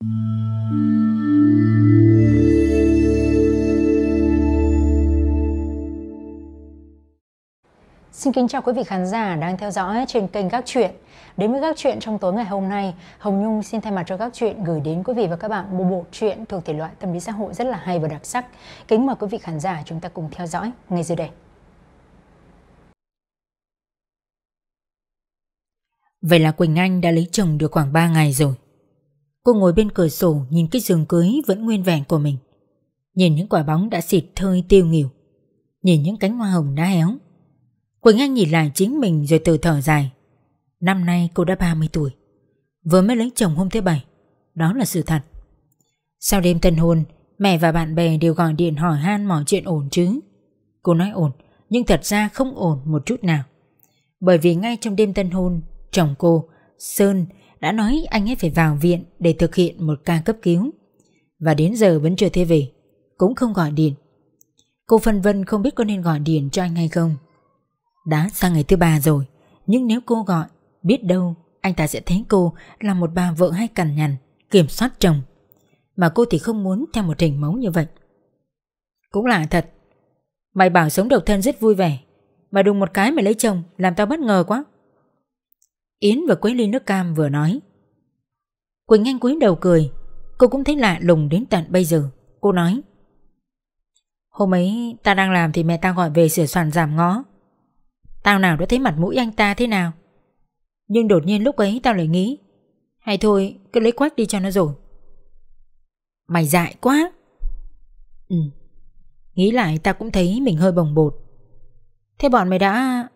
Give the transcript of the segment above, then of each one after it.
Xin kính chào quý vị khán giả đang theo dõi trên kênh Các Chuyện. Đến với Các Chuyện trong tối ngày hôm nay, Hồng Nhung xin thay mặt cho Các Chuyện gửi đến quý vị và các bạn một bộ truyện thuộc thể loại tâm lý xã hội rất là hay và đặc sắc. Kính mời quý vị khán giả chúng ta cùng theo dõi ngay dưới đây. Vậy là Quỳnh Anh đã lấy chồng được khoảng 3 ngày rồi. Cô ngồi bên cửa sổ nhìn cái giường cưới vẫn nguyên vẹn của mình. Nhìn những quả bóng đã xịt thơi tiêu nghỉu. Nhìn những cánh hoa hồng đã héo. Quỳnh Anh nhìn lại chính mình rồi từ thở dài. Năm nay cô đã 30 tuổi. Vừa mới lấy chồng hôm thứ Bảy. Đó là sự thật. Sau đêm tân hôn, mẹ và bạn bè đều gọi điện hỏi han mọi chuyện ổn chứ. Cô nói ổn, nhưng thật ra không ổn một chút nào. Bởi vì ngay trong đêm tân hôn, chồng cô, Sơn đã nói anh ấy phải vào viện để thực hiện một ca cấp cứu. Và đến giờ vẫn chưa thể về, cũng không gọi điện. Cô phân vân không biết có nên gọi điện cho anh hay không. Đã sang ngày thứ ba rồi, nhưng nếu cô gọi, biết đâu anh ta sẽ thấy cô là một bà vợ hay cằn nhằn, kiểm soát chồng. Mà cô thì không muốn theo một hình mẫu như vậy. Cũng lạ thật, mày bảo sống độc thân rất vui vẻ, mà đùng một cái mày lấy chồng làm tao bất ngờ quá. Yến vừa quấy ly nước cam vừa nói Quỳnh Anh cúi đầu cười Cô cũng thấy lạ lùng đến tận bây giờ Cô nói Hôm ấy ta đang làm thì mẹ tao gọi về sửa soạn giảm ngó Tao nào đã thấy mặt mũi anh ta thế nào Nhưng đột nhiên lúc ấy tao lại nghĩ Hay thôi cứ lấy quách đi cho nó rồi Mày dại quá Ừ Nghĩ lại tao cũng thấy mình hơi bồng bột Thế bọn mày đã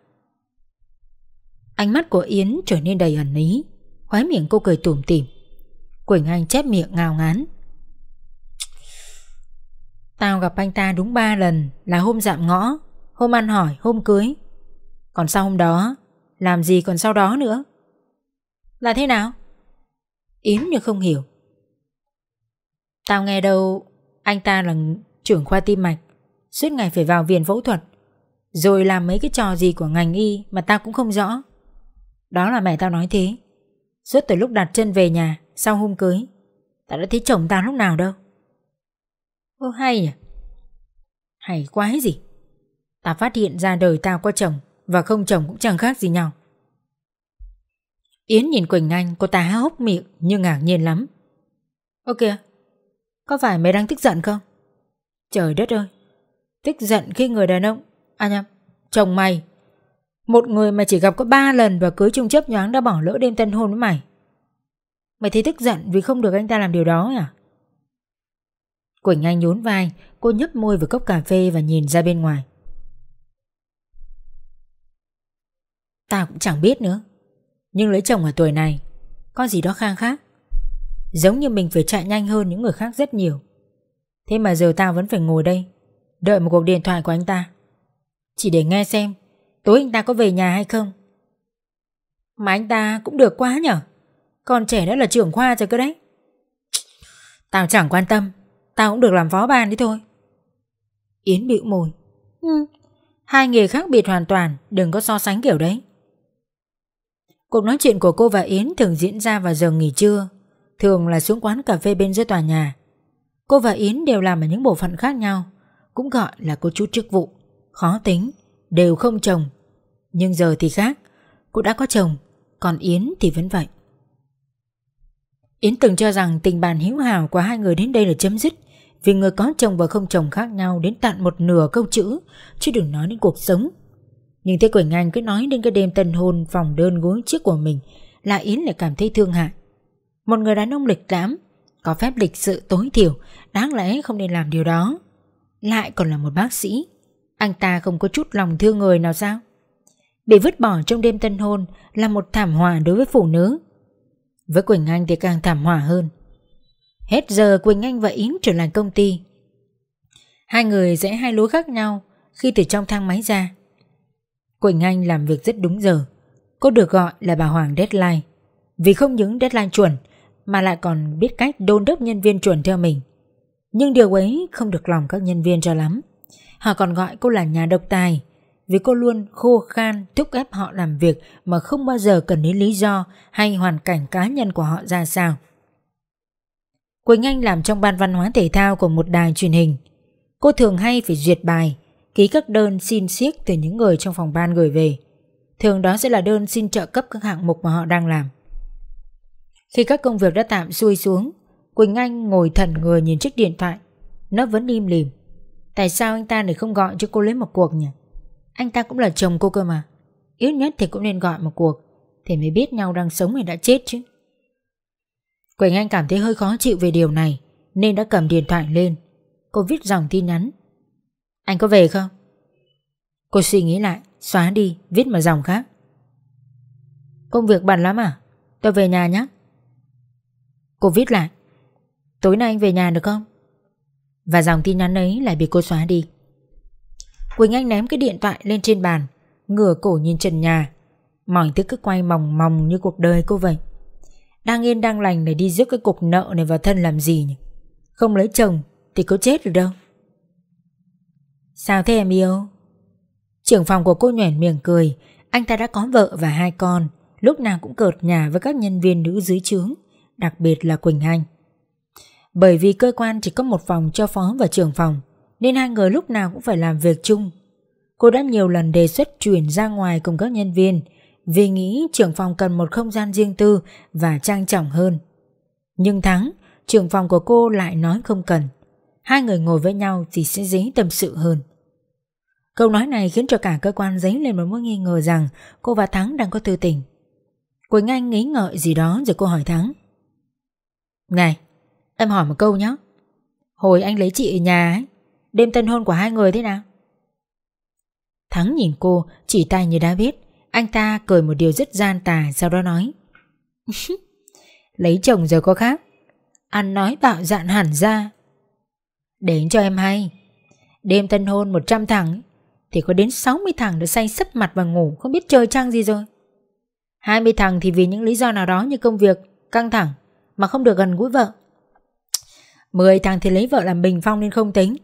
Ánh mắt của Yến trở nên đầy ẩn ý Khóe miệng cô cười tủm tỉm Quỳnh Anh chép miệng ngào ngán Tao gặp anh ta đúng 3 lần Là hôm dạm ngõ Hôm ăn hỏi, hôm cưới Còn sau hôm đó Làm gì còn sau đó nữa Là thế nào Yến như không hiểu Tao nghe đâu Anh ta là trưởng khoa tim mạch Suốt ngày phải vào viện phẫu thuật Rồi làm mấy cái trò gì của ngành y Mà tao cũng không rõ đó là mẹ tao nói thế Suốt từ lúc đặt chân về nhà Sau hôm cưới Tao đã thấy chồng tao lúc nào đâu Ô hay nhỉ Hay quái gì Tao phát hiện ra đời tao có chồng Và không chồng cũng chẳng khác gì nhau Yến nhìn Quỳnh Anh Cô ta há hốc miệng như ngạc nhiên lắm Ô kìa Có phải mày đang tức giận không Trời đất ơi Tức giận khi người đàn ông À nhầm Chồng mày một người mà chỉ gặp có ba lần và cưới chung chấp nhoáng đã bỏ lỡ đêm tân hôn với mày. Mày thấy tức giận vì không được anh ta làm điều đó à? Quỳnh Anh nhún vai, cô nhấp môi vào cốc cà phê và nhìn ra bên ngoài. Ta cũng chẳng biết nữa. Nhưng lấy chồng ở tuổi này, có gì đó khang khác. Giống như mình phải chạy nhanh hơn những người khác rất nhiều. Thế mà giờ tao vẫn phải ngồi đây, đợi một cuộc điện thoại của anh ta. Chỉ để nghe xem tối anh ta có về nhà hay không. Mà anh ta cũng được quá nhở. Con trẻ đó là trưởng khoa rồi cơ đấy. Tao chẳng quan tâm, tao cũng được làm phó ban đi thôi. Yến bĩu môi. Ừ, hai nghề khác biệt hoàn toàn, đừng có so sánh kiểu đấy. Cuộc nói chuyện của cô và Yến thường diễn ra vào giờ nghỉ trưa, thường là xuống quán cà phê bên dưới tòa nhà. Cô và Yến đều làm ở những bộ phận khác nhau, cũng gọi là cô chú chức vụ, khó tính, đều không chồng. Nhưng giờ thì khác, cô đã có chồng, còn Yến thì vẫn vậy. Yến từng cho rằng tình bạn hữu hảo của hai người đến đây là chấm dứt vì người có chồng và không chồng khác nhau đến tận một nửa câu chữ chứ đừng nói đến cuộc sống. Nhưng thấy Quỳnh Anh cứ nói đến cái đêm tân hôn phòng đơn gối chiếc của mình là Yến lại cảm thấy thương hại. Một người đàn ông lịch lãm, có phép lịch sự tối thiểu, đáng lẽ không nên làm điều đó. Lại còn là một bác sĩ. Anh ta không có chút lòng thương người nào sao? Bị vứt bỏ trong đêm tân hôn là một thảm họa đối với phụ nữ. Với Quỳnh Anh thì càng thảm họa hơn. Hết giờ Quỳnh Anh và Yến trở lại công ty. Hai người rẽ hai lối khác nhau khi từ trong thang máy ra. Quỳnh Anh làm việc rất đúng giờ. Cô được gọi là bà Hoàng Deadline. Vì không những deadline chuẩn mà lại còn biết cách đôn đốc nhân viên chuẩn theo mình. Nhưng điều ấy không được lòng các nhân viên cho lắm. Họ còn gọi cô là nhà độc tài vì cô luôn khô khan thúc ép họ làm việc mà không bao giờ cần đến lý do hay hoàn cảnh cá nhân của họ ra sao. Quỳnh Anh làm trong ban văn hóa thể thao của một đài truyền hình. Cô thường hay phải duyệt bài, ký các đơn xin siếc từ những người trong phòng ban gửi về. Thường đó sẽ là đơn xin trợ cấp các hạng mục mà họ đang làm. Khi các công việc đã tạm xuôi xuống, Quỳnh Anh ngồi thần người nhìn chiếc điện thoại. Nó vẫn im lìm. Tại sao anh ta lại không gọi cho cô lấy một cuộc nhỉ Anh ta cũng là chồng cô cơ mà Ít nhất thì cũng nên gọi một cuộc Thì mới biết nhau đang sống hay đã chết chứ Quỳnh Anh cảm thấy hơi khó chịu về điều này Nên đã cầm điện thoại lên Cô viết dòng tin nhắn Anh có về không Cô suy nghĩ lại Xóa đi Viết một dòng khác Công việc bận lắm à Tôi về nhà nhé Cô viết lại Tối nay anh về nhà được không và dòng tin nhắn ấy lại bị cô xóa đi Quỳnh Anh ném cái điện thoại lên trên bàn Ngửa cổ nhìn trần nhà Mọi thứ cứ quay mòng mòng như cuộc đời cô vậy Đang yên đang lành để đi giúp cái cục nợ này vào thân làm gì nhỉ Không lấy chồng thì có chết được đâu Sao thế em yêu Trưởng phòng của cô nhoẻn miệng cười Anh ta đã có vợ và hai con Lúc nào cũng cợt nhà với các nhân viên nữ dưới trướng Đặc biệt là Quỳnh Anh bởi vì cơ quan chỉ có một phòng cho phó và trưởng phòng Nên hai người lúc nào cũng phải làm việc chung Cô đã nhiều lần đề xuất chuyển ra ngoài cùng các nhân viên Vì nghĩ trưởng phòng cần một không gian riêng tư và trang trọng hơn Nhưng Thắng, trưởng phòng của cô lại nói không cần Hai người ngồi với nhau thì sẽ dễ tâm sự hơn Câu nói này khiến cho cả cơ quan dấy lên một mối nghi ngờ rằng cô và Thắng đang có tư tình. Quỳnh Anh nghĩ ngợi gì đó rồi cô hỏi Thắng. Này, Em hỏi một câu nhé Hồi anh lấy chị ở nhà ấy Đêm tân hôn của hai người thế nào Thắng nhìn cô Chỉ tay như đã biết Anh ta cười một điều rất gian tà Sau đó nói Lấy chồng giờ có khác Ăn nói bạo dạn hẳn ra Đến cho em hay Đêm tân hôn 100 thằng Thì có đến 60 thằng đã say sấp mặt và ngủ Không biết trời trăng gì rồi 20 thằng thì vì những lý do nào đó như công việc Căng thẳng Mà không được gần gũi vợ 10 thằng thì lấy vợ làm bình phong nên không tính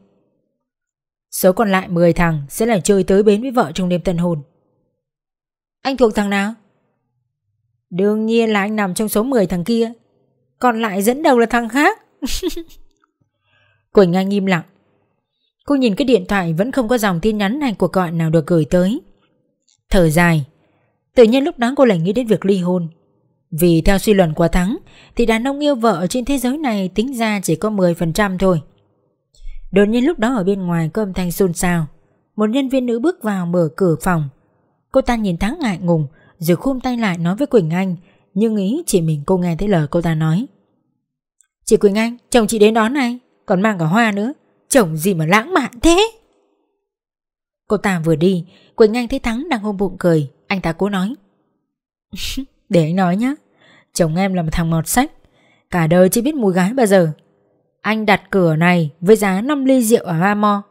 Số còn lại 10 thằng sẽ là chơi tới bến với vợ trong đêm tân hồn. Anh thuộc thằng nào? Đương nhiên là anh nằm trong số 10 thằng kia Còn lại dẫn đầu là thằng khác Quỳnh Anh im lặng Cô nhìn cái điện thoại vẫn không có dòng tin nhắn hay cuộc gọi nào được gửi tới Thở dài Tự nhiên lúc đó cô lại nghĩ đến việc ly hôn vì theo suy luận của Thắng Thì đàn ông yêu vợ trên thế giới này tính ra chỉ có 10% thôi Đột nhiên lúc đó ở bên ngoài cơm thanh xôn xao Một nhân viên nữ bước vào mở cửa phòng Cô ta nhìn Thắng ngại ngùng Rồi khum tay lại nói với Quỳnh Anh Nhưng ý chỉ mình cô nghe thấy lời cô ta nói Chị Quỳnh Anh Chồng chị đến đón này Còn mang cả hoa nữa Chồng gì mà lãng mạn thế Cô ta vừa đi Quỳnh Anh thấy Thắng đang ôm bụng cười Anh ta cố nói Để anh nói nhé Chồng em là một thằng mọt sách Cả đời chỉ biết mùi gái bao giờ Anh đặt cửa này với giá 5 ly rượu ở Hamo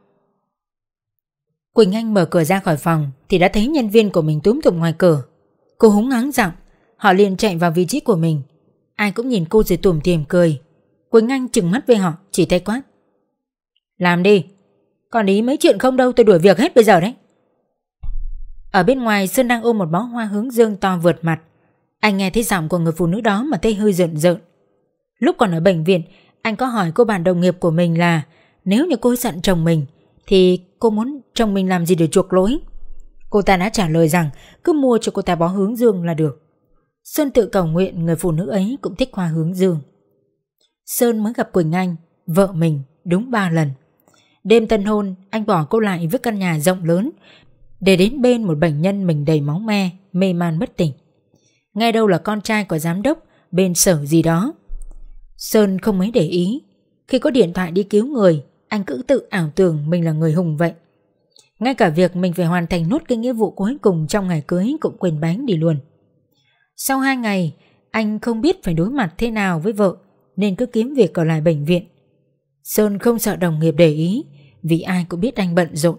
Quỳnh Anh mở cửa ra khỏi phòng Thì đã thấy nhân viên của mình túm tụm ngoài cửa Cô húng ngáng giọng Họ liền chạy vào vị trí của mình Ai cũng nhìn cô rồi tủm tỉm cười Quỳnh Anh chừng mắt với họ chỉ tay quát Làm đi Còn ý mấy chuyện không đâu tôi đuổi việc hết bây giờ đấy Ở bên ngoài Sơn đang ôm một bó hoa hướng dương to vượt mặt anh nghe thấy giọng của người phụ nữ đó mà thấy hơi giận rợn. Lúc còn ở bệnh viện, anh có hỏi cô bạn đồng nghiệp của mình là nếu như cô giận chồng mình thì cô muốn chồng mình làm gì để chuộc lỗi. Cô ta đã trả lời rằng cứ mua cho cô ta bó hướng dương là được. Sơn tự cầu nguyện người phụ nữ ấy cũng thích hoa hướng dương. Sơn mới gặp Quỳnh Anh, vợ mình, đúng ba lần. Đêm tân hôn, anh bỏ cô lại với căn nhà rộng lớn để đến bên một bệnh nhân mình đầy máu me, mê man bất tỉnh ngay đâu là con trai của giám đốc bên sở gì đó. Sơn không mấy để ý, khi có điện thoại đi cứu người, anh cứ tự ảo tưởng mình là người hùng vậy. Ngay cả việc mình phải hoàn thành nốt cái nghĩa vụ cuối cùng trong ngày cưới cũng quên bánh đi luôn. Sau hai ngày, anh không biết phải đối mặt thế nào với vợ nên cứ kiếm việc ở lại bệnh viện. Sơn không sợ đồng nghiệp để ý vì ai cũng biết anh bận rộn.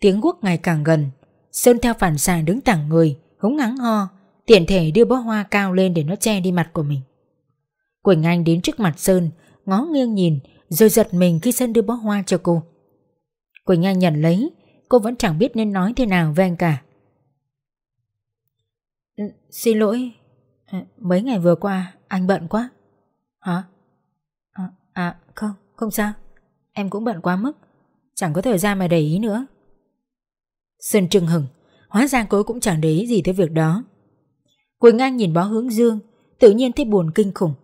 Tiếng quốc ngày càng gần, Sơn theo phản xạ đứng thẳng người, húng ngắng ho tiện thể đưa bó hoa cao lên để nó che đi mặt của mình. Quỳnh Anh đến trước mặt Sơn, ngó nghiêng nhìn, rồi giật mình khi Sơn đưa bó hoa cho cô. Quỳnh Anh nhận lấy, cô vẫn chẳng biết nên nói thế nào với anh cả. Ừ, xin lỗi, ừ, mấy ngày vừa qua anh bận quá. Hả? À, à không, không sao. Em cũng bận quá mức, chẳng có thời gian mà để ý nữa. Sơn trừng hừng, hóa ra cô cũng chẳng để ý gì tới việc đó. Quỳnh Anh nhìn bó hướng dương, tự nhiên thấy buồn kinh khủng.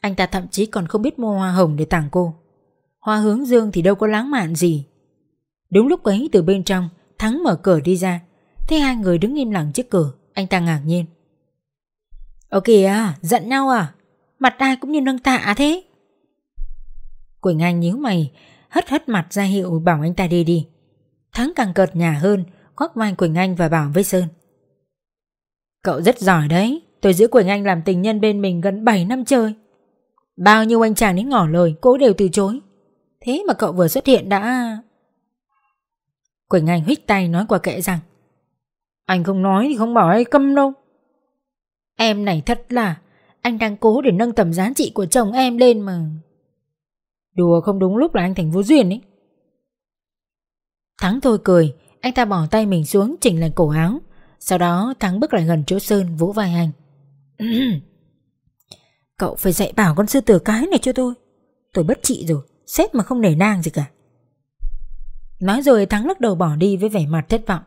Anh ta thậm chí còn không biết mua hoa hồng để tặng cô. Hoa hướng dương thì đâu có lãng mạn gì. Đúng lúc ấy từ bên trong, Thắng mở cửa đi ra. Thấy hai người đứng im lặng trước cửa, anh ta ngạc nhiên. Ok à, giận nhau à? Mặt ai cũng như nâng tạ thế. Quỳnh Anh nhíu mày, hất hất mặt ra hiệu bảo anh ta đi đi. Thắng càng cợt nhà hơn, khoác vai Quỳnh Anh và bảo với Sơn. Cậu rất giỏi đấy Tôi giữ Quỳnh Anh làm tình nhân bên mình gần 7 năm chơi Bao nhiêu anh chàng đến ngỏ lời Cô đều từ chối Thế mà cậu vừa xuất hiện đã Quỳnh Anh huýt tay nói qua kệ rằng Anh không nói thì không bảo ai câm đâu Em này thật là Anh đang cố để nâng tầm giá trị của chồng em lên mà Đùa không đúng lúc là anh thành vô duyên ấy Thắng thôi cười Anh ta bỏ tay mình xuống chỉnh lại cổ áo sau đó Thắng bước lại gần chỗ Sơn vỗ vai anh ừ. Cậu phải dạy bảo con sư tử cái này cho tôi Tôi bất trị rồi xếp mà không nể nang gì cả Nói rồi Thắng lắc đầu bỏ đi với vẻ mặt thất vọng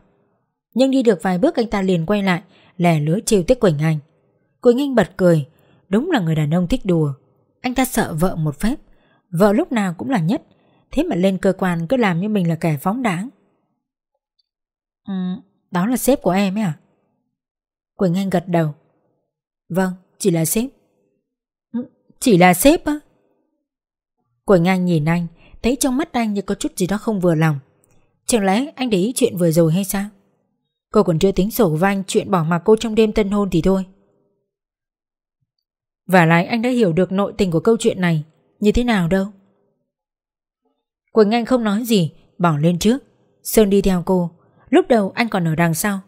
Nhưng đi được vài bước anh ta liền quay lại Lè lứa trêu tích Quỳnh Anh Quỳnh Anh bật cười Đúng là người đàn ông thích đùa Anh ta sợ vợ một phép Vợ lúc nào cũng là nhất Thế mà lên cơ quan cứ làm như mình là kẻ phóng đáng ừ, đó là sếp của em ấy à? Quỳnh Anh gật đầu. Vâng, chỉ là sếp. Ừ, chỉ là sếp á? Quỳnh Anh nhìn anh, thấy trong mắt anh như có chút gì đó không vừa lòng. Chẳng lẽ anh để ý chuyện vừa rồi hay sao? Cô còn chưa tính sổ với anh chuyện bỏ mặc cô trong đêm tân hôn thì thôi. Và lại anh đã hiểu được nội tình của câu chuyện này như thế nào đâu. Quỳnh Anh không nói gì, bỏ lên trước. Sơn đi theo cô, Lúc đầu anh còn ở đằng sau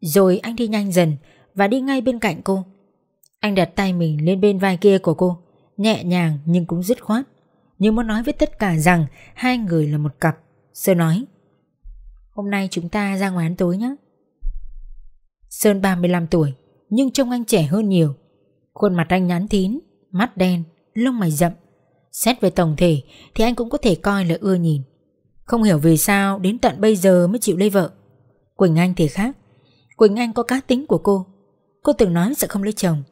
Rồi anh đi nhanh dần Và đi ngay bên cạnh cô Anh đặt tay mình lên bên vai kia của cô Nhẹ nhàng nhưng cũng dứt khoát Như muốn nói với tất cả rằng Hai người là một cặp Sơn nói Hôm nay chúng ta ra ngoài ăn tối nhé Sơn 35 tuổi Nhưng trông anh trẻ hơn nhiều Khuôn mặt anh nhắn thín Mắt đen, lông mày rậm Xét về tổng thể thì anh cũng có thể coi là ưa nhìn Không hiểu vì sao đến tận bây giờ mới chịu lấy vợ Quỳnh Anh thì khác Quỳnh Anh có cá tính của cô Cô từng nói sẽ không lấy chồng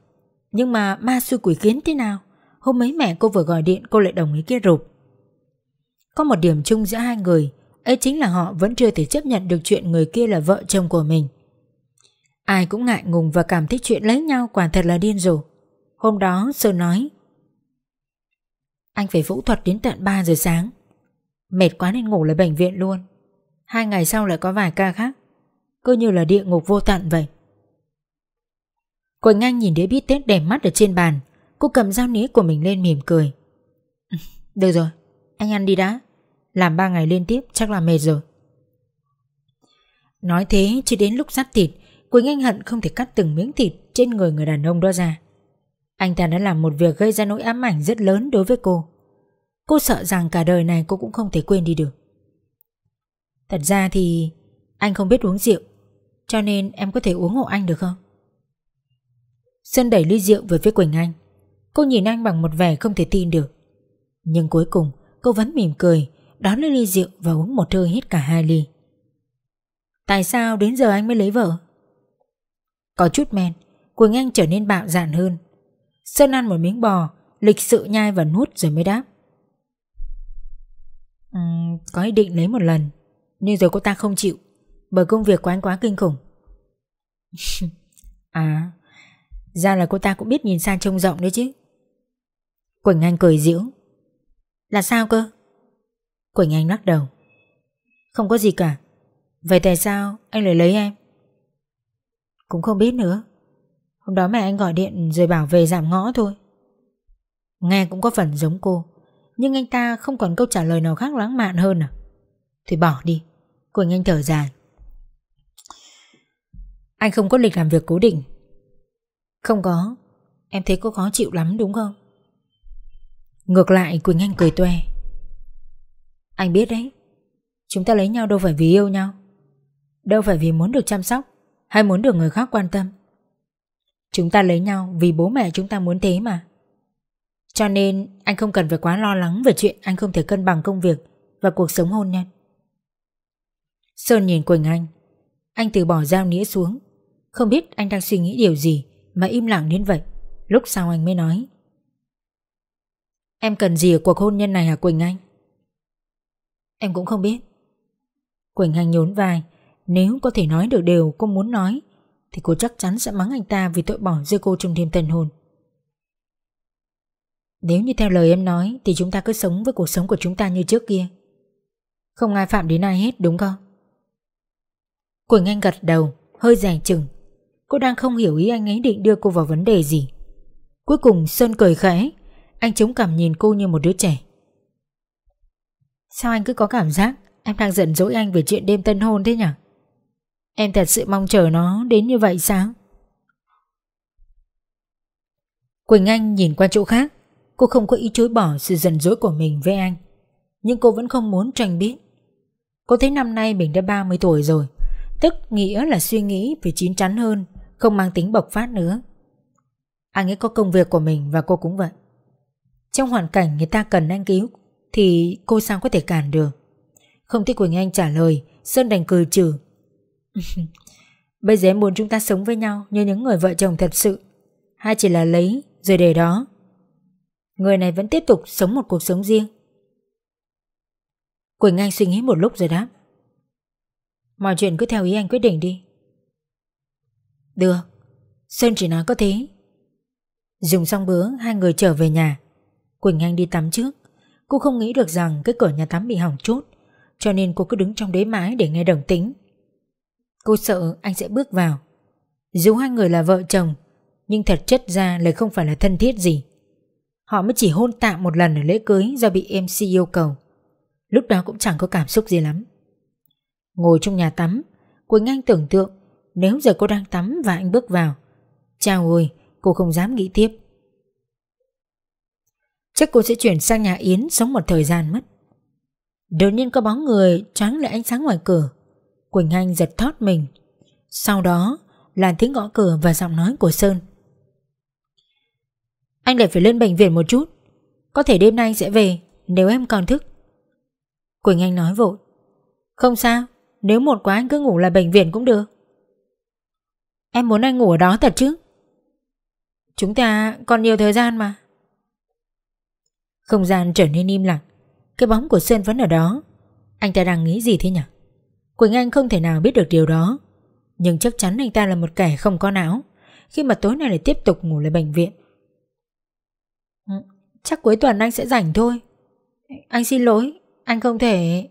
Nhưng mà ma xui quỷ khiến thế nào Hôm ấy mẹ cô vừa gọi điện cô lại đồng ý kia rụp Có một điểm chung giữa hai người ấy chính là họ vẫn chưa thể chấp nhận được chuyện người kia là vợ chồng của mình. Ai cũng ngại ngùng và cảm thấy chuyện lấy nhau quả thật là điên rồ. Hôm đó Sơn nói Anh phải phẫu thuật đến tận 3 giờ sáng Mệt quá nên ngủ lại bệnh viện luôn Hai ngày sau lại có vài ca khác cứ như là địa ngục vô tận vậy. Quỳnh Anh nhìn đĩa bít tết đẹp mắt ở trên bàn, cô cầm dao nĩa của mình lên mỉm cười. Được rồi, anh ăn đi đã. Làm ba ngày liên tiếp chắc là mệt rồi. Nói thế chứ đến lúc dắt thịt, Quỳnh Anh hận không thể cắt từng miếng thịt trên người người đàn ông đó ra. Anh ta đã làm một việc gây ra nỗi ám ảnh rất lớn đối với cô. Cô sợ rằng cả đời này cô cũng không thể quên đi được. Thật ra thì anh không biết uống rượu cho nên em có thể uống hộ anh được không Sơn đẩy ly rượu về phía Quỳnh Anh Cô nhìn anh bằng một vẻ không thể tin được Nhưng cuối cùng cô vẫn mỉm cười Đón lấy ly rượu và uống một hơi hết cả hai ly Tại sao đến giờ anh mới lấy vợ Có chút men Quỳnh Anh trở nên bạo dạn hơn Sơn ăn một miếng bò Lịch sự nhai và nuốt rồi mới đáp uhm, Có ý định lấy một lần Nhưng rồi cô ta không chịu bởi công việc của quá kinh khủng. à, ra là cô ta cũng biết nhìn xa trông rộng đấy chứ. Quỳnh Anh cười giễu. Là sao cơ? Quỳnh Anh lắc đầu. Không có gì cả. Vậy tại sao anh lại lấy em? Cũng không biết nữa. Hôm đó mẹ anh gọi điện rồi bảo về giảm ngõ thôi. Nghe cũng có phần giống cô, nhưng anh ta không còn câu trả lời nào khác lãng mạn hơn à? Thì bỏ đi. Quỳnh Anh thở dài. Anh không có lịch làm việc cố định Không có Em thấy cô khó chịu lắm đúng không Ngược lại Quỳnh Anh cười toe Anh biết đấy Chúng ta lấy nhau đâu phải vì yêu nhau Đâu phải vì muốn được chăm sóc Hay muốn được người khác quan tâm Chúng ta lấy nhau vì bố mẹ chúng ta muốn thế mà Cho nên anh không cần phải quá lo lắng về chuyện anh không thể cân bằng công việc và cuộc sống hôn nhân. Sơn nhìn Quỳnh Anh, anh từ bỏ dao nĩa xuống, không biết anh đang suy nghĩ điều gì Mà im lặng đến vậy Lúc sau anh mới nói Em cần gì ở cuộc hôn nhân này hả Quỳnh Anh? Em cũng không biết Quỳnh Anh nhốn vai Nếu có thể nói được điều cô muốn nói Thì cô chắc chắn sẽ mắng anh ta Vì tội bỏ rơi cô trong đêm tân hồn. Nếu như theo lời em nói Thì chúng ta cứ sống với cuộc sống của chúng ta như trước kia Không ai phạm đến ai hết đúng không? Quỳnh Anh gật đầu Hơi dài chừng Cô đang không hiểu ý anh ấy định đưa cô vào vấn đề gì Cuối cùng Sơn cười khẽ Anh chống cảm nhìn cô như một đứa trẻ Sao anh cứ có cảm giác Em đang giận dỗi anh về chuyện đêm tân hôn thế nhỉ Em thật sự mong chờ nó đến như vậy sao Quỳnh Anh nhìn qua chỗ khác Cô không có ý chối bỏ sự giận dỗi của mình với anh Nhưng cô vẫn không muốn tranh biết Cô thấy năm nay mình đã 30 tuổi rồi Tức nghĩa là suy nghĩ phải chín chắn hơn không mang tính bộc phát nữa. Anh ấy có công việc của mình và cô cũng vậy. Trong hoàn cảnh người ta cần anh cứu thì cô sao có thể cản được. Không thích Quỳnh Anh trả lời, Sơn đành cười trừ. Bây giờ em muốn chúng ta sống với nhau như những người vợ chồng thật sự, hay chỉ là lấy rồi để đó. Người này vẫn tiếp tục sống một cuộc sống riêng. Quỳnh Anh suy nghĩ một lúc rồi đáp. Mọi chuyện cứ theo ý anh quyết định đi. Được Sơn chỉ nói có thế Dùng xong bữa hai người trở về nhà Quỳnh Anh đi tắm trước Cô không nghĩ được rằng cái cửa nhà tắm bị hỏng chút Cho nên cô cứ đứng trong đế mái để nghe đồng tính Cô sợ anh sẽ bước vào Dù hai người là vợ chồng Nhưng thật chất ra lại không phải là thân thiết gì Họ mới chỉ hôn tạm một lần ở lễ cưới do bị MC yêu cầu Lúc đó cũng chẳng có cảm xúc gì lắm Ngồi trong nhà tắm Quỳnh Anh tưởng tượng nếu giờ cô đang tắm và anh bước vào Chào ơi cô không dám nghĩ tiếp Chắc cô sẽ chuyển sang nhà Yến sống một thời gian mất Đột nhiên có bóng người choáng lại ánh sáng ngoài cửa Quỳnh Anh giật thót mình Sau đó là tiếng gõ cửa và giọng nói của Sơn Anh lại phải lên bệnh viện một chút Có thể đêm nay sẽ về nếu em còn thức Quỳnh Anh nói vội Không sao Nếu một quá anh cứ ngủ lại bệnh viện cũng được Em muốn anh ngủ ở đó thật chứ? Chúng ta còn nhiều thời gian mà. Không gian trở nên im lặng. Cái bóng của Sơn vẫn ở đó. Anh ta đang nghĩ gì thế nhỉ? Quỳnh Anh không thể nào biết được điều đó. Nhưng chắc chắn anh ta là một kẻ không có não. Khi mà tối nay lại tiếp tục ngủ lại bệnh viện. Ừ, chắc cuối tuần anh sẽ rảnh thôi. Anh xin lỗi. Anh không thể...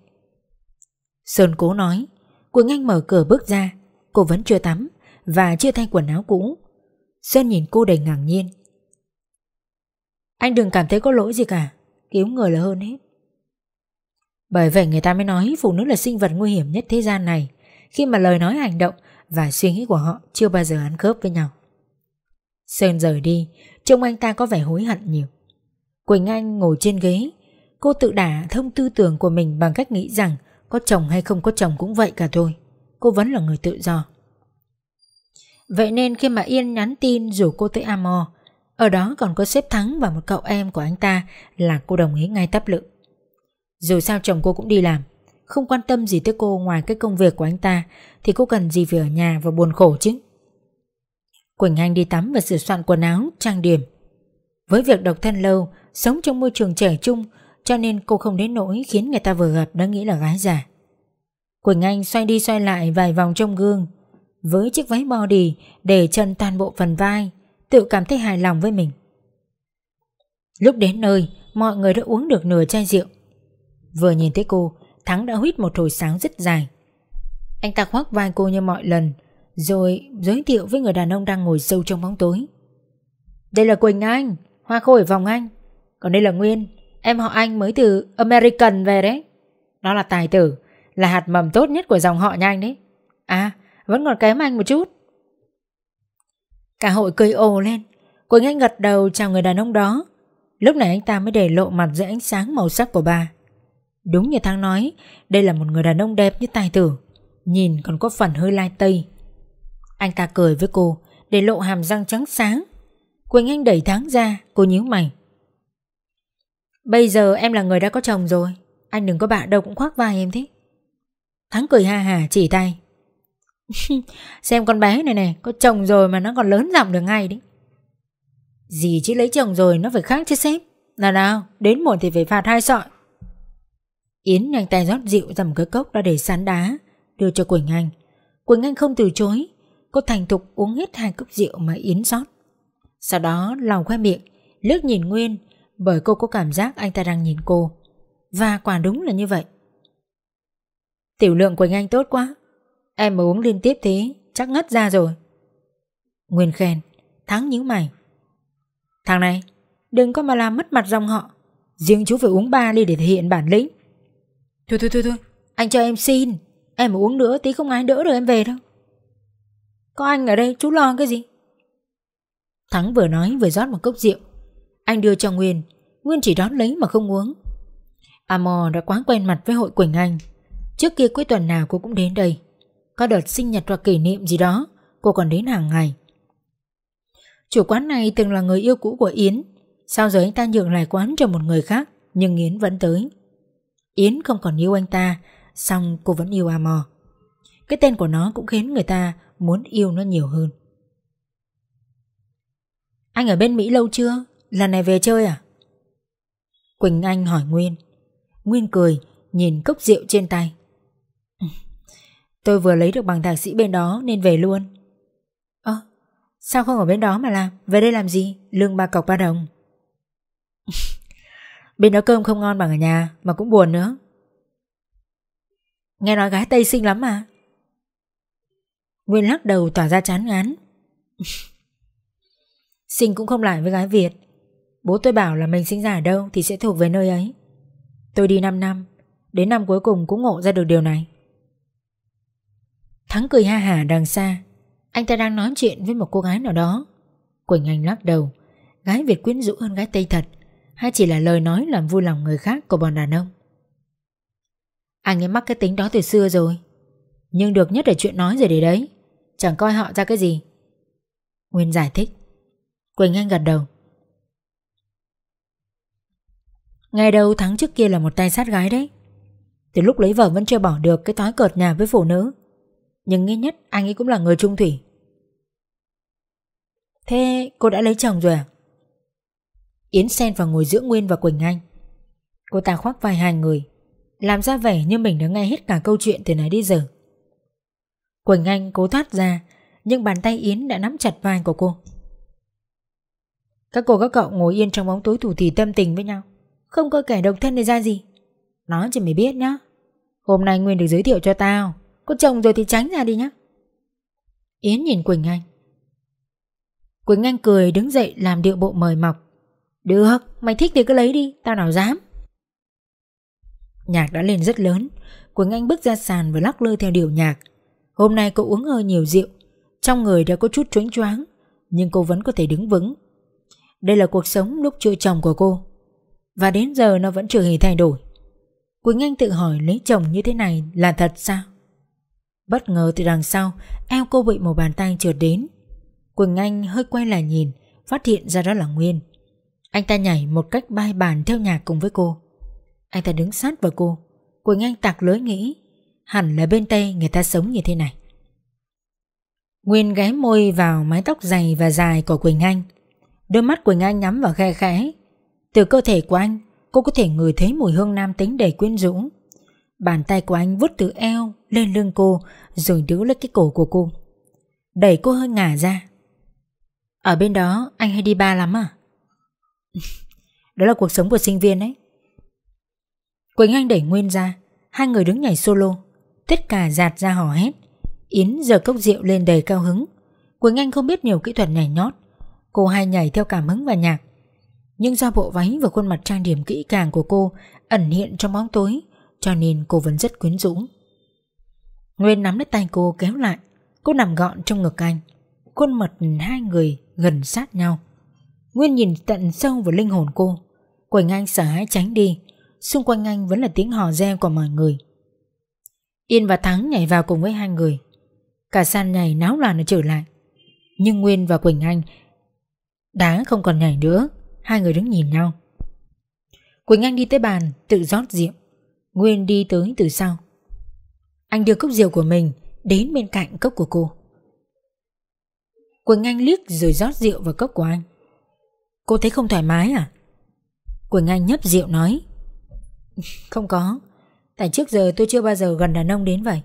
Sơn cố nói. Quỳnh Anh mở cửa bước ra. Cô vẫn chưa tắm và chưa thay quần áo cũ. Sơn nhìn cô đầy ngạc nhiên. Anh đừng cảm thấy có lỗi gì cả, cứu người là hơn hết. Bởi vậy người ta mới nói phụ nữ là sinh vật nguy hiểm nhất thế gian này khi mà lời nói hành động và suy nghĩ của họ chưa bao giờ ăn khớp với nhau. Sơn rời đi, trông anh ta có vẻ hối hận nhiều. Quỳnh Anh ngồi trên ghế, cô tự đả thông tư tưởng của mình bằng cách nghĩ rằng có chồng hay không có chồng cũng vậy cả thôi. Cô vẫn là người tự do. Vậy nên khi mà Yên nhắn tin rủ cô tới Amor, ở đó còn có xếp Thắng và một cậu em của anh ta là cô đồng ý ngay tắp lự. Dù sao chồng cô cũng đi làm, không quan tâm gì tới cô ngoài cái công việc của anh ta thì cô cần gì phải ở nhà và buồn khổ chứ. Quỳnh Anh đi tắm và sửa soạn quần áo, trang điểm. Với việc độc thân lâu, sống trong môi trường trẻ trung cho nên cô không đến nỗi khiến người ta vừa gặp đã nghĩ là gái giả. Quỳnh Anh xoay đi xoay lại vài vòng trong gương với chiếc váy body để chân toàn bộ phần vai, tự cảm thấy hài lòng với mình. Lúc đến nơi, mọi người đã uống được nửa chai rượu. Vừa nhìn thấy cô, Thắng đã huýt một hồi sáng rất dài. Anh ta khoác vai cô như mọi lần, rồi giới thiệu với người đàn ông đang ngồi sâu trong bóng tối. Đây là Quỳnh Anh, hoa khôi ở vòng anh. Còn đây là Nguyên, em họ anh mới từ American về đấy. Nó là tài tử, là hạt mầm tốt nhất của dòng họ nhanh đấy. À, vẫn còn kém anh một chút Cả hội cười ồ lên Quỳnh Anh gật đầu chào người đàn ông đó Lúc này anh ta mới để lộ mặt dưới ánh sáng màu sắc của bà Đúng như Thắng nói Đây là một người đàn ông đẹp như tài tử Nhìn còn có phần hơi lai tây Anh ta cười với cô Để lộ hàm răng trắng sáng Quỳnh Anh đẩy Thắng ra Cô nhíu mày Bây giờ em là người đã có chồng rồi Anh đừng có bạn đâu cũng khoác vai em thế Thắng cười ha hà chỉ tay Xem con bé này này Có chồng rồi mà nó còn lớn giọng được ngay đấy Gì chứ lấy chồng rồi Nó phải khác chứ sếp Nào nào đến muộn thì phải phạt hai sợi Yến nhanh tay rót rượu ra một cái cốc đã để sán đá Đưa cho Quỳnh Anh Quỳnh Anh không từ chối Cô thành thục uống hết hai cốc rượu mà Yến rót Sau đó lòng khoe miệng Lướt nhìn Nguyên Bởi cô có cảm giác anh ta đang nhìn cô Và quả đúng là như vậy Tiểu lượng Quỳnh Anh tốt quá Em mà uống liên tiếp thế Chắc ngất ra rồi Nguyên khen Thắng nhíu mày Thằng này Đừng có mà làm mất mặt dòng họ Riêng chú phải uống ba ly để thể hiện bản lĩnh Thôi thôi thôi thôi Anh cho em xin Em mà uống nữa tí không ai đỡ được em về đâu Có anh ở đây chú lo cái gì Thắng vừa nói vừa rót một cốc rượu Anh đưa cho Nguyên Nguyên chỉ đón lấy mà không uống Amor đã quá quen mặt với hội Quỳnh Anh Trước kia cuối tuần nào cô cũng đến đây có đợt sinh nhật hoặc kỷ niệm gì đó Cô còn đến hàng ngày Chủ quán này từng là người yêu cũ của Yến Sau giờ anh ta nhượng lại quán cho một người khác Nhưng Yến vẫn tới Yến không còn yêu anh ta song cô vẫn yêu Amor Cái tên của nó cũng khiến người ta Muốn yêu nó nhiều hơn Anh ở bên Mỹ lâu chưa? Lần này về chơi à? Quỳnh Anh hỏi Nguyên Nguyên cười Nhìn cốc rượu trên tay Tôi vừa lấy được bằng thạc sĩ bên đó nên về luôn Ơ Sao không ở bên đó mà làm Về đây làm gì Lương ba cọc ba đồng Bên đó cơm không ngon bằng ở nhà Mà cũng buồn nữa Nghe nói gái Tây xinh lắm mà Nguyên lắc đầu tỏ ra chán ngán Sinh cũng không lại với gái Việt Bố tôi bảo là mình sinh ra ở đâu Thì sẽ thuộc về nơi ấy Tôi đi 5 năm Đến năm cuối cùng cũng ngộ ra được điều này Thắng cười ha hà đằng xa Anh ta đang nói chuyện với một cô gái nào đó Quỳnh Anh lắc đầu Gái Việt quyến rũ hơn gái Tây thật Hay chỉ là lời nói làm vui lòng người khác của bọn đàn ông Anh ấy mắc cái tính đó từ xưa rồi Nhưng được nhất là chuyện nói rồi để đấy Chẳng coi họ ra cái gì Nguyên giải thích Quỳnh Anh gật đầu Ngay đầu Thắng trước kia là một tay sát gái đấy Từ lúc lấy vợ vẫn chưa bỏ được cái thói cợt nhà với phụ nữ nhưng nghĩ nhất anh ấy cũng là người trung thủy Thế cô đã lấy chồng rồi à? Yến sen vào ngồi giữa Nguyên và Quỳnh Anh Cô ta khoác vai hai người Làm ra vẻ như mình đã nghe hết cả câu chuyện từ nãy đi giờ Quỳnh Anh cố thoát ra Nhưng bàn tay Yến đã nắm chặt vai của cô Các cô các cậu ngồi yên trong bóng tối thủ thì tâm tình với nhau Không có kẻ độc thân này ra gì Nó chỉ mày biết nhá Hôm nay Nguyên được giới thiệu cho tao có chồng rồi thì tránh ra đi nhá Yến nhìn Quỳnh Anh Quỳnh Anh cười đứng dậy làm điệu bộ mời mọc Được, mày thích thì cứ lấy đi, tao nào dám Nhạc đã lên rất lớn Quỳnh Anh bước ra sàn và lắc lư theo điệu nhạc Hôm nay cô uống hơi nhiều rượu Trong người đã có chút choáng choáng Nhưng cô vẫn có thể đứng vững Đây là cuộc sống lúc chưa chồng của cô Và đến giờ nó vẫn chưa hề thay đổi Quỳnh Anh tự hỏi lấy chồng như thế này là thật sao Bất ngờ từ đằng sau Eo cô bị một bàn tay trượt đến Quỳnh Anh hơi quay lại nhìn Phát hiện ra đó là Nguyên Anh ta nhảy một cách bay bàn theo nhạc cùng với cô Anh ta đứng sát vào cô Quỳnh Anh tạc lưới nghĩ Hẳn là bên Tây người ta sống như thế này Nguyên ghé môi vào mái tóc dày và dài của Quỳnh Anh Đôi mắt Quỳnh Anh nhắm vào khe khẽ Từ cơ thể của anh Cô có thể ngửi thấy mùi hương nam tính đầy quyến rũ Bàn tay của anh vút từ eo lên lưng cô rồi đứa lấy cái cổ của cô. Đẩy cô hơi ngả ra. Ở bên đó anh hay đi ba lắm à? đó là cuộc sống của sinh viên đấy. Quỳnh Anh đẩy Nguyên ra, hai người đứng nhảy solo. Tất cả giạt ra hò hét. Yến giờ cốc rượu lên đầy cao hứng. Quỳnh Anh không biết nhiều kỹ thuật nhảy nhót. Cô hay nhảy theo cảm hứng và nhạc. Nhưng do bộ váy và khuôn mặt trang điểm kỹ càng của cô ẩn hiện trong bóng tối cho nên cô vẫn rất quyến rũ Nguyên nắm lấy tay cô kéo lại Cô nằm gọn trong ngực anh Khuôn mặt hai người gần sát nhau Nguyên nhìn tận sâu vào linh hồn cô Quỳnh Anh sợ hãi tránh đi Xung quanh anh vẫn là tiếng hò reo của mọi người Yên và Thắng nhảy vào cùng với hai người Cả sàn nhảy náo loạn nó trở lại Nhưng Nguyên và Quỳnh Anh Đã không còn nhảy nữa Hai người đứng nhìn nhau Quỳnh Anh đi tới bàn tự rót rượu Nguyên đi tới từ sau Anh đưa cốc rượu của mình Đến bên cạnh cốc của cô Quỳnh Anh liếc rồi rót rượu vào cốc của anh Cô thấy không thoải mái à Quỳnh Anh nhấp rượu nói Không có Tại trước giờ tôi chưa bao giờ gần đàn ông đến vậy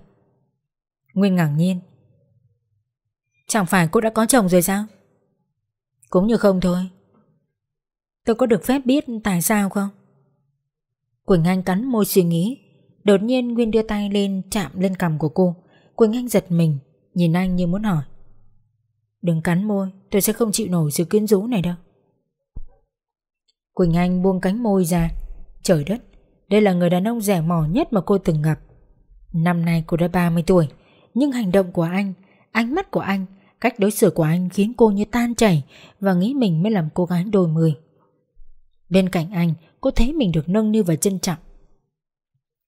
Nguyên ngạc nhiên Chẳng phải cô đã có chồng rồi sao Cũng như không thôi Tôi có được phép biết tại sao không Quỳnh Anh cắn môi suy nghĩ. Đột nhiên Nguyên đưa tay lên chạm lên cằm của cô. Quỳnh Anh giật mình, nhìn anh như muốn hỏi. Đừng cắn môi, tôi sẽ không chịu nổi sự quyến rũ này đâu. Quỳnh Anh buông cánh môi ra. Trời đất, đây là người đàn ông rẻ mỏ nhất mà cô từng gặp. Năm nay cô đã 30 tuổi, nhưng hành động của anh, ánh mắt của anh, cách đối xử của anh khiến cô như tan chảy và nghĩ mình mới làm cô gái đôi mươi. Bên cạnh anh, cô thấy mình được nâng niu và trân trọng.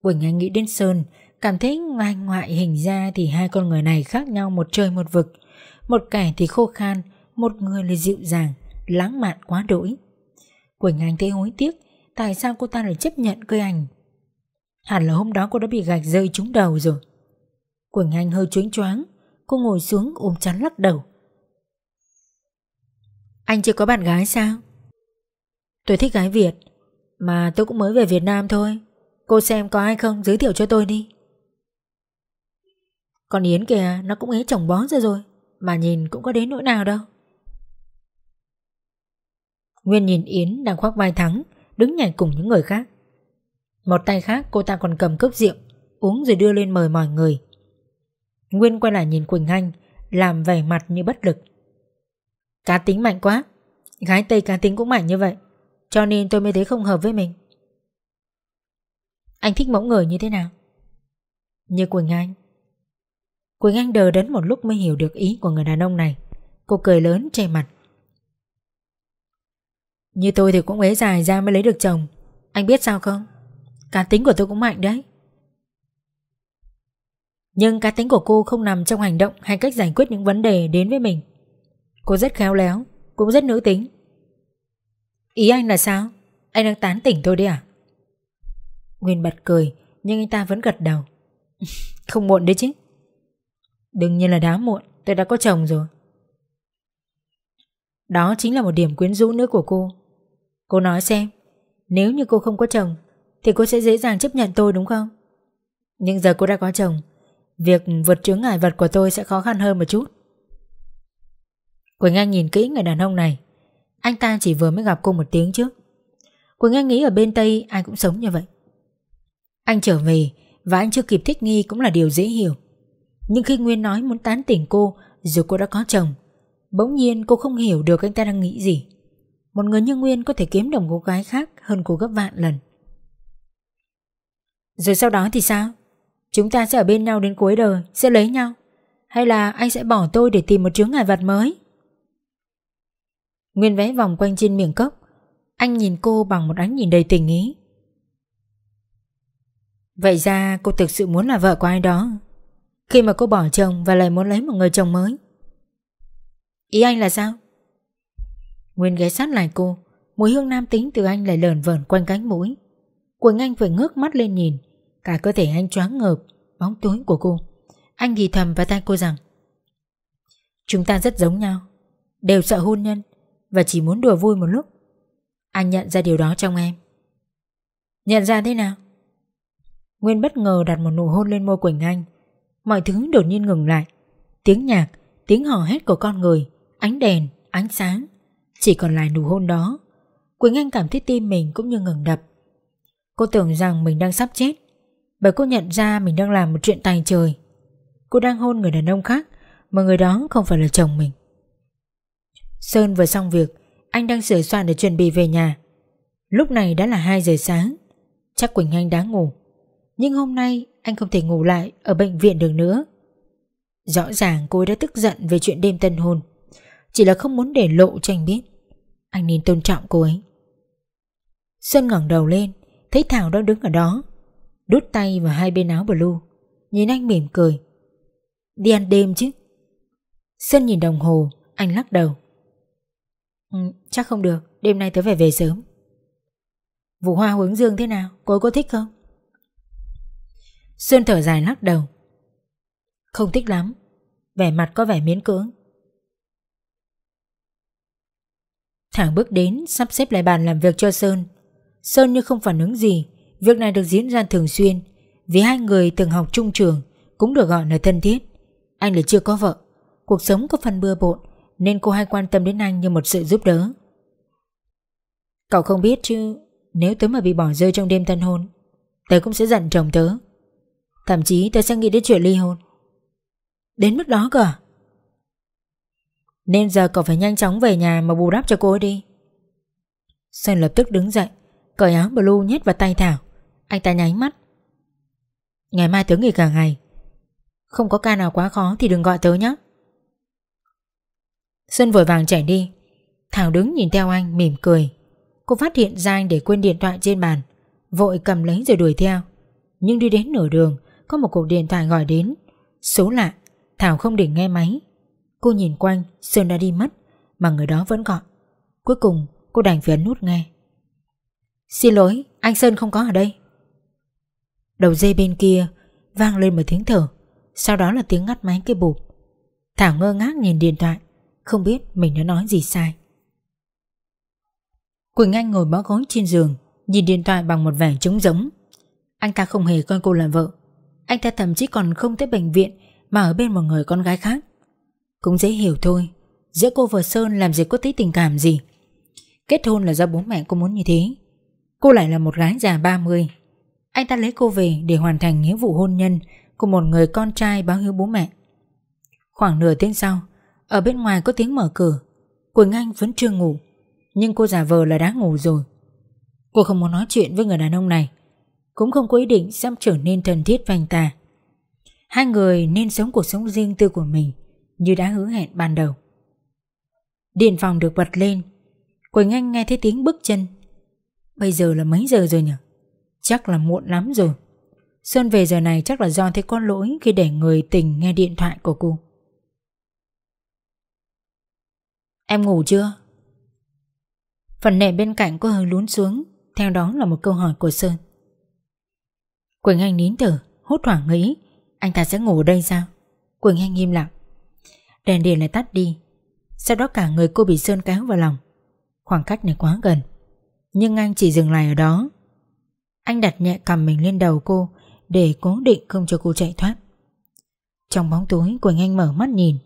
Quỳnh Anh nghĩ đến Sơn, cảm thấy ngoài ngoại hình ra thì hai con người này khác nhau một trời một vực. Một kẻ thì khô khan, một người là dịu dàng, lãng mạn quá đỗi. Quỳnh Anh thấy hối tiếc, tại sao cô ta lại chấp nhận cây ảnh? Hẳn là hôm đó cô đã bị gạch rơi trúng đầu rồi. Quỳnh Anh hơi chuếnh choáng, cô ngồi xuống ôm chán lắc đầu. Anh chưa có bạn gái sao? Tôi thích gái Việt, mà tôi cũng mới về Việt Nam thôi Cô xem có ai không giới thiệu cho tôi đi Còn Yến kìa Nó cũng ấy chồng bón ra rồi Mà nhìn cũng có đến nỗi nào đâu Nguyên nhìn Yến đang khoác vai thắng Đứng nhảy cùng những người khác Một tay khác cô ta còn cầm cốc rượu Uống rồi đưa lên mời mọi người Nguyên quay lại nhìn Quỳnh Anh Làm vẻ mặt như bất lực Cá tính mạnh quá Gái Tây cá tính cũng mạnh như vậy cho nên tôi mới thấy không hợp với mình Anh thích mẫu người như thế nào? Như Quỳnh Anh Quỳnh Anh đờ đến một lúc mới hiểu được ý của người đàn ông này Cô cười lớn che mặt Như tôi thì cũng ế dài ra mới lấy được chồng Anh biết sao không? Cá tính của tôi cũng mạnh đấy Nhưng cá tính của cô không nằm trong hành động hay cách giải quyết những vấn đề đến với mình Cô rất khéo léo, cũng rất nữ tính Ý anh là sao? Anh đang tán tỉnh tôi đi à? Nguyên bật cười nhưng anh ta vẫn gật đầu. Không muộn đấy chứ. Đương nhiên là đã muộn, tôi đã có chồng rồi. Đó chính là một điểm quyến rũ nữa của cô. Cô nói xem, nếu như cô không có chồng thì cô sẽ dễ dàng chấp nhận tôi đúng không? Nhưng giờ cô đã có chồng, việc vượt chướng ngại vật của tôi sẽ khó khăn hơn một chút. Quỳnh Anh nhìn kỹ người đàn ông này anh ta chỉ vừa mới gặp cô một tiếng trước Quỳnh Anh nghĩ ở bên Tây ai cũng sống như vậy Anh trở về Và anh chưa kịp thích nghi cũng là điều dễ hiểu Nhưng khi Nguyên nói muốn tán tỉnh cô Rồi cô đã có chồng Bỗng nhiên cô không hiểu được anh ta đang nghĩ gì Một người như Nguyên có thể kiếm đồng cô gái khác Hơn cô gấp vạn lần Rồi sau đó thì sao Chúng ta sẽ ở bên nhau đến cuối đời Sẽ lấy nhau Hay là anh sẽ bỏ tôi để tìm một chướng ngại vật mới Nguyên vẽ vòng quanh trên miệng cốc Anh nhìn cô bằng một ánh nhìn đầy tình ý Vậy ra cô thực sự muốn là vợ của ai đó Khi mà cô bỏ chồng và lại muốn lấy một người chồng mới Ý anh là sao? Nguyên ghé sát lại cô Mùi hương nam tính từ anh lại lờn vờn quanh cánh mũi Quỳnh Anh phải ngước mắt lên nhìn Cả cơ thể anh choáng ngợp Bóng tối của cô Anh thì thầm vào tay cô rằng Chúng ta rất giống nhau Đều sợ hôn nhân và chỉ muốn đùa vui một lúc Anh nhận ra điều đó trong em Nhận ra thế nào? Nguyên bất ngờ đặt một nụ hôn lên môi Quỳnh Anh Mọi thứ đột nhiên ngừng lại Tiếng nhạc, tiếng hò hét của con người Ánh đèn, ánh sáng Chỉ còn lại nụ hôn đó Quỳnh Anh cảm thấy tim mình cũng như ngừng đập Cô tưởng rằng mình đang sắp chết Bởi cô nhận ra mình đang làm một chuyện tài trời Cô đang hôn người đàn ông khác Mà người đó không phải là chồng mình Sơn vừa xong việc Anh đang sửa soạn để chuẩn bị về nhà Lúc này đã là 2 giờ sáng Chắc Quỳnh Anh đã ngủ Nhưng hôm nay anh không thể ngủ lại Ở bệnh viện được nữa Rõ ràng cô ấy đã tức giận về chuyện đêm tân hôn Chỉ là không muốn để lộ cho anh biết Anh nên tôn trọng cô ấy Sơn ngẩng đầu lên Thấy Thảo đang đứng ở đó Đút tay vào hai bên áo blue Nhìn anh mỉm cười Đi ăn đêm chứ Sơn nhìn đồng hồ Anh lắc đầu Ừ, chắc không được, đêm nay tớ phải về sớm. Vụ hoa hướng dương thế nào, cô có thích không? xuân thở dài lắc đầu. Không thích lắm, vẻ mặt có vẻ miễn cưỡng. Thẳng bước đến sắp xếp lại bàn làm việc cho Sơn. Sơn như không phản ứng gì, việc này được diễn ra thường xuyên, vì hai người từng học chung trường cũng được gọi là thân thiết. Anh là chưa có vợ, cuộc sống có phần bừa bộn, nên cô hay quan tâm đến anh như một sự giúp đỡ. Cậu không biết chứ, nếu tớ mà bị bỏ rơi trong đêm tân hôn, tớ cũng sẽ giận chồng tớ. Thậm chí tớ sẽ nghĩ đến chuyện ly hôn. Đến mức đó cơ à? Nên giờ cậu phải nhanh chóng về nhà mà bù đắp cho cô ấy đi. Sơn lập tức đứng dậy, cởi áo blue nhét vào tay Thảo. Anh ta nháy mắt. Ngày mai tớ nghỉ cả ngày. Không có ca nào quá khó thì đừng gọi tớ nhé. Xuân vội vàng chạy đi Thảo đứng nhìn theo anh mỉm cười Cô phát hiện ra anh để quên điện thoại trên bàn Vội cầm lấy rồi đuổi theo Nhưng đi đến nửa đường Có một cuộc điện thoại gọi đến Số lạ Thảo không định nghe máy Cô nhìn quanh Sơn đã đi mất Mà người đó vẫn gọi Cuối cùng cô đành phải nút nghe Xin lỗi anh Sơn không có ở đây Đầu dây bên kia Vang lên một tiếng thở Sau đó là tiếng ngắt máy cái bụp Thảo ngơ ngác nhìn điện thoại không biết mình đã nói gì sai Quỳnh Anh ngồi bó gối trên giường Nhìn điện thoại bằng một vẻ trống giống Anh ta không hề coi cô là vợ Anh ta thậm chí còn không tới bệnh viện Mà ở bên một người con gái khác Cũng dễ hiểu thôi Giữa cô và Sơn làm gì có tí tình cảm gì Kết hôn là do bố mẹ cô muốn như thế Cô lại là một gái già 30 Anh ta lấy cô về để hoàn thành nghĩa vụ hôn nhân Của một người con trai báo hiếu bố mẹ Khoảng nửa tiếng sau ở bên ngoài có tiếng mở cửa Quỳnh Anh vẫn chưa ngủ Nhưng cô giả vờ là đã ngủ rồi Cô không muốn nói chuyện với người đàn ông này Cũng không có ý định xem trở nên thân thiết với anh ta Hai người nên sống cuộc sống riêng tư của mình Như đã hứa hẹn ban đầu Điện phòng được bật lên Quỳnh Anh nghe thấy tiếng bước chân Bây giờ là mấy giờ rồi nhỉ Chắc là muộn lắm rồi Sơn về giờ này chắc là do thấy có lỗi khi để người tình nghe điện thoại của cô Em ngủ chưa? Phần nệm bên cạnh cô hơi lún xuống Theo đó là một câu hỏi của Sơn Quỳnh Anh nín thở Hốt hoảng nghĩ Anh ta sẽ ngủ ở đây sao? Quỳnh Anh im lặng Đèn điện lại tắt đi Sau đó cả người cô bị Sơn kéo vào lòng Khoảng cách này quá gần Nhưng anh chỉ dừng lại ở đó Anh đặt nhẹ cầm mình lên đầu cô Để cố định không cho cô chạy thoát Trong bóng tối Quỳnh Anh mở mắt nhìn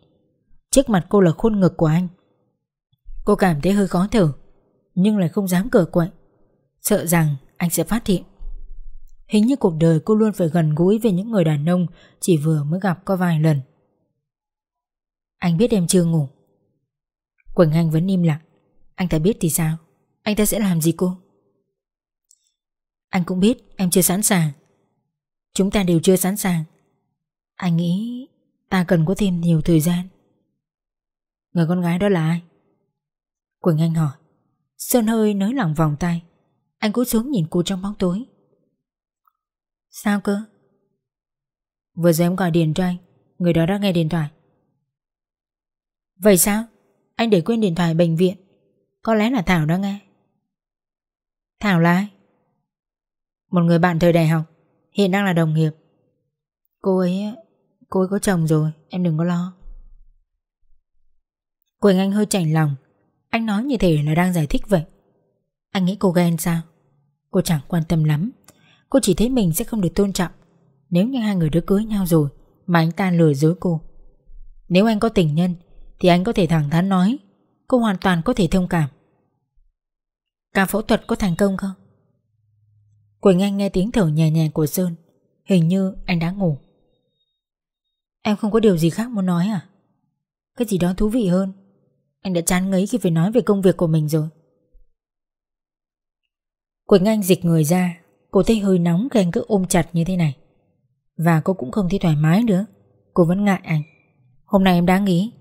Trước mặt cô là khuôn ngực của anh Cô cảm thấy hơi khó thở Nhưng lại không dám cửa quậy Sợ rằng anh sẽ phát hiện Hình như cuộc đời cô luôn phải gần gũi Với những người đàn ông Chỉ vừa mới gặp có vài lần Anh biết em chưa ngủ Quỳnh Anh vẫn im lặng Anh ta biết thì sao Anh ta sẽ làm gì cô Anh cũng biết em chưa sẵn sàng Chúng ta đều chưa sẵn sàng Anh nghĩ Ta cần có thêm nhiều thời gian Người con gái đó là ai Quỳnh Anh hỏi Sơn hơi nới lỏng vòng tay Anh cúi xuống nhìn cô trong bóng tối Sao cơ Vừa rồi em gọi điện cho anh Người đó đã nghe điện thoại Vậy sao Anh để quên điện thoại bệnh viện Có lẽ là Thảo đã nghe Thảo là ai Một người bạn thời đại học Hiện đang là đồng nghiệp Cô ấy Cô ấy có chồng rồi Em đừng có lo Quỳnh Anh hơi chảnh lòng anh nói như thế là đang giải thích vậy Anh nghĩ cô ghen sao Cô chẳng quan tâm lắm Cô chỉ thấy mình sẽ không được tôn trọng Nếu như hai người đã cưới nhau rồi Mà anh ta lừa dối cô Nếu anh có tình nhân Thì anh có thể thẳng thắn nói Cô hoàn toàn có thể thông cảm Ca phẫu thuật có thành công không Quỳnh Anh nghe tiếng thở nhẹ nhàng của Sơn Hình như anh đã ngủ Em không có điều gì khác muốn nói à Cái gì đó thú vị hơn anh đã chán ngấy khi phải nói về công việc của mình rồi Quỳnh Anh dịch người ra Cô thấy hơi nóng khi anh cứ ôm chặt như thế này Và cô cũng không thấy thoải mái nữa Cô vẫn ngại anh Hôm nay em đã nghĩ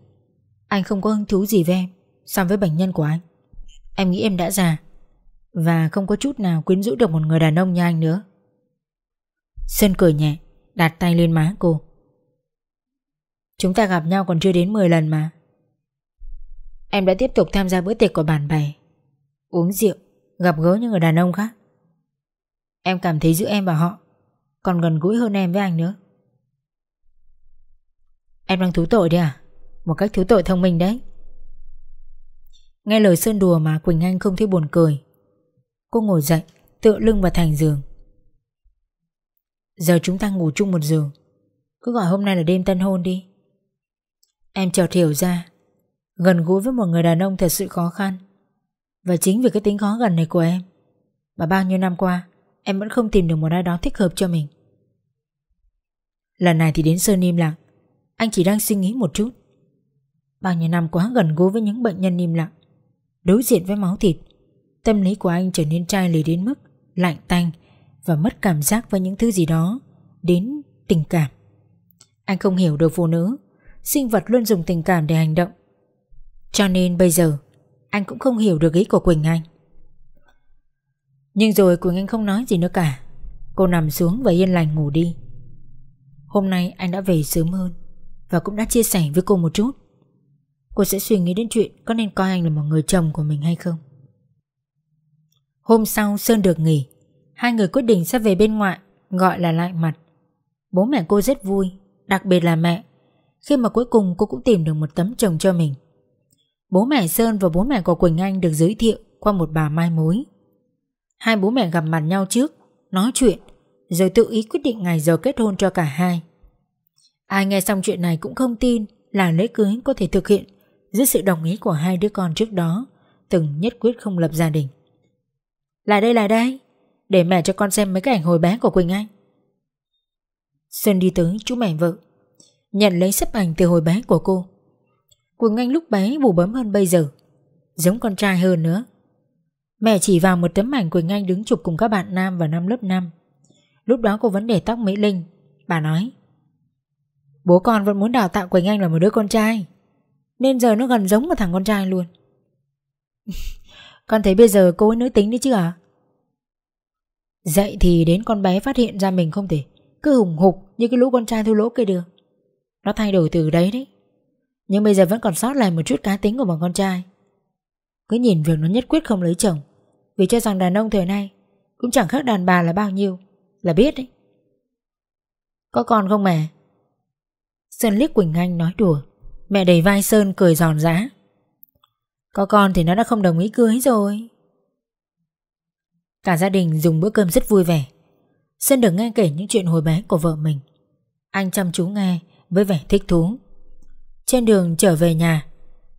Anh không có hứng thú gì với em So với bệnh nhân của anh Em nghĩ em đã già Và không có chút nào quyến rũ được một người đàn ông như anh nữa Sơn cười nhẹ Đặt tay lên má cô Chúng ta gặp nhau còn chưa đến 10 lần mà Em đã tiếp tục tham gia bữa tiệc của bạn bè Uống rượu Gặp gỡ những người đàn ông khác Em cảm thấy giữa em và họ Còn gần gũi hơn em với anh nữa Em đang thú tội đi à Một cách thú tội thông minh đấy Nghe lời Sơn đùa mà Quỳnh Anh không thấy buồn cười Cô ngồi dậy Tựa lưng vào thành giường Giờ chúng ta ngủ chung một giường Cứ gọi hôm nay là đêm tân hôn đi Em chợt hiểu ra Gần gũi với một người đàn ông thật sự khó khăn Và chính vì cái tính khó gần này của em Mà bao nhiêu năm qua Em vẫn không tìm được một ai đó thích hợp cho mình Lần này thì đến Sơn im lặng Anh chỉ đang suy nghĩ một chút Bao nhiêu năm quá gần gũi với những bệnh nhân im lặng Đối diện với máu thịt Tâm lý của anh trở nên trai lì đến mức Lạnh tanh Và mất cảm giác với những thứ gì đó Đến tình cảm Anh không hiểu được phụ nữ Sinh vật luôn dùng tình cảm để hành động cho nên bây giờ Anh cũng không hiểu được ý của Quỳnh Anh Nhưng rồi Quỳnh Anh không nói gì nữa cả Cô nằm xuống và yên lành ngủ đi Hôm nay anh đã về sớm hơn Và cũng đã chia sẻ với cô một chút Cô sẽ suy nghĩ đến chuyện Có nên coi anh là một người chồng của mình hay không Hôm sau Sơn được nghỉ Hai người quyết định sẽ về bên ngoại Gọi là lại mặt Bố mẹ cô rất vui Đặc biệt là mẹ Khi mà cuối cùng cô cũng tìm được một tấm chồng cho mình Bố mẹ Sơn và bố mẹ của Quỳnh Anh được giới thiệu qua một bà mai mối. Hai bố mẹ gặp mặt nhau trước, nói chuyện, rồi tự ý quyết định ngày giờ kết hôn cho cả hai. Ai nghe xong chuyện này cũng không tin là lễ cưới có thể thực hiện dưới sự đồng ý của hai đứa con trước đó, từng nhất quyết không lập gia đình. Lại đây, lại đây, để mẹ cho con xem mấy cái ảnh hồi bé của Quỳnh Anh. Sơn đi tới chú mẹ vợ, nhận lấy sấp ảnh từ hồi bé của cô. Quỳnh Anh lúc bé bù bấm hơn bây giờ Giống con trai hơn nữa Mẹ chỉ vào một tấm ảnh Quỳnh Anh đứng chụp cùng các bạn nam vào năm lớp 5 Lúc đó cô vấn đề tóc Mỹ Linh Bà nói Bố con vẫn muốn đào tạo Quỳnh Anh là một đứa con trai Nên giờ nó gần giống một thằng con trai luôn Con thấy bây giờ cô ấy nữ tính đấy chứ à Dậy thì đến con bé phát hiện ra mình không thể Cứ hùng hục như cái lũ con trai thua lỗ kia được Nó thay đổi từ đấy đấy nhưng bây giờ vẫn còn sót lại một chút cá tính của bọn con trai Cứ nhìn việc nó nhất quyết không lấy chồng Vì cho rằng đàn ông thời nay Cũng chẳng khác đàn bà là bao nhiêu Là biết đấy Có con không mẹ Sơn liếc Quỳnh Anh nói đùa Mẹ đẩy vai Sơn cười giòn giã Có con thì nó đã không đồng ý cưới rồi Cả gia đình dùng bữa cơm rất vui vẻ Sơn được nghe kể những chuyện hồi bé của vợ mình Anh chăm chú nghe với vẻ thích thú trên đường trở về nhà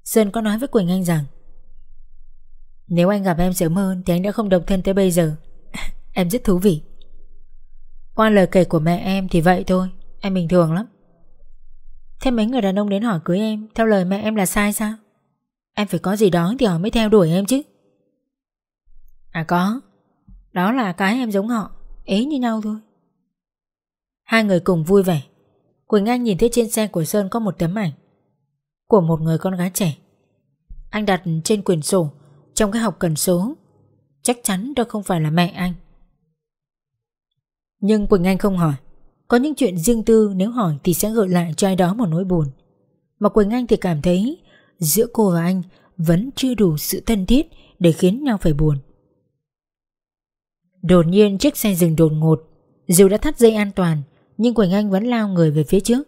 Sơn có nói với Quỳnh Anh rằng Nếu anh gặp em sớm hơn Thì anh đã không độc thân tới bây giờ Em rất thú vị Qua lời kể của mẹ em thì vậy thôi Em bình thường lắm Thế mấy người đàn ông đến hỏi cưới em Theo lời mẹ em là sai sao Em phải có gì đó thì họ mới theo đuổi em chứ À có Đó là cái em giống họ Ế như nhau thôi Hai người cùng vui vẻ Quỳnh Anh nhìn thấy trên xe của Sơn có một tấm ảnh của một người con gái trẻ. Anh đặt trên quyển sổ trong cái học cần số. Chắc chắn đó không phải là mẹ anh. Nhưng Quỳnh Anh không hỏi. Có những chuyện riêng tư nếu hỏi thì sẽ gợi lại cho ai đó một nỗi buồn. Mà Quỳnh Anh thì cảm thấy giữa cô và anh vẫn chưa đủ sự thân thiết để khiến nhau phải buồn. Đột nhiên chiếc xe dừng đột ngột. Dù đã thắt dây an toàn nhưng Quỳnh Anh vẫn lao người về phía trước.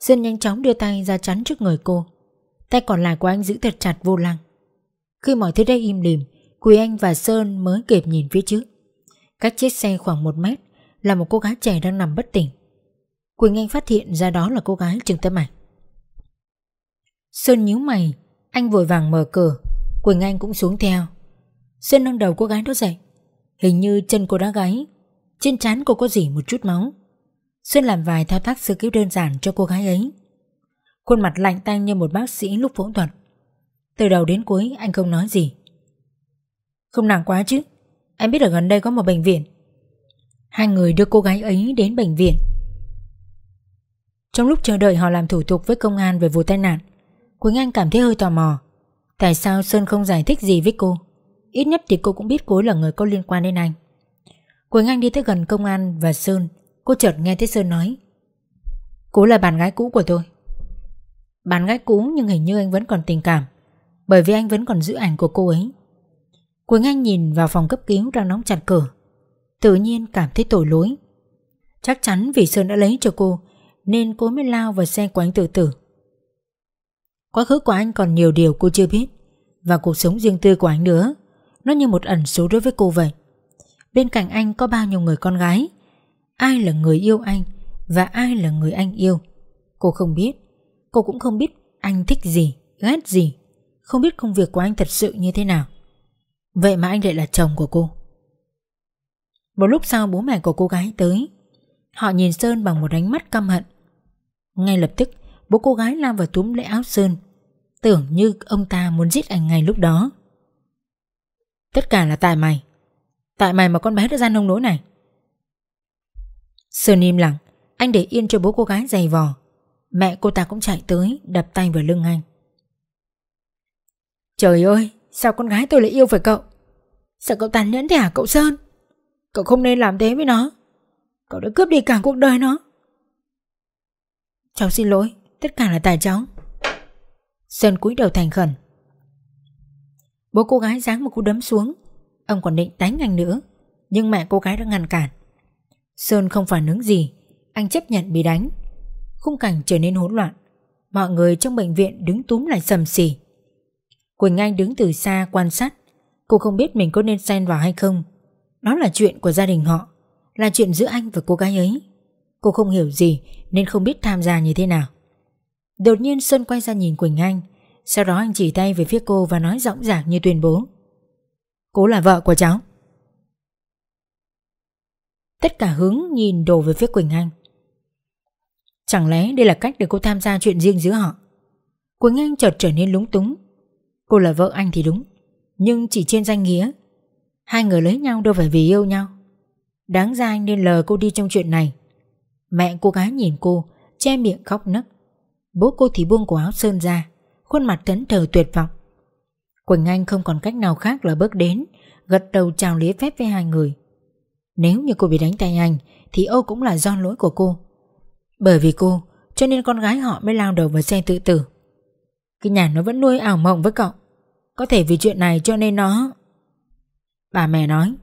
Sơn nhanh chóng đưa tay ra chắn trước người cô. Tay còn lại của anh giữ thật chặt vô lăng Khi mọi thứ đã im lìm Quỳ Anh và Sơn mới kịp nhìn phía trước Cách chiếc xe khoảng một mét Là một cô gái trẻ đang nằm bất tỉnh Quỳnh Anh phát hiện ra đó là cô gái Trừng Tâm Ảnh Sơn nhíu mày Anh vội vàng mở cửa Quỳnh Anh cũng xuống theo Sơn nâng đầu cô gái đó dậy Hình như chân cô đã gáy Trên trán cô có dỉ một chút máu Sơn làm vài thao tác sơ cứu đơn giản cho cô gái ấy Khuôn mặt lạnh tanh như một bác sĩ lúc phẫu thuật Từ đầu đến cuối anh không nói gì Không nặng quá chứ Em biết ở gần đây có một bệnh viện Hai người đưa cô gái ấy đến bệnh viện Trong lúc chờ đợi họ làm thủ tục với công an về vụ tai nạn Quỳnh Anh cảm thấy hơi tò mò Tại sao Sơn không giải thích gì với cô Ít nhất thì cô cũng biết cô là người có liên quan đến anh Quỳnh Anh đi tới gần công an và Sơn Cô chợt nghe thấy Sơn nói Cô là bạn gái cũ của tôi bạn gái cũ nhưng hình như anh vẫn còn tình cảm Bởi vì anh vẫn còn giữ ảnh của cô ấy Quỳnh Anh nhìn vào phòng cấp cứu đang đóng chặt cửa Tự nhiên cảm thấy tội lỗi Chắc chắn vì Sơn đã lấy cho cô Nên cô mới lao vào xe của anh tự tử Quá khứ của anh còn nhiều điều cô chưa biết Và cuộc sống riêng tư của anh nữa Nó như một ẩn số đối với cô vậy Bên cạnh anh có bao nhiêu người con gái Ai là người yêu anh Và ai là người anh yêu Cô không biết Cô cũng không biết anh thích gì, ghét gì Không biết công việc của anh thật sự như thế nào Vậy mà anh lại là chồng của cô Một lúc sau bố mẹ của cô gái tới Họ nhìn Sơn bằng một ánh mắt căm hận Ngay lập tức Bố cô gái lao vào túm lấy áo Sơn Tưởng như ông ta muốn giết anh ngay lúc đó Tất cả là tại mày Tại mày mà con bé đã ra nông nỗi này Sơn im lặng Anh để yên cho bố cô gái giày vò Mẹ cô ta cũng chạy tới Đập tay vào lưng anh Trời ơi Sao con gái tôi lại yêu phải cậu Sao cậu tàn nhẫn thế hả cậu Sơn Cậu không nên làm thế với nó Cậu đã cướp đi cả cuộc đời nó Cháu xin lỗi Tất cả là tài cháu Sơn cúi đầu thành khẩn Bố cô gái giáng một cú đấm xuống Ông còn định tánh anh nữa Nhưng mẹ cô gái đã ngăn cản Sơn không phản ứng gì Anh chấp nhận bị đánh khung cảnh trở nên hỗn loạn. Mọi người trong bệnh viện đứng túm lại sầm xì. Quỳnh Anh đứng từ xa quan sát. Cô không biết mình có nên xen vào hay không. Đó là chuyện của gia đình họ. Là chuyện giữa anh và cô gái ấy. Cô không hiểu gì nên không biết tham gia như thế nào. Đột nhiên Sơn quay ra nhìn Quỳnh Anh. Sau đó anh chỉ tay về phía cô và nói giọng giảng như tuyên bố. Cô là vợ của cháu. Tất cả hướng nhìn đổ về phía Quỳnh Anh. Chẳng lẽ đây là cách để cô tham gia chuyện riêng giữa họ Quỳnh Anh chợt trở nên lúng túng Cô là vợ anh thì đúng Nhưng chỉ trên danh nghĩa Hai người lấy nhau đâu phải vì yêu nhau Đáng ra anh nên lờ cô đi trong chuyện này Mẹ cô gái nhìn cô Che miệng khóc nấc Bố cô thì buông cổ áo sơn ra Khuôn mặt thẫn thờ tuyệt vọng Quỳnh Anh không còn cách nào khác là bước đến Gật đầu chào lễ phép với hai người Nếu như cô bị đánh tay anh Thì ô cũng là do lỗi của cô bởi vì cô Cho nên con gái họ mới lao đầu vào xe tự tử Cái nhà nó vẫn nuôi ảo mộng với cậu Có thể vì chuyện này cho nên nó Bà mẹ nói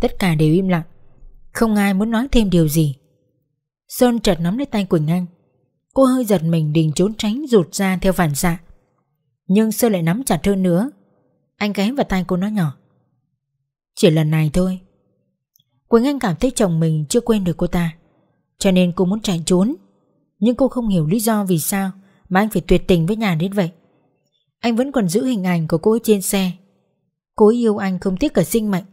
Tất cả đều im lặng Không ai muốn nói thêm điều gì Sơn chợt nắm lấy tay Quỳnh Anh Cô hơi giật mình định trốn tránh rụt ra theo phản xạ Nhưng Sơn lại nắm chặt hơn nữa Anh ghé vào tay cô nói nhỏ Chỉ lần này thôi Quỳnh Anh cảm thấy chồng mình chưa quên được cô ta cho nên cô muốn chạy trốn Nhưng cô không hiểu lý do vì sao Mà anh phải tuyệt tình với nhà đến vậy Anh vẫn còn giữ hình ảnh của cô ấy trên xe Cô ấy yêu anh không tiếc cả sinh mệnh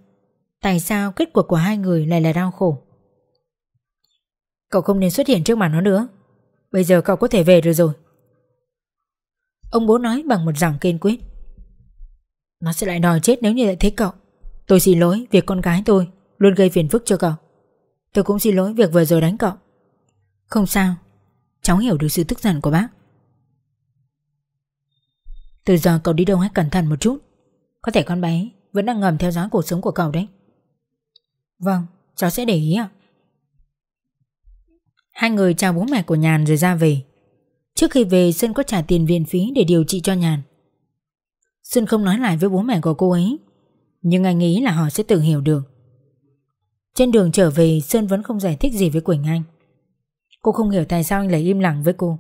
Tại sao kết quả của hai người lại là đau khổ Cậu không nên xuất hiện trước mặt nó nữa Bây giờ cậu có thể về được rồi Ông bố nói bằng một giọng kiên quyết Nó sẽ lại đòi chết nếu như lại thấy cậu Tôi xin lỗi vì con gái tôi Luôn gây phiền phức cho cậu Tôi cũng xin lỗi việc vừa rồi đánh cậu Không sao Cháu hiểu được sự tức giận của bác Từ giờ cậu đi đâu hãy cẩn thận một chút Có thể con bé vẫn đang ngầm theo dõi cuộc sống của cậu đấy Vâng Cháu sẽ để ý ạ Hai người chào bố mẹ của Nhàn rồi ra về Trước khi về Sơn có trả tiền viện phí để điều trị cho Nhàn Sơn không nói lại với bố mẹ của cô ấy Nhưng anh nghĩ là họ sẽ tự hiểu được trên đường trở về Sơn vẫn không giải thích gì với Quỳnh Anh Cô không hiểu tại sao anh lại im lặng với cô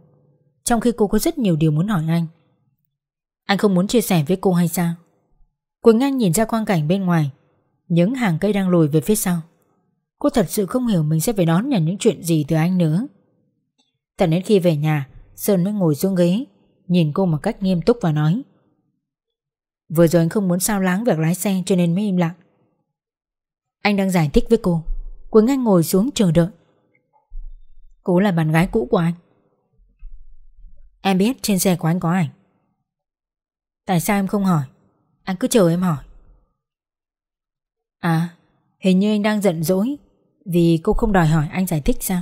Trong khi cô có rất nhiều điều muốn hỏi anh Anh không muốn chia sẻ với cô hay sao Quỳnh Anh nhìn ra quang cảnh bên ngoài Những hàng cây đang lùi về phía sau Cô thật sự không hiểu mình sẽ phải đón nhận những chuyện gì từ anh nữa Tận đến khi về nhà Sơn mới ngồi xuống ghế Nhìn cô một cách nghiêm túc và nói Vừa rồi anh không muốn sao láng việc lái xe cho nên mới im lặng anh đang giải thích với cô Quỳnh Anh ngồi xuống chờ đợi Cô là bạn gái cũ của anh Em biết trên xe của anh có ảnh Tại sao em không hỏi Anh cứ chờ em hỏi À Hình như anh đang giận dỗi Vì cô không đòi hỏi anh giải thích sao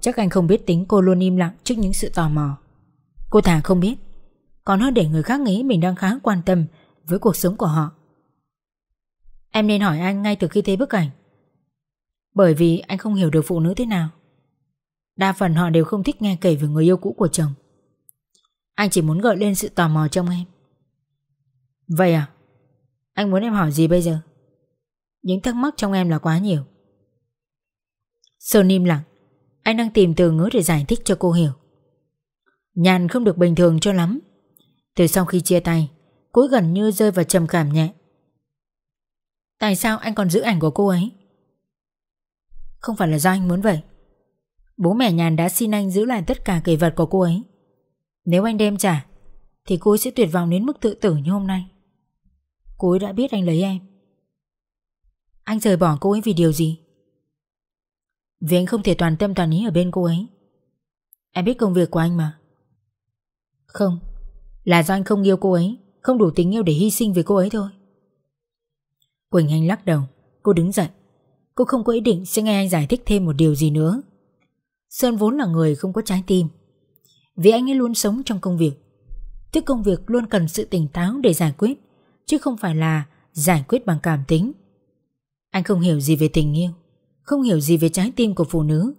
Chắc anh không biết tính cô luôn im lặng Trước những sự tò mò Cô thà không biết Còn hơn để người khác nghĩ mình đang khá quan tâm Với cuộc sống của họ Em nên hỏi anh ngay từ khi thấy bức ảnh Bởi vì anh không hiểu được phụ nữ thế nào Đa phần họ đều không thích nghe kể về người yêu cũ của chồng Anh chỉ muốn gợi lên sự tò mò trong em Vậy à? Anh muốn em hỏi gì bây giờ? Những thắc mắc trong em là quá nhiều Sơn im lặng Anh đang tìm từ ngữ để giải thích cho cô hiểu Nhàn không được bình thường cho lắm Từ sau khi chia tay Cô gần như rơi vào trầm cảm nhẹ Tại sao anh còn giữ ảnh của cô ấy Không phải là do anh muốn vậy Bố mẹ nhàn đã xin anh giữ lại tất cả kỷ vật của cô ấy Nếu anh đem trả Thì cô ấy sẽ tuyệt vọng đến mức tự tử như hôm nay Cô ấy đã biết anh lấy em Anh rời bỏ cô ấy vì điều gì Vì anh không thể toàn tâm toàn ý ở bên cô ấy Em biết công việc của anh mà Không Là do anh không yêu cô ấy Không đủ tình yêu để hy sinh vì cô ấy thôi Quỳnh Anh lắc đầu Cô đứng dậy Cô không có ý định sẽ nghe anh giải thích thêm một điều gì nữa Sơn vốn là người không có trái tim Vì anh ấy luôn sống trong công việc Tức công việc luôn cần sự tỉnh táo để giải quyết Chứ không phải là giải quyết bằng cảm tính Anh không hiểu gì về tình yêu Không hiểu gì về trái tim của phụ nữ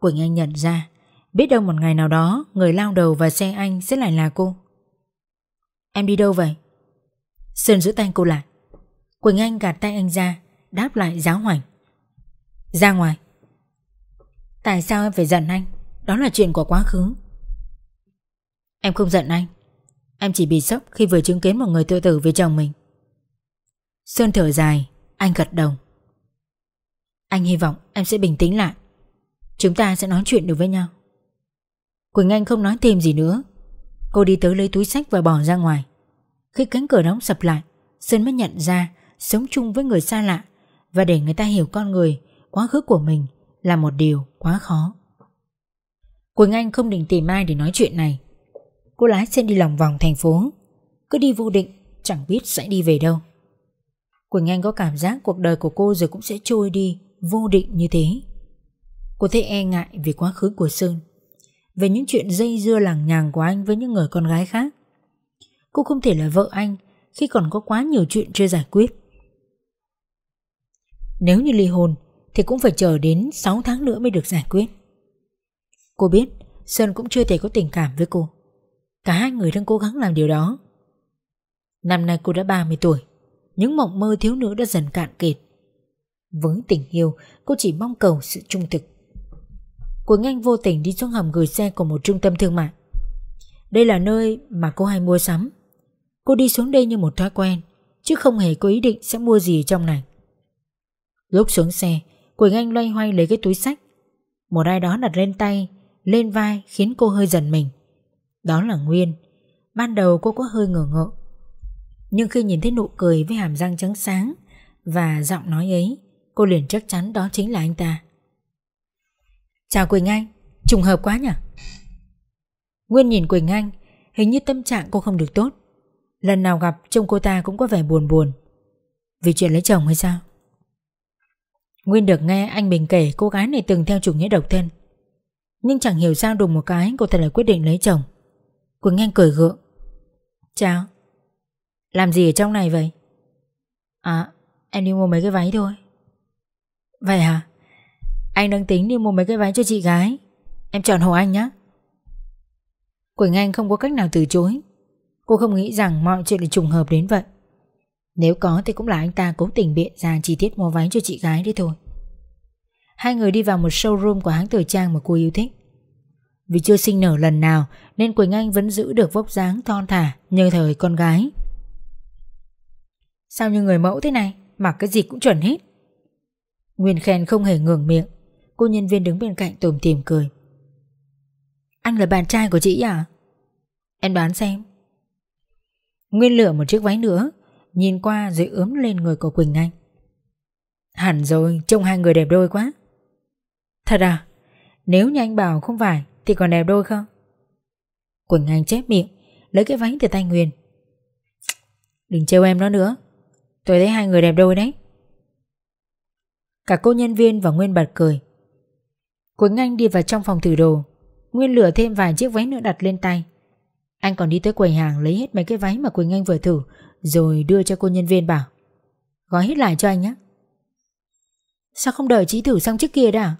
Quỳnh Anh nhận ra Biết đâu một ngày nào đó Người lao đầu vào xe anh sẽ lại là cô Em đi đâu vậy? Sơn giữ tay cô lại Quỳnh Anh gạt tay anh ra Đáp lại giáo hoành Ra ngoài Tại sao em phải giận anh Đó là chuyện của quá khứ Em không giận anh Em chỉ bị sốc khi vừa chứng kiến một người tự tử với chồng mình Sơn thở dài Anh gật đầu Anh hy vọng em sẽ bình tĩnh lại Chúng ta sẽ nói chuyện được với nhau Quỳnh Anh không nói thêm gì nữa Cô đi tới lấy túi sách và bỏ ra ngoài Khi cánh cửa đóng sập lại Sơn mới nhận ra sống chung với người xa lạ và để người ta hiểu con người, quá khứ của mình là một điều quá khó. Quỳnh Anh không định tìm ai để nói chuyện này. Cô lái xe đi lòng vòng thành phố, cứ đi vô định, chẳng biết sẽ đi về đâu. Quỳnh Anh có cảm giác cuộc đời của cô rồi cũng sẽ trôi đi vô định như thế. Cô thấy e ngại vì quá khứ của Sơn, về những chuyện dây dưa lằng nhằng của anh với những người con gái khác. Cô không thể là vợ anh khi còn có quá nhiều chuyện chưa giải quyết. Nếu như ly hôn Thì cũng phải chờ đến 6 tháng nữa mới được giải quyết Cô biết Sơn cũng chưa thể có tình cảm với cô Cả hai người đang cố gắng làm điều đó Năm nay cô đã 30 tuổi Những mộng mơ thiếu nữ đã dần cạn kiệt Với tình yêu Cô chỉ mong cầu sự trung thực cô Anh vô tình đi xuống hầm gửi xe của một trung tâm thương mại Đây là nơi mà cô hay mua sắm Cô đi xuống đây như một thói quen Chứ không hề có ý định sẽ mua gì trong này Lúc xuống xe Quỳnh Anh loay hoay lấy cái túi sách Một ai đó đặt lên tay Lên vai khiến cô hơi giật mình Đó là Nguyên Ban đầu cô có hơi ngờ ngợ Nhưng khi nhìn thấy nụ cười với hàm răng trắng sáng Và giọng nói ấy Cô liền chắc chắn đó chính là anh ta Chào Quỳnh Anh Trùng hợp quá nhỉ Nguyên nhìn Quỳnh Anh Hình như tâm trạng cô không được tốt Lần nào gặp trông cô ta cũng có vẻ buồn buồn Vì chuyện lấy chồng hay sao Nguyên được nghe anh Bình kể cô gái này từng theo chủ nghĩa độc thân Nhưng chẳng hiểu sao đùng một cái cô thật là quyết định lấy chồng Quỳnh Anh cười gượng Chào Làm gì ở trong này vậy? À em đi mua mấy cái váy thôi Vậy hả? Anh đang tính đi mua mấy cái váy cho chị gái Em chọn hộ anh nhé Quỳnh Anh không có cách nào từ chối Cô không nghĩ rằng mọi chuyện là trùng hợp đến vậy nếu có thì cũng là anh ta cố tình biện ra chi tiết mua váy cho chị gái đấy thôi Hai người đi vào một showroom của hãng thời trang mà cô yêu thích Vì chưa sinh nở lần nào nên Quỳnh Anh vẫn giữ được vóc dáng thon thả như thời con gái Sao như người mẫu thế này, mặc cái gì cũng chuẩn hết Nguyên khen không hề ngừng miệng Cô nhân viên đứng bên cạnh tủm tìm cười Anh là bạn trai của chị à? Em đoán xem Nguyên lựa một chiếc váy nữa Nhìn qua rồi ướm lên người của Quỳnh Anh Hẳn rồi Trông hai người đẹp đôi quá Thật à Nếu như anh bảo không phải Thì còn đẹp đôi không Quỳnh Anh chép miệng Lấy cái váy từ tay Nguyên Đừng trêu em nó nữa Tôi thấy hai người đẹp đôi đấy Cả cô nhân viên và Nguyên bật cười Quỳnh Anh đi vào trong phòng thử đồ Nguyên lửa thêm vài chiếc váy nữa đặt lên tay Anh còn đi tới quầy hàng lấy hết mấy cái váy mà Quỳnh Anh vừa thử rồi đưa cho cô nhân viên bảo Gói hết lại cho anh nhé Sao không đợi chị thử xong trước kia đã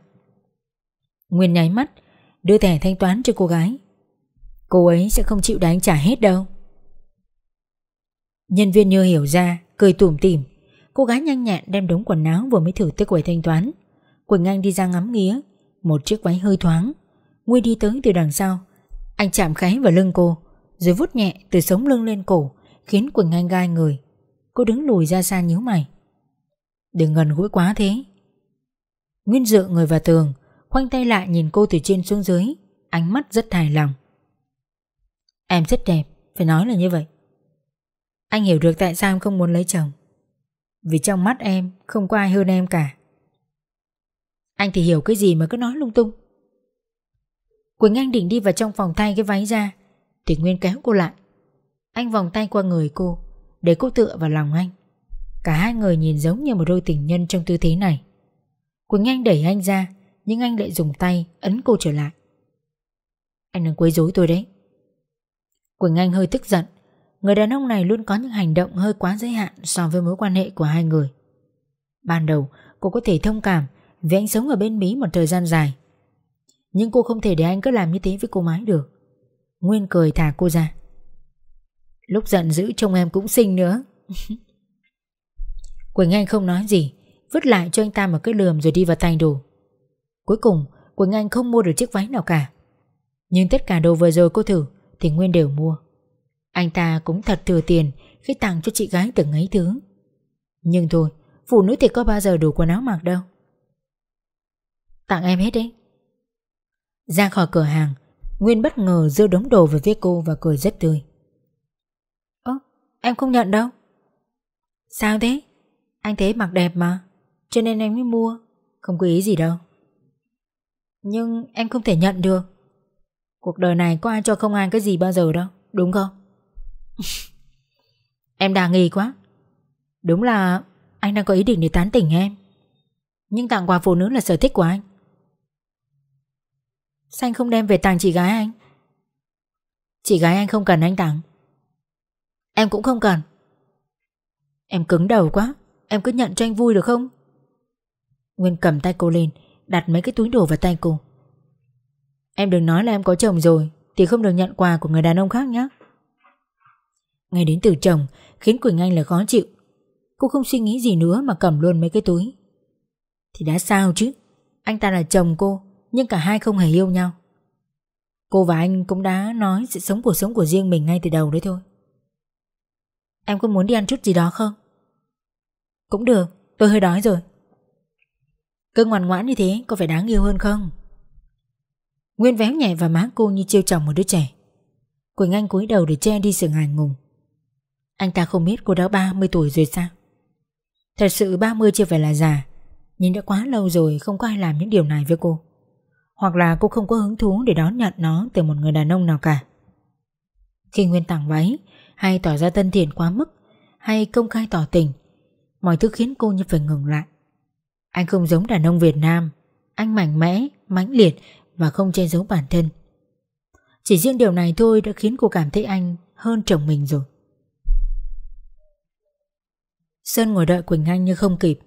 Nguyên nháy mắt Đưa thẻ thanh toán cho cô gái Cô ấy sẽ không chịu đánh trả hết đâu Nhân viên như hiểu ra Cười tủm tỉm Cô gái nhanh nhẹn đem đống quần áo vừa mới thử tới quầy thanh toán Quỳnh Anh đi ra ngắm nghía Một chiếc váy hơi thoáng Nguyên đi tới từ đằng sau Anh chạm khái vào lưng cô Rồi vút nhẹ từ sống lưng lên cổ khiến Quỳnh Anh gai người. Cô đứng lùi ra xa nhíu mày. Đừng gần gũi quá thế. Nguyên dựa người vào tường, khoanh tay lại nhìn cô từ trên xuống dưới, ánh mắt rất hài lòng. Em rất đẹp, phải nói là như vậy. Anh hiểu được tại sao em không muốn lấy chồng. Vì trong mắt em không có ai hơn em cả. Anh thì hiểu cái gì mà cứ nói lung tung. Quỳnh Anh định đi vào trong phòng thay cái váy ra, thì Nguyên kéo cô lại. Anh vòng tay qua người cô Để cô tựa vào lòng anh Cả hai người nhìn giống như một đôi tình nhân trong tư thế này Quỳnh Anh đẩy anh ra Nhưng anh lại dùng tay ấn cô trở lại Anh đừng quấy rối tôi đấy Quỳnh Anh hơi tức giận Người đàn ông này luôn có những hành động hơi quá giới hạn So với mối quan hệ của hai người Ban đầu cô có thể thông cảm Vì anh sống ở bên Mỹ một thời gian dài Nhưng cô không thể để anh cứ làm như thế với cô mãi được Nguyên cười thả cô ra Lúc giận dữ trông em cũng xinh nữa Quỳnh Anh không nói gì Vứt lại cho anh ta một cái lườm rồi đi vào thành đồ Cuối cùng Quỳnh Anh không mua được chiếc váy nào cả Nhưng tất cả đồ vừa rồi cô thử Thì Nguyên đều mua Anh ta cũng thật thừa tiền Khi tặng cho chị gái từng ấy thứ Nhưng thôi Phụ nữ thì có bao giờ đủ quần áo mặc đâu Tặng em hết đấy Ra khỏi cửa hàng Nguyên bất ngờ dơ đống đồ về phía cô và cười rất tươi Em không nhận đâu Sao thế Anh thấy mặc đẹp mà Cho nên em mới mua Không có ý gì đâu Nhưng em không thể nhận được Cuộc đời này có ai cho không ai cái gì bao giờ đâu Đúng không Em đà nghi quá Đúng là anh đang có ý định để tán tỉnh em Nhưng tặng quà phụ nữ là sở thích của anh Sao anh không đem về tặng chị gái anh Chị gái anh không cần anh tặng Em cũng không cần Em cứng đầu quá Em cứ nhận cho anh vui được không Nguyên cầm tay cô lên Đặt mấy cái túi đồ vào tay cô Em đừng nói là em có chồng rồi Thì không được nhận quà của người đàn ông khác nhé Ngay đến từ chồng Khiến Quỳnh Anh là khó chịu Cô không suy nghĩ gì nữa mà cầm luôn mấy cái túi Thì đã sao chứ Anh ta là chồng cô Nhưng cả hai không hề yêu nhau Cô và anh cũng đã nói sẽ sống cuộc sống của riêng mình ngay từ đầu đấy thôi Em có muốn đi ăn chút gì đó không Cũng được Tôi hơi đói rồi Cứ ngoan ngoãn như thế có phải đáng yêu hơn không Nguyên véo nhẹ vào má cô như chiêu chồng một đứa trẻ Quỳnh Anh cúi đầu để che đi sự ngài ngùng Anh ta không biết cô đã 30 tuổi rồi sao Thật sự 30 chưa phải là già Nhưng đã quá lâu rồi không có ai làm những điều này với cô Hoặc là cô không có hứng thú để đón nhận nó từ một người đàn ông nào cả Khi Nguyên tặng váy hay tỏ ra thân thiện quá mức, hay công khai tỏ tình. Mọi thứ khiến cô như phải ngừng lại. Anh không giống đàn ông Việt Nam, anh mạnh mẽ, mãnh liệt và không che giấu bản thân. Chỉ riêng điều này thôi đã khiến cô cảm thấy anh hơn chồng mình rồi. Sơn ngồi đợi Quỳnh Anh như không kịp.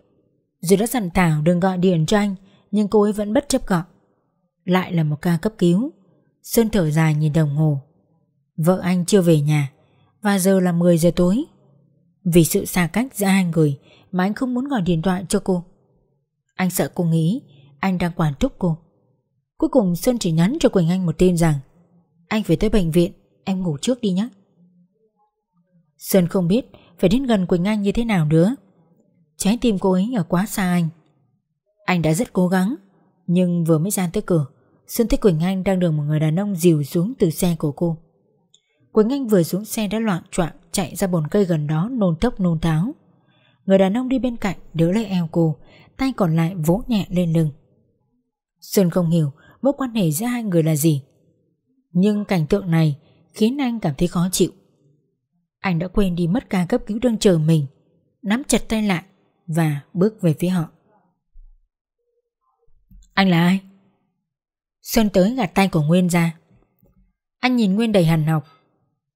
Dù đã dặn Thảo đừng gọi điện cho anh, nhưng cô ấy vẫn bất chấp gọi. Lại là một ca cấp cứu. Sơn thở dài nhìn đồng hồ. Vợ anh chưa về nhà. Và giờ là 10 giờ tối Vì sự xa cách giữa hai người Mà anh không muốn gọi điện thoại cho cô Anh sợ cô nghĩ Anh đang quản thúc cô Cuối cùng Sơn chỉ nhắn cho Quỳnh Anh một tin rằng Anh phải tới bệnh viện Em ngủ trước đi nhé Sơn không biết Phải đến gần Quỳnh Anh như thế nào nữa Trái tim cô ấy ở quá xa anh Anh đã rất cố gắng Nhưng vừa mới ra tới cửa Sơn thấy Quỳnh Anh đang được một người đàn ông dìu xuống từ xe của cô Quỳnh Anh vừa xuống xe đã loạn choạng chạy ra bồn cây gần đó nôn tốc nôn tháo. Người đàn ông đi bên cạnh đỡ lấy eo cô, tay còn lại vỗ nhẹ lên lưng. Sơn không hiểu mối quan hệ giữa hai người là gì. Nhưng cảnh tượng này khiến anh cảm thấy khó chịu. Anh đã quên đi mất ca cấp cứu đang chờ mình, nắm chặt tay lại và bước về phía họ. Anh là ai? Sơn tới gạt tay của Nguyên ra. Anh nhìn Nguyên đầy hằn học,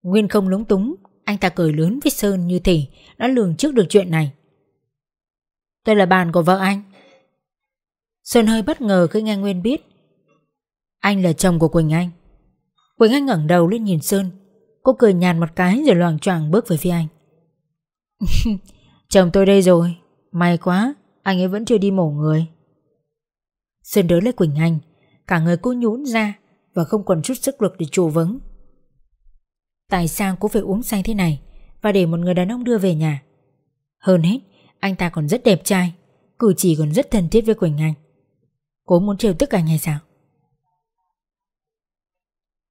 Nguyên không lúng túng Anh ta cười lớn với Sơn như thể Đã lường trước được chuyện này Tôi là bạn của vợ anh Sơn hơi bất ngờ khi nghe Nguyên biết Anh là chồng của Quỳnh Anh Quỳnh Anh ngẩng đầu lên nhìn Sơn Cô cười nhàn một cái rồi loàng choàng bước về phía anh Chồng tôi đây rồi May quá Anh ấy vẫn chưa đi mổ người Sơn đỡ lấy Quỳnh Anh Cả người cô nhún ra Và không còn chút sức lực để trụ vững Tại sao cô phải uống say thế này Và để một người đàn ông đưa về nhà Hơn hết Anh ta còn rất đẹp trai Cử chỉ còn rất thân thiết với Quỳnh Anh Cô muốn trêu tức anh hay sao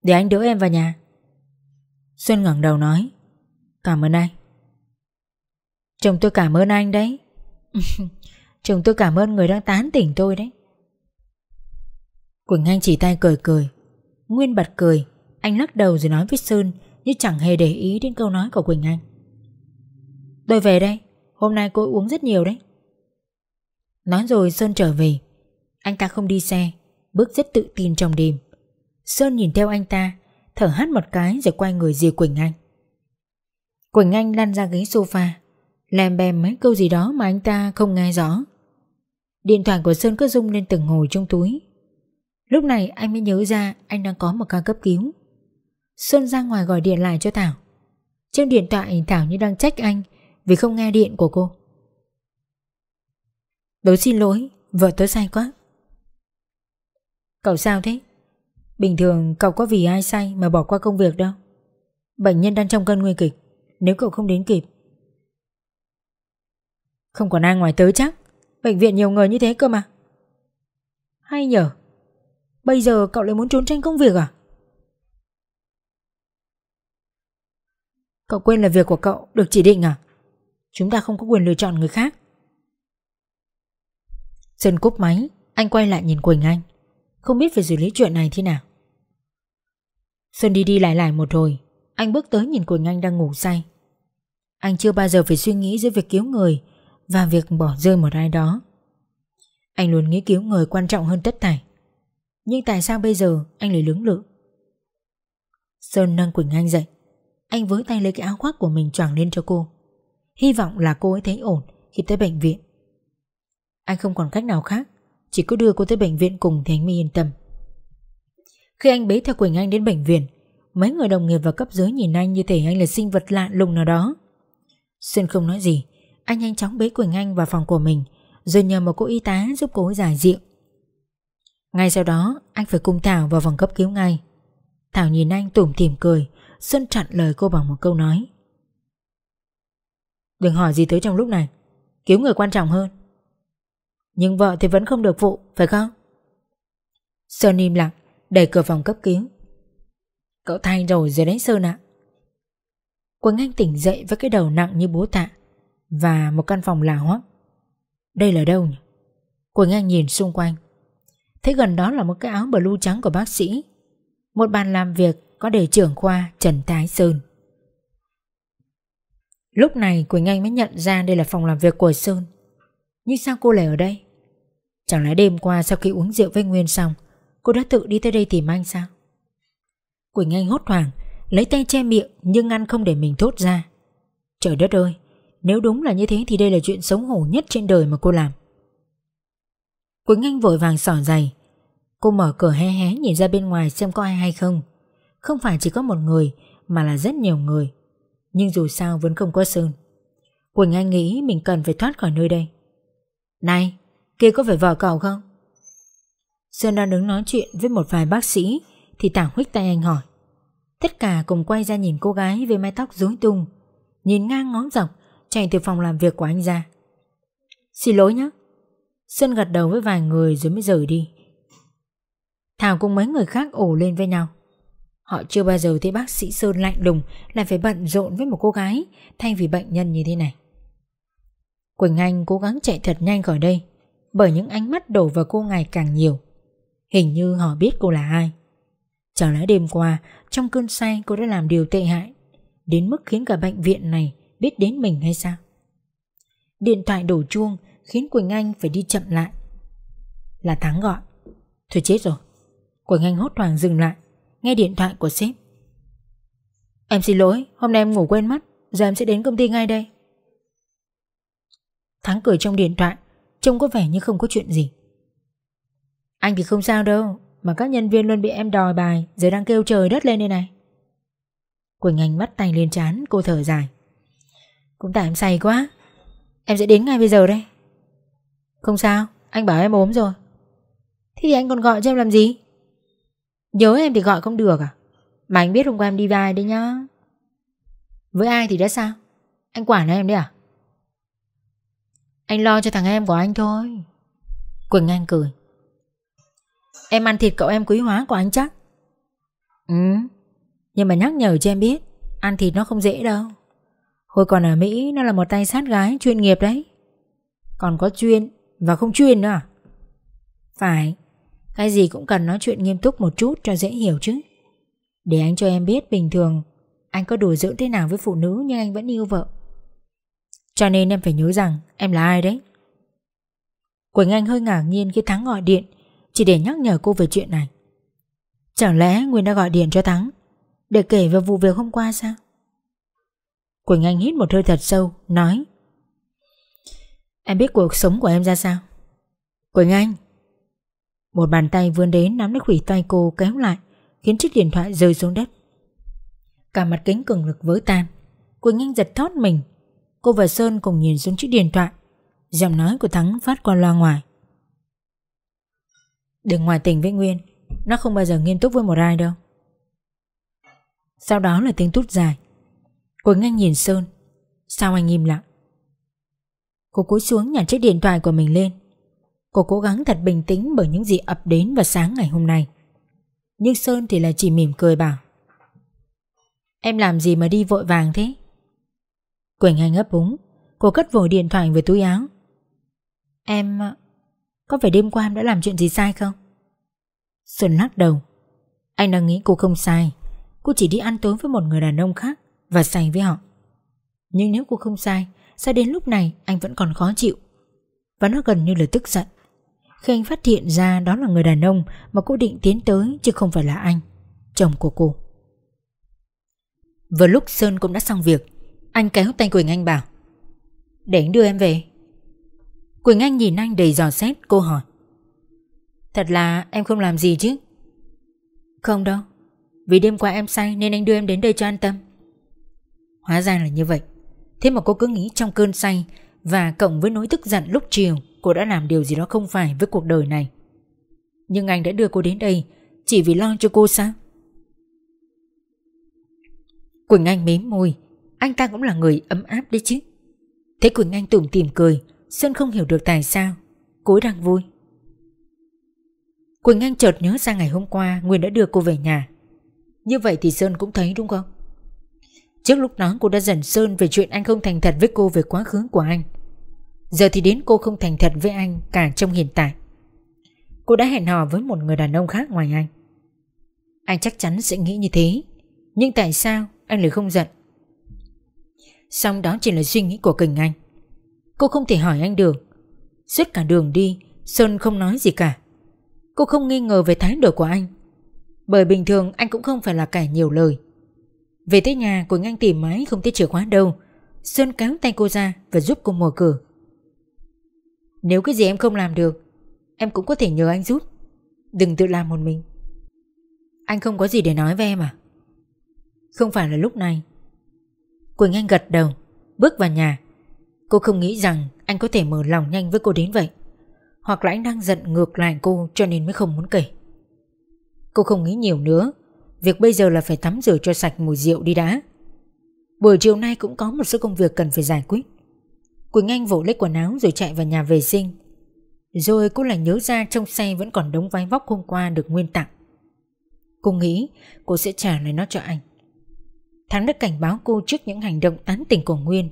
Để anh đỡ em vào nhà Xuân ngẩng đầu nói Cảm ơn anh Chồng tôi cảm ơn anh đấy Chồng tôi cảm ơn người đang tán tỉnh tôi đấy Quỳnh Anh chỉ tay cười cười Nguyên bật cười Anh lắc đầu rồi nói với Sơn như chẳng hề để ý đến câu nói của Quỳnh Anh. Tôi về đây, hôm nay cô uống rất nhiều đấy. Nói rồi Sơn trở về. Anh ta không đi xe, bước rất tự tin trong đêm. Sơn nhìn theo anh ta, thở hắt một cái rồi quay người dìu Quỳnh Anh. Quỳnh Anh lăn ra ghế sofa, làm bèm mấy câu gì đó mà anh ta không nghe rõ. Điện thoại của Sơn cứ rung lên từng hồi trong túi. Lúc này anh mới nhớ ra anh đang có một ca cấp cứu. Xuân ra ngoài gọi điện lại cho Thảo Trên điện thoại Thảo như đang trách anh Vì không nghe điện của cô Tớ xin lỗi Vợ tớ sai quá Cậu sao thế Bình thường cậu có vì ai sai Mà bỏ qua công việc đâu Bệnh nhân đang trong cơn nguy kịch Nếu cậu không đến kịp Không còn ai ngoài tớ chắc Bệnh viện nhiều người như thế cơ mà Hay nhở Bây giờ cậu lại muốn trốn tranh công việc à Cậu quên là việc của cậu được chỉ định à? Chúng ta không có quyền lựa chọn người khác. Sơn cúp máy, anh quay lại nhìn Quỳnh Anh. Không biết phải xử lý chuyện này thế nào. Sơn đi đi lại lại một hồi, anh bước tới nhìn Quỳnh Anh đang ngủ say. Anh chưa bao giờ phải suy nghĩ giữa việc cứu người và việc bỏ rơi một ai đó. Anh luôn nghĩ cứu người quan trọng hơn tất thảy. Nhưng tại sao bây giờ anh lại lưỡng lự? Sơn nâng Quỳnh Anh dậy. Anh với tay lấy cái áo khoác của mình choàng lên cho cô Hy vọng là cô ấy thấy ổn Khi tới bệnh viện Anh không còn cách nào khác Chỉ có đưa cô tới bệnh viện cùng thì anh mới yên tâm Khi anh bế theo Quỳnh Anh đến bệnh viện Mấy người đồng nghiệp và cấp dưới nhìn anh như thể anh là sinh vật lạ lùng nào đó Xuyên không nói gì Anh nhanh chóng bế Quỳnh Anh vào phòng của mình Rồi nhờ một cô y tá giúp cô ấy giải rượu Ngay sau đó Anh phải cùng Thảo vào phòng cấp cứu ngay Thảo nhìn anh tủm tỉm cười Xuân chặn lời cô bằng một câu nói Đừng hỏi gì tới trong lúc này Cứu người quan trọng hơn Nhưng vợ thì vẫn không được phụ Phải không Sơn im lặng Đẩy cửa phòng cấp cứu Cậu thay rồi rồi đấy Sơn ạ Quỳnh Anh tỉnh dậy với cái đầu nặng như búa tạ Và một căn phòng là hoắc Đây là đâu nhỉ Quỳnh Anh nhìn xung quanh Thấy gần đó là một cái áo blue trắng của bác sĩ Một bàn làm việc có đề trưởng khoa Trần Thái Sơn. Lúc này Quỳnh Anh mới nhận ra đây là phòng làm việc của Sơn. Nhưng sao cô lại ở đây? Chẳng lẽ đêm qua sau khi uống rượu với Nguyên xong, cô đã tự đi tới đây tìm anh sao? Quỳnh Anh hốt hoảng, lấy tay che miệng nhưng ăn không để mình thốt ra. Trời đất ơi, nếu đúng là như thế thì đây là chuyện xấu hổ nhất trên đời mà cô làm. Quỳnh Anh vội vàng sỏ giày. Cô mở cửa hé hé nhìn ra bên ngoài xem có ai hay không. Không phải chỉ có một người Mà là rất nhiều người Nhưng dù sao vẫn không có Sơn Quỳnh Anh nghĩ mình cần phải thoát khỏi nơi đây Này Kia có phải vợ cậu không Sơn đang đứng nói chuyện với một vài bác sĩ Thì Tảng huyết tay anh hỏi Tất cả cùng quay ra nhìn cô gái với mái tóc rối tung Nhìn ngang ngón dọc Chạy từ phòng làm việc của anh ra Xin lỗi nhé Sơn gật đầu với vài người rồi mới rời đi Thảo cùng mấy người khác ổ lên với nhau Họ chưa bao giờ thấy bác sĩ Sơn lạnh lùng lại phải bận rộn với một cô gái thay vì bệnh nhân như thế này. Quỳnh Anh cố gắng chạy thật nhanh khỏi đây bởi những ánh mắt đổ vào cô ngày càng nhiều. Hình như họ biết cô là ai. Chẳng lẽ đêm qua trong cơn say cô đã làm điều tệ hại đến mức khiến cả bệnh viện này biết đến mình hay sao? Điện thoại đổ chuông khiến Quỳnh Anh phải đi chậm lại. Là Thắng gọi. Thôi chết rồi. Quỳnh Anh hốt hoảng dừng lại nghe điện thoại của sếp. Em xin lỗi, hôm nay em ngủ quên mất, giờ em sẽ đến công ty ngay đây. Thắng cười trong điện thoại, trông có vẻ như không có chuyện gì. Anh thì không sao đâu, mà các nhân viên luôn bị em đòi bài, giờ đang kêu trời đất lên đây này. Quỳnh Anh bắt tay lên chán, cô thở dài. Cũng tại em say quá, em sẽ đến ngay bây giờ đây. Không sao, anh bảo em ốm rồi. Thế thì anh còn gọi cho em làm gì? Nhớ em thì gọi không được à Mà anh biết hôm qua em đi với ai đấy nhá Với ai thì đã sao Anh quản em đấy à Anh lo cho thằng em của anh thôi Quỳnh Anh cười Em ăn thịt cậu em quý hóa của anh chắc Ừ Nhưng mà nhắc nhở cho em biết Ăn thịt nó không dễ đâu Hồi còn ở Mỹ nó là một tay sát gái chuyên nghiệp đấy Còn có chuyên và không chuyên nữa à? Phải cái gì cũng cần nói chuyện nghiêm túc một chút cho dễ hiểu chứ Để anh cho em biết bình thường Anh có đùa dưỡng thế nào với phụ nữ nhưng anh vẫn yêu vợ Cho nên em phải nhớ rằng em là ai đấy Quỳnh Anh hơi ngạc nhiên khi Thắng gọi điện Chỉ để nhắc nhở cô về chuyện này Chẳng lẽ Nguyên đã gọi điện cho Thắng Để kể về vụ việc hôm qua sao Quỳnh Anh hít một hơi thật sâu Nói Em biết cuộc sống của em ra sao Quỳnh Anh một bàn tay vươn đến nắm lấy khủy tay cô kéo lại Khiến chiếc điện thoại rơi xuống đất Cả mặt kính cường lực vỡ tan Quỳnh Anh giật thót mình Cô và Sơn cùng nhìn xuống chiếc điện thoại Giọng nói của Thắng phát qua loa ngoài Đừng ngoài tình với Nguyên Nó không bao giờ nghiêm túc với một ai đâu Sau đó là tiếng tút dài Quỳnh Anh nhìn Sơn Sao anh im lặng Cô cúi xuống nhặt chiếc điện thoại của mình lên Cô cố gắng thật bình tĩnh bởi những gì ập đến vào sáng ngày hôm nay. Nhưng Sơn thì là chỉ mỉm cười bảo. Em làm gì mà đi vội vàng thế? Quỳnh Anh ấp úng, cô cất vội điện thoại về túi áo. Em... Có phải đêm qua em đã làm chuyện gì sai không? Sơn lắc đầu. Anh đang nghĩ cô không sai. Cô chỉ đi ăn tối với một người đàn ông khác và say với họ. Nhưng nếu cô không sai, sao đến lúc này anh vẫn còn khó chịu? Và nó gần như là tức giận khi anh phát hiện ra đó là người đàn ông mà cô định tiến tới chứ không phải là anh, chồng của cô. Vừa lúc Sơn cũng đã xong việc, anh kéo tay Quỳnh Anh bảo Để anh đưa em về. Quỳnh Anh nhìn anh đầy giò xét cô hỏi Thật là em không làm gì chứ? Không đâu, vì đêm qua em say nên anh đưa em đến đây cho an tâm. Hóa ra là như vậy, thế mà cô cứ nghĩ trong cơn say và cộng với nỗi tức giận lúc chiều Cô đã làm điều gì đó không phải với cuộc đời này Nhưng anh đã đưa cô đến đây Chỉ vì lo cho cô sao Quỳnh Anh mím môi Anh ta cũng là người ấm áp đấy chứ Thế Quỳnh Anh tủm tìm cười Sơn không hiểu được tại sao Cối đang vui Quỳnh Anh chợt nhớ ra ngày hôm qua Nguyên đã đưa cô về nhà Như vậy thì Sơn cũng thấy đúng không Trước lúc đó cô đã dần Sơn về chuyện anh không thành thật với cô về quá khứ của anh Giờ thì đến cô không thành thật với anh cả trong hiện tại Cô đã hẹn hò với một người đàn ông khác ngoài anh Anh chắc chắn sẽ nghĩ như thế Nhưng tại sao anh lại không giận Xong đó chỉ là suy nghĩ của Kình Anh Cô không thể hỏi anh được Suốt cả đường đi Sơn không nói gì cả Cô không nghi ngờ về thái độ của anh Bởi bình thường anh cũng không phải là kẻ nhiều lời Về tới nhà Quỳnh Anh tìm máy không thấy chìa khóa đâu Sơn kéo tay cô ra và giúp cô mở cửa nếu cái gì em không làm được Em cũng có thể nhờ anh giúp Đừng tự làm một mình Anh không có gì để nói với em à Không phải là lúc này Quỳnh Anh gật đầu Bước vào nhà Cô không nghĩ rằng anh có thể mở lòng nhanh với cô đến vậy Hoặc là anh đang giận ngược lại cô Cho nên mới không muốn kể Cô không nghĩ nhiều nữa Việc bây giờ là phải tắm rửa cho sạch mùi rượu đi đã Buổi chiều nay cũng có một số công việc cần phải giải quyết Quỳnh Anh vỗ lấy quần áo rồi chạy vào nhà vệ sinh. Rồi cô lại nhớ ra trong xe vẫn còn đống váy vóc hôm qua được Nguyên tặng. Cô nghĩ cô sẽ trả lại nó cho anh. Thắng đã cảnh báo cô trước những hành động tán tỉnh của Nguyên.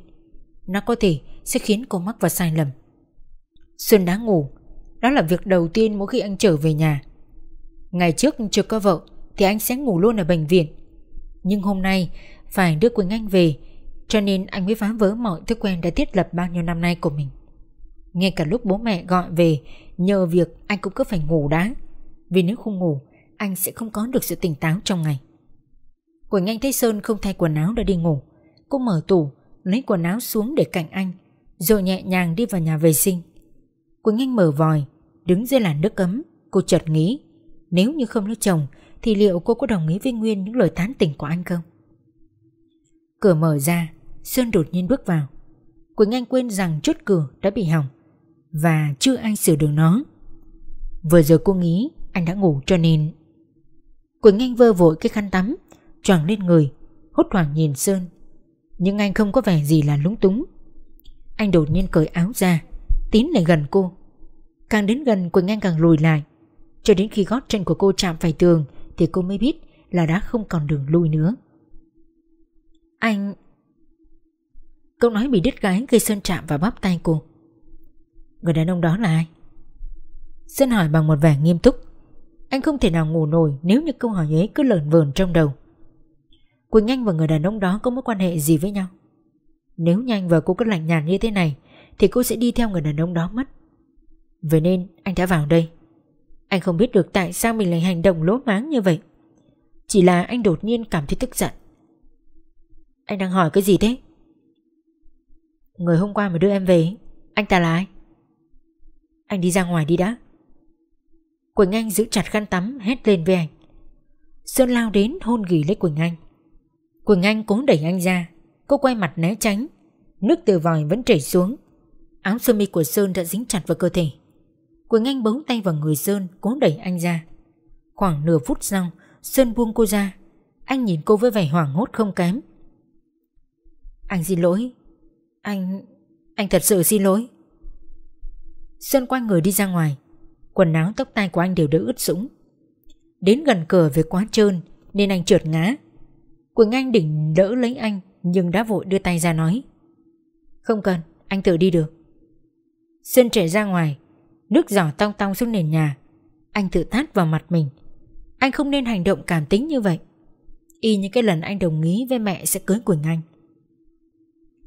Nó có thể sẽ khiến cô mắc vào sai lầm. Xuân đã ngủ. Đó là việc đầu tiên mỗi khi anh trở về nhà. Ngày trước chưa có vợ thì anh sẽ ngủ luôn ở bệnh viện. Nhưng hôm nay phải đưa Quỳnh Anh về cho nên anh mới phá vỡ mọi thói quen đã thiết lập bao nhiêu năm nay của mình Ngay cả lúc bố mẹ gọi về Nhờ việc anh cũng cứ phải ngủ đã Vì nếu không ngủ Anh sẽ không có được sự tỉnh táo trong ngày Quỳnh Anh thấy Sơn không thay quần áo đã đi ngủ Cô mở tủ Lấy quần áo xuống để cạnh anh Rồi nhẹ nhàng đi vào nhà vệ sinh Quỳnh Anh mở vòi Đứng dưới làn nước cấm Cô chợt nghĩ Nếu như không lấy chồng Thì liệu cô có đồng ý với Nguyên những lời tán tỉnh của anh không? Cửa mở ra Sơn đột nhiên bước vào. Quỳnh Anh quên rằng chốt cửa đã bị hỏng và chưa ai sửa được nó. Vừa giờ cô nghĩ anh đã ngủ cho nên... Quỳnh Anh vơ vội cái khăn tắm, choàng lên người, hốt hoảng nhìn Sơn. Nhưng anh không có vẻ gì là lúng túng. Anh đột nhiên cởi áo ra, tiến lại gần cô. Càng đến gần Quỳnh Anh càng lùi lại. Cho đến khi gót chân của cô chạm phải tường thì cô mới biết là đã không còn đường lui nữa. Anh, Câu nói bị đứt gái khi Sơn chạm vào bắp tay cô Người đàn ông đó là ai? Sơn hỏi bằng một vẻ nghiêm túc Anh không thể nào ngủ nổi nếu như câu hỏi ấy cứ lởn vờn trong đầu Quỳnh Anh và người đàn ông đó có mối quan hệ gì với nhau? Nếu nhanh và cô cứ lạnh nhạt như thế này Thì cô sẽ đi theo người đàn ông đó mất Vậy nên anh đã vào đây Anh không biết được tại sao mình lại hành động lỗ máng như vậy Chỉ là anh đột nhiên cảm thấy tức giận Anh đang hỏi cái gì thế? Người hôm qua mà đưa em về Anh ta là ai Anh đi ra ngoài đi đã Quỳnh Anh giữ chặt khăn tắm hét lên với anh Sơn lao đến hôn ghì lấy Quỳnh Anh Quỳnh Anh cố đẩy anh ra Cô quay mặt né tránh Nước từ vòi vẫn chảy xuống Áo sơ mi của Sơn đã dính chặt vào cơ thể Quỳnh Anh bấu tay vào người Sơn Cố đẩy anh ra Khoảng nửa phút sau Sơn buông cô ra Anh nhìn cô với vẻ hoảng hốt không kém Anh xin lỗi anh... anh thật sự xin lỗi Xuân quay người đi ra ngoài Quần áo tóc tai của anh đều đã ướt sũng Đến gần cửa vì quá trơn Nên anh trượt ngã Quỳnh Anh định đỡ lấy anh Nhưng đã vội đưa tay ra nói Không cần, anh tự đi được Xuân trẻ ra ngoài Nước giỏ tong tong xuống nền nhà Anh tự tát vào mặt mình Anh không nên hành động cảm tính như vậy Y như cái lần anh đồng ý với mẹ sẽ cưới Quỳnh Anh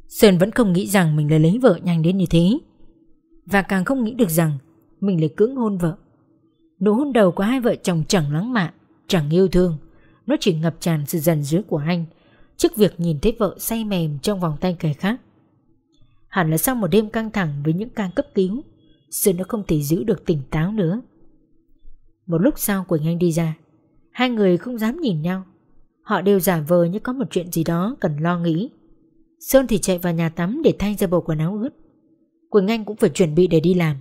Sơn vẫn không nghĩ rằng mình lại lấy vợ nhanh đến như thế Và càng không nghĩ được rằng Mình lại cưỡng hôn vợ Nụ hôn đầu của hai vợ chồng chẳng lãng mạn Chẳng yêu thương Nó chỉ ngập tràn sự giận dưới của anh Trước việc nhìn thấy vợ say mềm trong vòng tay kẻ khác Hẳn là sau một đêm căng thẳng với những ca cấp cứu Sơn đã không thể giữ được tỉnh táo nữa Một lúc sau Quỳnh Anh đi ra Hai người không dám nhìn nhau Họ đều giả vờ như có một chuyện gì đó cần lo nghĩ Sơn thì chạy vào nhà tắm để thay ra bộ quần áo ướt. Quỳnh Anh cũng phải chuẩn bị để đi làm.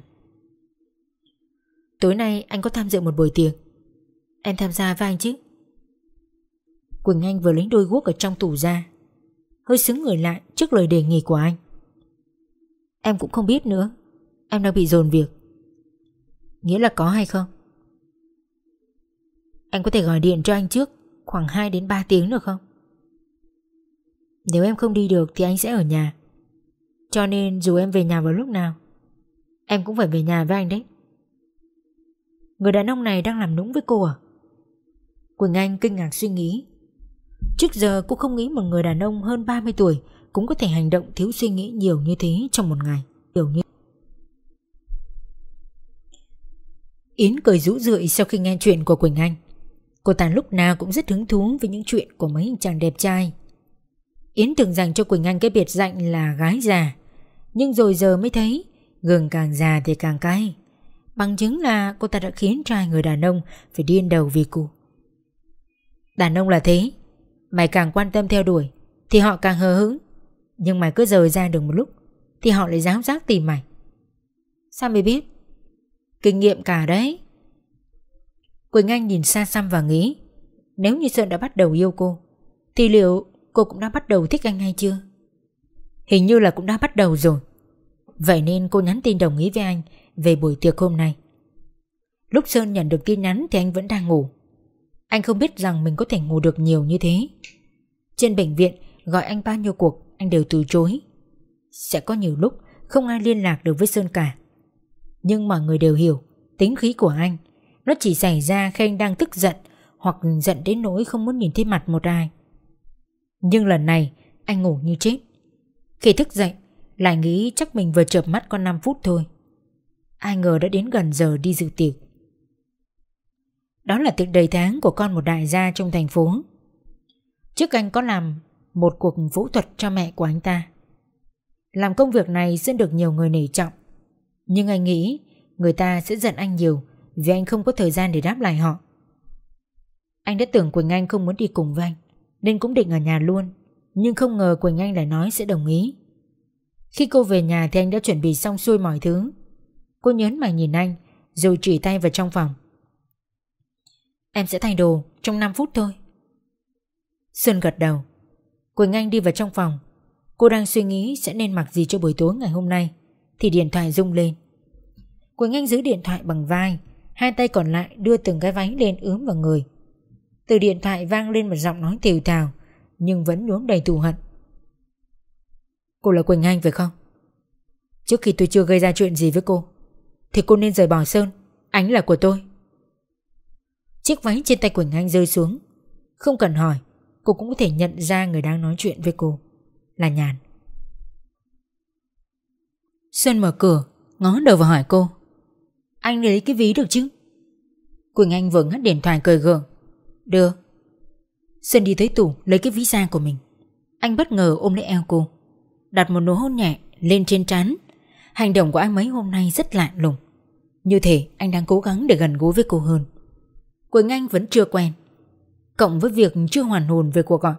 Tối nay anh có tham dự một buổi tiệc. Em tham gia với anh chứ? Quỳnh Anh vừa lấy đôi guốc ở trong tủ ra. Hơi xứng người lại trước lời đề nghị của anh. Em cũng không biết nữa. Em đang bị dồn việc. Nghĩa là có hay không? Anh có thể gọi điện cho anh trước khoảng 2 đến 3 tiếng được không? Nếu em không đi được thì anh sẽ ở nhà Cho nên dù em về nhà vào lúc nào Em cũng phải về nhà với anh đấy Người đàn ông này đang làm nũng với cô à Quỳnh Anh kinh ngạc suy nghĩ Trước giờ cô không nghĩ một người đàn ông hơn 30 tuổi Cũng có thể hành động thiếu suy nghĩ nhiều như thế trong một ngày Nhiều như Yến cười rũ rượi sau khi nghe chuyện của Quỳnh Anh Cô ta lúc nào cũng rất hứng thú với những chuyện của mấy chàng đẹp trai Yến tưởng rằng cho Quỳnh Anh cái biệt danh là gái già Nhưng rồi giờ mới thấy Gừng càng già thì càng cay Bằng chứng là cô ta đã khiến trai người đàn ông Phải điên đầu vì cô Đàn ông là thế Mày càng quan tâm theo đuổi Thì họ càng hờ hững Nhưng mày cứ rời ra được một lúc Thì họ lại giáo giác tìm mày Sao mày biết Kinh nghiệm cả đấy Quỳnh Anh nhìn xa xăm và nghĩ Nếu như Sơn đã bắt đầu yêu cô Thì liệu Cô cũng đã bắt đầu thích anh hay chưa Hình như là cũng đã bắt đầu rồi Vậy nên cô nhắn tin đồng ý với anh Về buổi tiệc hôm nay Lúc Sơn nhận được tin nhắn thì anh vẫn đang ngủ Anh không biết rằng mình có thể ngủ được nhiều như thế Trên bệnh viện Gọi anh bao nhiêu cuộc Anh đều từ chối Sẽ có nhiều lúc không ai liên lạc được với Sơn cả Nhưng mọi người đều hiểu Tính khí của anh Nó chỉ xảy ra khi anh đang tức giận Hoặc giận đến nỗi không muốn nhìn thấy mặt một ai nhưng lần này anh ngủ như chết Khi thức dậy Lại nghĩ chắc mình vừa chợp mắt có 5 phút thôi Ai ngờ đã đến gần giờ đi dự tiệc Đó là tiệc đầy tháng của con một đại gia trong thành phố Trước anh có làm một cuộc phẫu thuật cho mẹ của anh ta Làm công việc này sẽ được nhiều người nể trọng Nhưng anh nghĩ người ta sẽ giận anh nhiều Vì anh không có thời gian để đáp lại họ Anh đã tưởng Quỳnh Anh không muốn đi cùng với anh nên cũng định ở nhà luôn. Nhưng không ngờ Quỳnh Anh lại nói sẽ đồng ý. Khi cô về nhà thì anh đã chuẩn bị xong xuôi mọi thứ. Cô nhớn mày nhìn anh, rồi chỉ tay vào trong phòng. Em sẽ thay đồ trong 5 phút thôi. Sơn gật đầu. Quỳnh Anh đi vào trong phòng. Cô đang suy nghĩ sẽ nên mặc gì cho buổi tối ngày hôm nay. Thì điện thoại rung lên. Quỳnh Anh giữ điện thoại bằng vai, hai tay còn lại đưa từng cái váy lên ướm vào người. Từ điện thoại vang lên một giọng nói tiều tào Nhưng vẫn nhuốm đầy thù hận Cô là Quỳnh Anh phải không? Trước khi tôi chưa gây ra chuyện gì với cô Thì cô nên rời bỏ Sơn Ánh là của tôi Chiếc váy trên tay Quỳnh Anh rơi xuống Không cần hỏi Cô cũng có thể nhận ra người đang nói chuyện với cô Là Nhàn Sơn mở cửa Ngó đầu vào hỏi cô Anh lấy cái ví được chứ Quỳnh Anh vừa ngắt điện thoại cười gượng được Xuân đi tới tủ lấy cái ví da của mình Anh bất ngờ ôm lấy eo cô Đặt một nụ hôn nhẹ lên trên trán Hành động của anh mấy hôm nay rất lạ lùng Như thể anh đang cố gắng để gần gũi với cô hơn Quỳnh Anh vẫn chưa quen Cộng với việc chưa hoàn hồn về cuộc gọi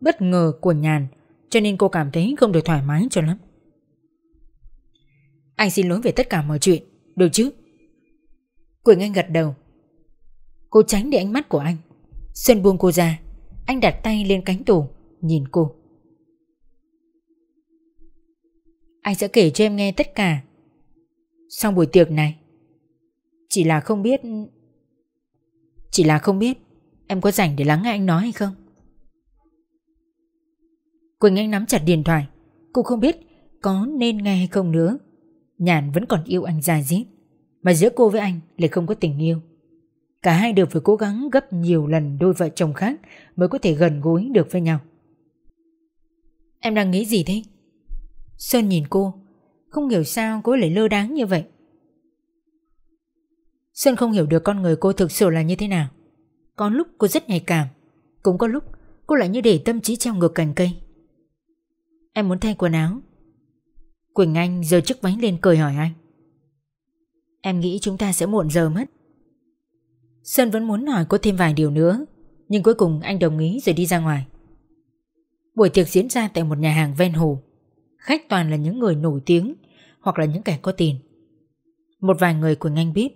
Bất ngờ của nhàn Cho nên cô cảm thấy không được thoải mái cho lắm Anh xin lỗi về tất cả mọi chuyện Được chứ Quỳnh Anh gật đầu Cô tránh để ánh mắt của anh Xuân buông cô ra Anh đặt tay lên cánh tủ Nhìn cô Anh sẽ kể cho em nghe tất cả Sau buổi tiệc này Chỉ là không biết Chỉ là không biết Em có rảnh để lắng nghe anh nói hay không Quỳnh Anh nắm chặt điện thoại Cô không biết có nên nghe hay không nữa Nhàn vẫn còn yêu anh dài dít, Mà giữa cô với anh lại không có tình yêu Cả hai đều phải cố gắng gấp nhiều lần đôi vợ chồng khác mới có thể gần gũi được với nhau. Em đang nghĩ gì thế? Sơn nhìn cô, không hiểu sao cô lại lơ đáng như vậy. Sơn không hiểu được con người cô thực sự là như thế nào. Có lúc cô rất nhạy cảm, cũng có lúc cô lại như để tâm trí treo ngược cành cây. Em muốn thay quần áo. Quỳnh Anh giơ chiếc váy lên cười hỏi anh. Em nghĩ chúng ta sẽ muộn giờ mất. Sơn vẫn muốn hỏi cô thêm vài điều nữa Nhưng cuối cùng anh đồng ý rồi đi ra ngoài Buổi tiệc diễn ra tại một nhà hàng ven hồ Khách toàn là những người nổi tiếng Hoặc là những kẻ có tiền Một vài người của Anh biết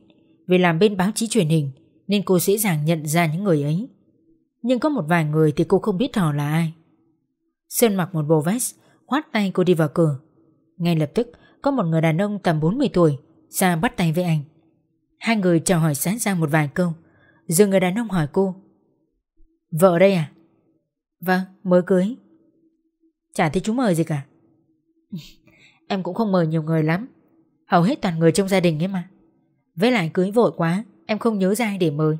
Vì làm bên báo chí truyền hình Nên cô dễ dàng nhận ra những người ấy Nhưng có một vài người thì cô không biết họ là ai Sơn mặc một bộ vest Khoát tay cô đi vào cửa Ngay lập tức có một người đàn ông tầm 40 tuổi Ra bắt tay với anh Hai người chào hỏi sáng sang một vài câu Rồi người đàn ông hỏi cô Vợ đây à? Vâng, mới cưới Chả thấy chú mời gì cả Em cũng không mời nhiều người lắm Hầu hết toàn người trong gia đình ấy mà Với lại cưới vội quá Em không nhớ ra ai để mời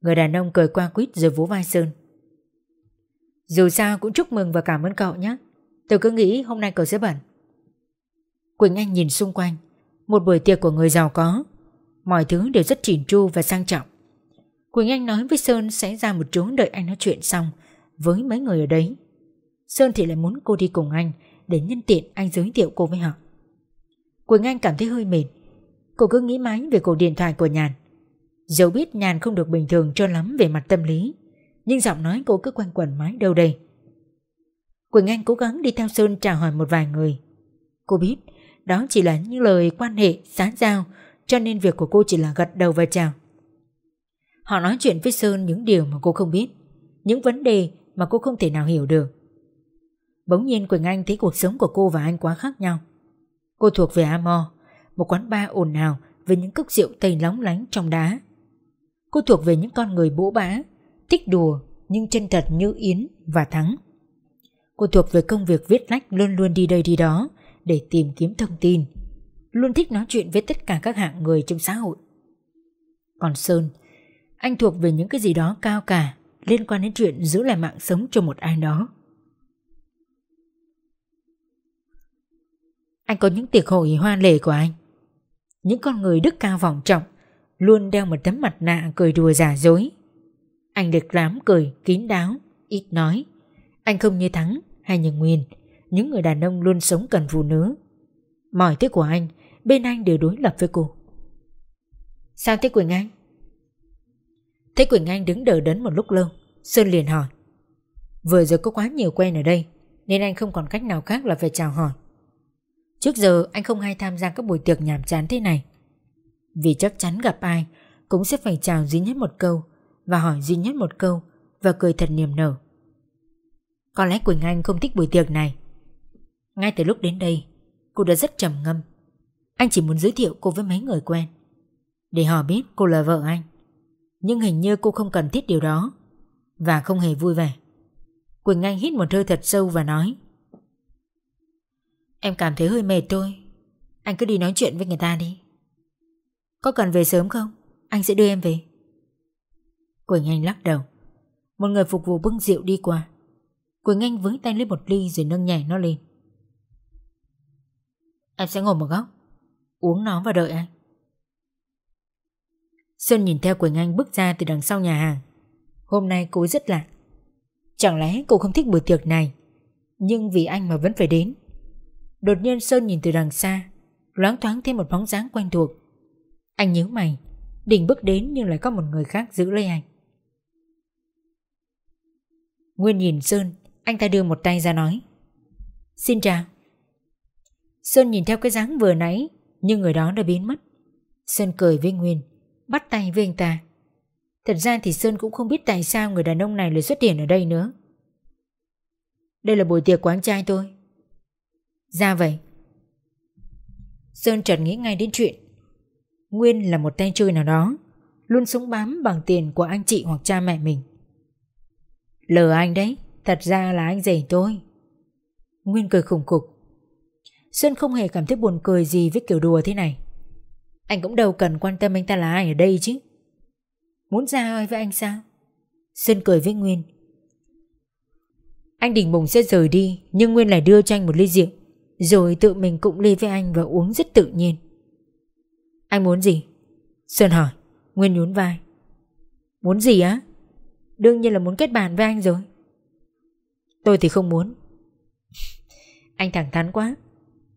Người đàn ông cười qua quýt rồi vỗ vai Sơn Dù sao cũng chúc mừng và cảm ơn cậu nhé Tôi cứ nghĩ hôm nay cậu sẽ bận. Quỳnh Anh nhìn xung quanh một buổi tiệc của người giàu có Mọi thứ đều rất chỉn chu và sang trọng Quỳnh Anh nói với Sơn sẽ ra một chỗ đợi anh nói chuyện xong Với mấy người ở đấy Sơn thì lại muốn cô đi cùng anh Để nhân tiện anh giới thiệu cô với họ Quỳnh Anh cảm thấy hơi mệt Cô cứ nghĩ mãi về cuộc điện thoại của Nhàn Dẫu biết Nhàn không được bình thường cho lắm về mặt tâm lý Nhưng giọng nói cô cứ quanh quẩn mãi đâu đây Quỳnh Anh cố gắng đi theo Sơn chào hỏi một vài người Cô biết đó chỉ là những lời quan hệ xã giao Cho nên việc của cô chỉ là gật đầu và chào Họ nói chuyện với Sơn những điều mà cô không biết Những vấn đề mà cô không thể nào hiểu được Bỗng nhiên Quỳnh Anh thấy cuộc sống của cô và anh quá khác nhau Cô thuộc về Amor Một quán bar ồn ào Với những cốc rượu tây lóng lánh trong đá Cô thuộc về những con người bỗ bã Thích đùa nhưng chân thật như Yến và Thắng Cô thuộc về công việc viết lách luôn luôn đi đây đi đó để tìm kiếm thông tin, luôn thích nói chuyện với tất cả các hạng người trong xã hội. Còn Sơn, anh thuộc về những cái gì đó cao cả liên quan đến chuyện giữ lại mạng sống cho một ai đó. Anh có những tiệc hội hoa lệ của anh. Những con người đức cao vọng trọng luôn đeo một tấm mặt nạ cười đùa giả dối. Anh được lắm cười kín đáo, ít nói. Anh không như Thắng hay như Nguyên – những người đàn ông luôn sống cần phụ nữ. Mọi thứ của anh, bên anh đều đối lập với cô. Sao thế Quỳnh Anh? Thế Quỳnh Anh đứng đờ đấn một lúc lâu, Sơn liền hỏi. Vừa giờ có quá nhiều quen ở đây, nên anh không còn cách nào khác là phải chào hỏi. Trước giờ anh không hay tham gia các buổi tiệc nhàm chán thế này. Vì chắc chắn gặp ai cũng sẽ phải chào duy nhất một câu và hỏi duy nhất một câu và cười thật niềm nở. Có lẽ Quỳnh Anh không thích buổi tiệc này ngay từ lúc đến đây, cô đã rất trầm ngâm. Anh chỉ muốn giới thiệu cô với mấy người quen. Để họ biết cô là vợ anh. Nhưng hình như cô không cần thiết điều đó. Và không hề vui vẻ. Quỳnh Anh hít một hơi thật sâu và nói. Em cảm thấy hơi mệt thôi. Anh cứ đi nói chuyện với người ta đi. Có cần về sớm không? Anh sẽ đưa em về. Quỳnh Anh lắc đầu. Một người phục vụ bưng rượu đi qua. Quỳnh Anh vướng tay lấy một ly rồi nâng nhảy nó lên. Em sẽ ngồi một góc Uống nó và đợi anh Sơn nhìn theo Quỳnh Anh bước ra từ đằng sau nhà hàng Hôm nay cô rất lạ Chẳng lẽ cô không thích buổi tiệc này Nhưng vì anh mà vẫn phải đến Đột nhiên Sơn nhìn từ đằng xa Loáng thoáng thêm một bóng dáng quen thuộc Anh nhớ mày Định bước đến nhưng lại có một người khác giữ lấy anh Nguyên nhìn Sơn Anh ta đưa một tay ra nói Xin chào Sơn nhìn theo cái dáng vừa nãy Nhưng người đó đã biến mất Sơn cười với Nguyên Bắt tay với anh ta Thật ra thì Sơn cũng không biết tại sao người đàn ông này lại xuất hiện ở đây nữa Đây là buổi tiệc của anh trai tôi Ra vậy Sơn chợt nghĩ ngay đến chuyện Nguyên là một tay chơi nào đó Luôn súng bám bằng tiền của anh chị hoặc cha mẹ mình Lờ anh đấy Thật ra là anh rể tôi Nguyên cười khủng khục Xuân không hề cảm thấy buồn cười gì với kiểu đùa thế này Anh cũng đâu cần quan tâm anh ta là ai ở đây chứ Muốn ra ai với anh sao Xuân cười với Nguyên Anh định bụng sẽ rời đi Nhưng Nguyên lại đưa cho anh một ly rượu Rồi tự mình cũng ly với anh và uống rất tự nhiên Anh muốn gì Xuân hỏi Nguyên nhún vai Muốn gì á Đương nhiên là muốn kết bạn với anh rồi Tôi thì không muốn Anh thẳng thắn quá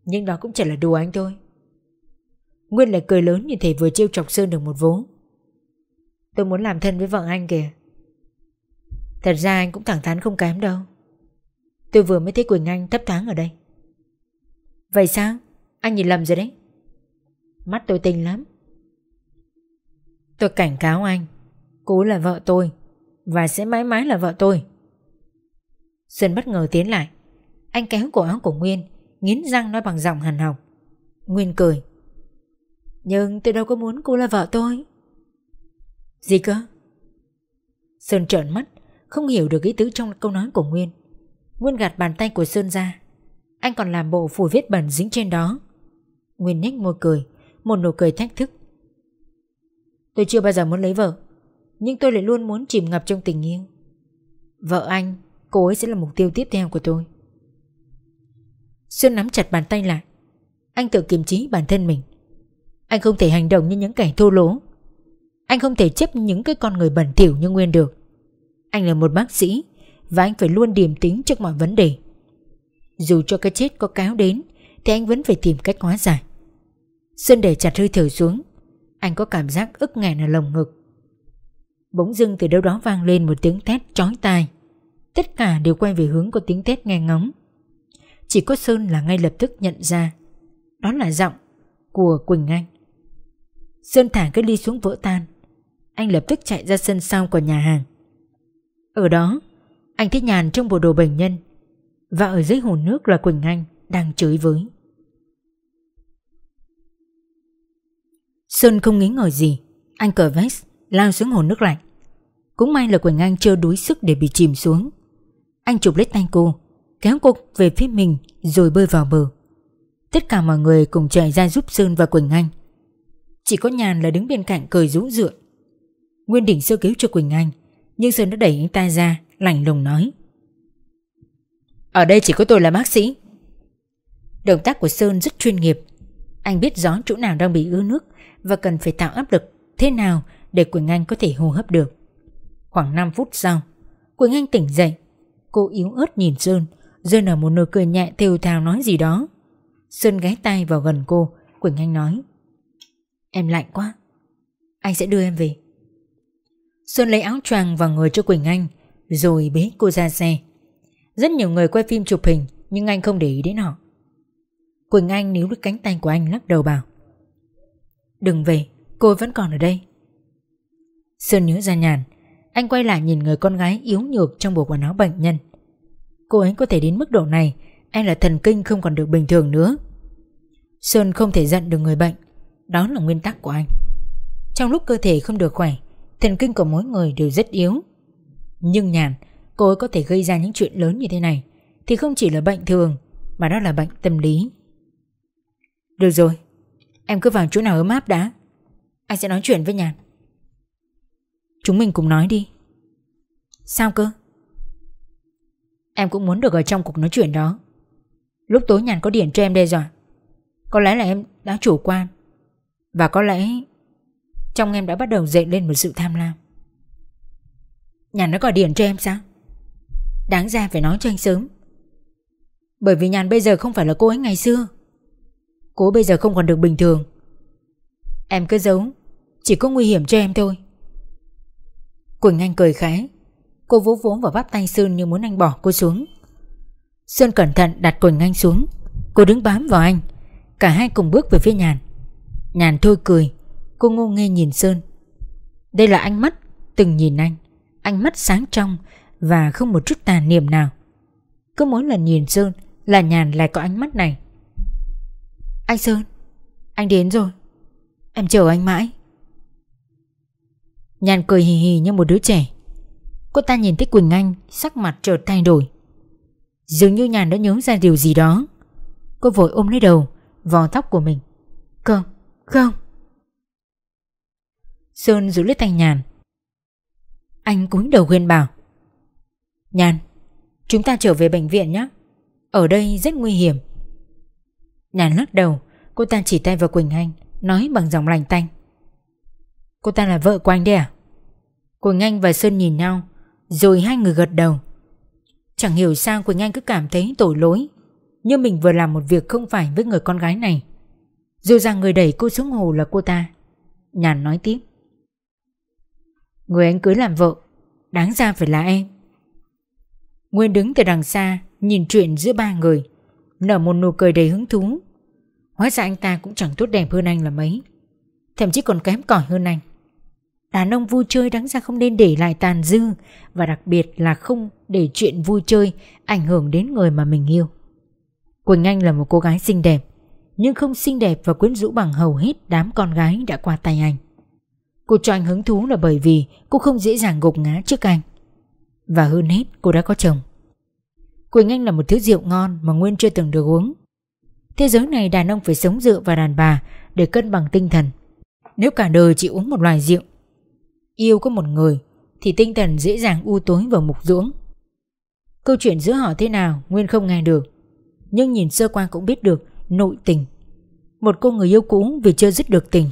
nhưng đó cũng chỉ là đùa anh thôi Nguyên lại cười lớn như thể vừa trêu chọc Sơn được một vố Tôi muốn làm thân với vợ anh kìa Thật ra anh cũng thẳng thắn không kém đâu Tôi vừa mới thấy Quỳnh Anh thấp thoáng ở đây Vậy sao? Anh nhìn lầm rồi đấy Mắt tôi tinh lắm Tôi cảnh cáo anh Cô là vợ tôi Và sẽ mãi mãi là vợ tôi Xuân bất ngờ tiến lại Anh kéo cổ áo của Nguyên nghiến răng nói bằng giọng hằn học. Nguyên cười. Nhưng tôi đâu có muốn cô là vợ tôi. Gì cơ? Sơn trợn mắt, không hiểu được ý tứ trong câu nói của Nguyên. Nguyên gạt bàn tay của Sơn ra. Anh còn làm bộ phủ vết bẩn dính trên đó. Nguyên nhếch môi cười, một nụ cười thách thức. Tôi chưa bao giờ muốn lấy vợ, nhưng tôi lại luôn muốn chìm ngập trong tình yêu. Vợ anh, cô ấy sẽ là mục tiêu tiếp theo của tôi. Xuân nắm chặt bàn tay lại Anh tự kiềm chế bản thân mình Anh không thể hành động như những kẻ thô lỗ Anh không thể chấp những cái con người bẩn thỉu như Nguyên được Anh là một bác sĩ Và anh phải luôn điềm tính trước mọi vấn đề Dù cho cái chết có cáo đến Thì anh vẫn phải tìm cách hóa giải Xuân để chặt hơi thở xuống Anh có cảm giác ức nghẹn ở lồng ngực Bỗng dưng từ đâu đó vang lên một tiếng thét chói tai Tất cả đều quay về hướng của tiếng thét nghe ngóng chỉ có Sơn là ngay lập tức nhận ra Đó là giọng của Quỳnh Anh Sơn thả cái ly xuống vỡ tan Anh lập tức chạy ra sân sau của nhà hàng Ở đó Anh thấy nhàn trong bộ đồ bệnh nhân Và ở dưới hồ nước là Quỳnh Anh Đang chửi với Sơn không nghĩ ngờ gì Anh cởi vest lao xuống hồ nước lạnh Cũng may là Quỳnh Anh chưa đuối sức để bị chìm xuống Anh chụp lấy tay cô kéo cô về phía mình rồi bơi vào bờ. Tất cả mọi người cùng chạy ra giúp Sơn và Quỳnh Anh. Chỉ có Nhàn là đứng bên cạnh cười rũ rượi. Nguyên định sơ cứu cho Quỳnh Anh, nhưng Sơn đã đẩy anh ta ra, lạnh lùng nói. Ở đây chỉ có tôi là bác sĩ. Động tác của Sơn rất chuyên nghiệp. Anh biết rõ chỗ nào đang bị ứ nước và cần phải tạo áp lực thế nào để Quỳnh Anh có thể hô hấp được. Khoảng 5 phút sau, Quỳnh Anh tỉnh dậy. Cô yếu ớt nhìn Sơn, Duy nở một nụ cười nhẹ thều thào nói gì đó Sơn ghé tay vào gần cô Quỳnh Anh nói Em lạnh quá Anh sẽ đưa em về Xuân lấy áo choàng vào người cho Quỳnh Anh Rồi bế cô ra xe Rất nhiều người quay phim chụp hình Nhưng anh không để ý đến họ Quỳnh Anh níu lấy cánh tay của anh lắc đầu bảo Đừng về Cô vẫn còn ở đây Sơn nhớ ra nhàn Anh quay lại nhìn người con gái yếu nhược Trong bộ quần áo bệnh nhân Cô ấy có thể đến mức độ này Anh là thần kinh không còn được bình thường nữa Sơn không thể giận được người bệnh Đó là nguyên tắc của anh Trong lúc cơ thể không được khỏe Thần kinh của mỗi người đều rất yếu Nhưng nhàn Cô ấy có thể gây ra những chuyện lớn như thế này Thì không chỉ là bệnh thường Mà đó là bệnh tâm lý Được rồi Em cứ vào chỗ nào ấm áp đã Anh sẽ nói chuyện với nhàn Chúng mình cùng nói đi Sao cơ Em cũng muốn được ở trong cuộc nói chuyện đó Lúc tối nhàn có điện cho em đe dọa Có lẽ là em đã chủ quan Và có lẽ Trong em đã bắt đầu dậy lên một sự tham lam Nhàn nó gọi điện cho em sao Đáng ra phải nói cho anh sớm Bởi vì Nhàn bây giờ không phải là cô ấy ngày xưa Cô bây giờ không còn được bình thường Em cứ giấu Chỉ có nguy hiểm cho em thôi Quỳnh Anh cười khái Cô vỗ vỗ vào bắp tay Sơn như muốn anh bỏ cô xuống Sơn cẩn thận đặt Quỳnh Anh xuống Cô đứng bám vào anh Cả hai cùng bước về phía Nhàn Nhàn thôi cười Cô ngô nghe nhìn Sơn Đây là ánh mắt từng nhìn anh Ánh mắt sáng trong Và không một chút tàn niệm nào Cứ mỗi lần nhìn Sơn Là Nhàn lại có ánh mắt này Anh Sơn Anh đến rồi Em chờ anh mãi Nhàn cười hì hì như một đứa trẻ Cô ta nhìn thấy Quỳnh Anh Sắc mặt chợt thay đổi Dường như Nhàn đã nhớ ra điều gì đó Cô vội ôm lấy đầu Vò tóc của mình Không, không Sơn giữ lấy tay Nhàn Anh cúi đầu khuyên bảo Nhàn Chúng ta trở về bệnh viện nhé Ở đây rất nguy hiểm Nhàn lắc đầu Cô ta chỉ tay vào Quỳnh Anh Nói bằng giọng lành tanh Cô ta là vợ của anh đấy à Quỳnh Anh và Sơn nhìn nhau rồi hai người gật đầu Chẳng hiểu sao Quỳnh Anh cứ cảm thấy tội lỗi Nhưng mình vừa làm một việc không phải với người con gái này Dù rằng người đẩy cô xuống hồ là cô ta Nhàn nói tiếp Người anh cưới làm vợ Đáng ra phải là em Nguyên đứng từ đằng xa Nhìn chuyện giữa ba người Nở một nụ cười đầy hứng thú Hóa ra anh ta cũng chẳng tốt đẹp hơn anh là mấy Thậm chí còn kém cỏi hơn anh Đàn ông vui chơi đáng ra không nên để lại tàn dư và đặc biệt là không để chuyện vui chơi ảnh hưởng đến người mà mình yêu. Quỳnh Anh là một cô gái xinh đẹp, nhưng không xinh đẹp và quyến rũ bằng hầu hết đám con gái đã qua tay anh. Cô cho anh hứng thú là bởi vì cô không dễ dàng gục ngã trước anh. Và hơn hết cô đã có chồng. Quỳnh Anh là một thứ rượu ngon mà Nguyên chưa từng được uống. Thế giới này đàn ông phải sống dựa vào đàn bà để cân bằng tinh thần. Nếu cả đời chỉ uống một loài rượu Yêu có một người Thì tinh thần dễ dàng u tối và mục dưỡng Câu chuyện giữa họ thế nào Nguyên không nghe được Nhưng nhìn sơ qua cũng biết được Nội tình Một cô người yêu cũ vì chưa dứt được tình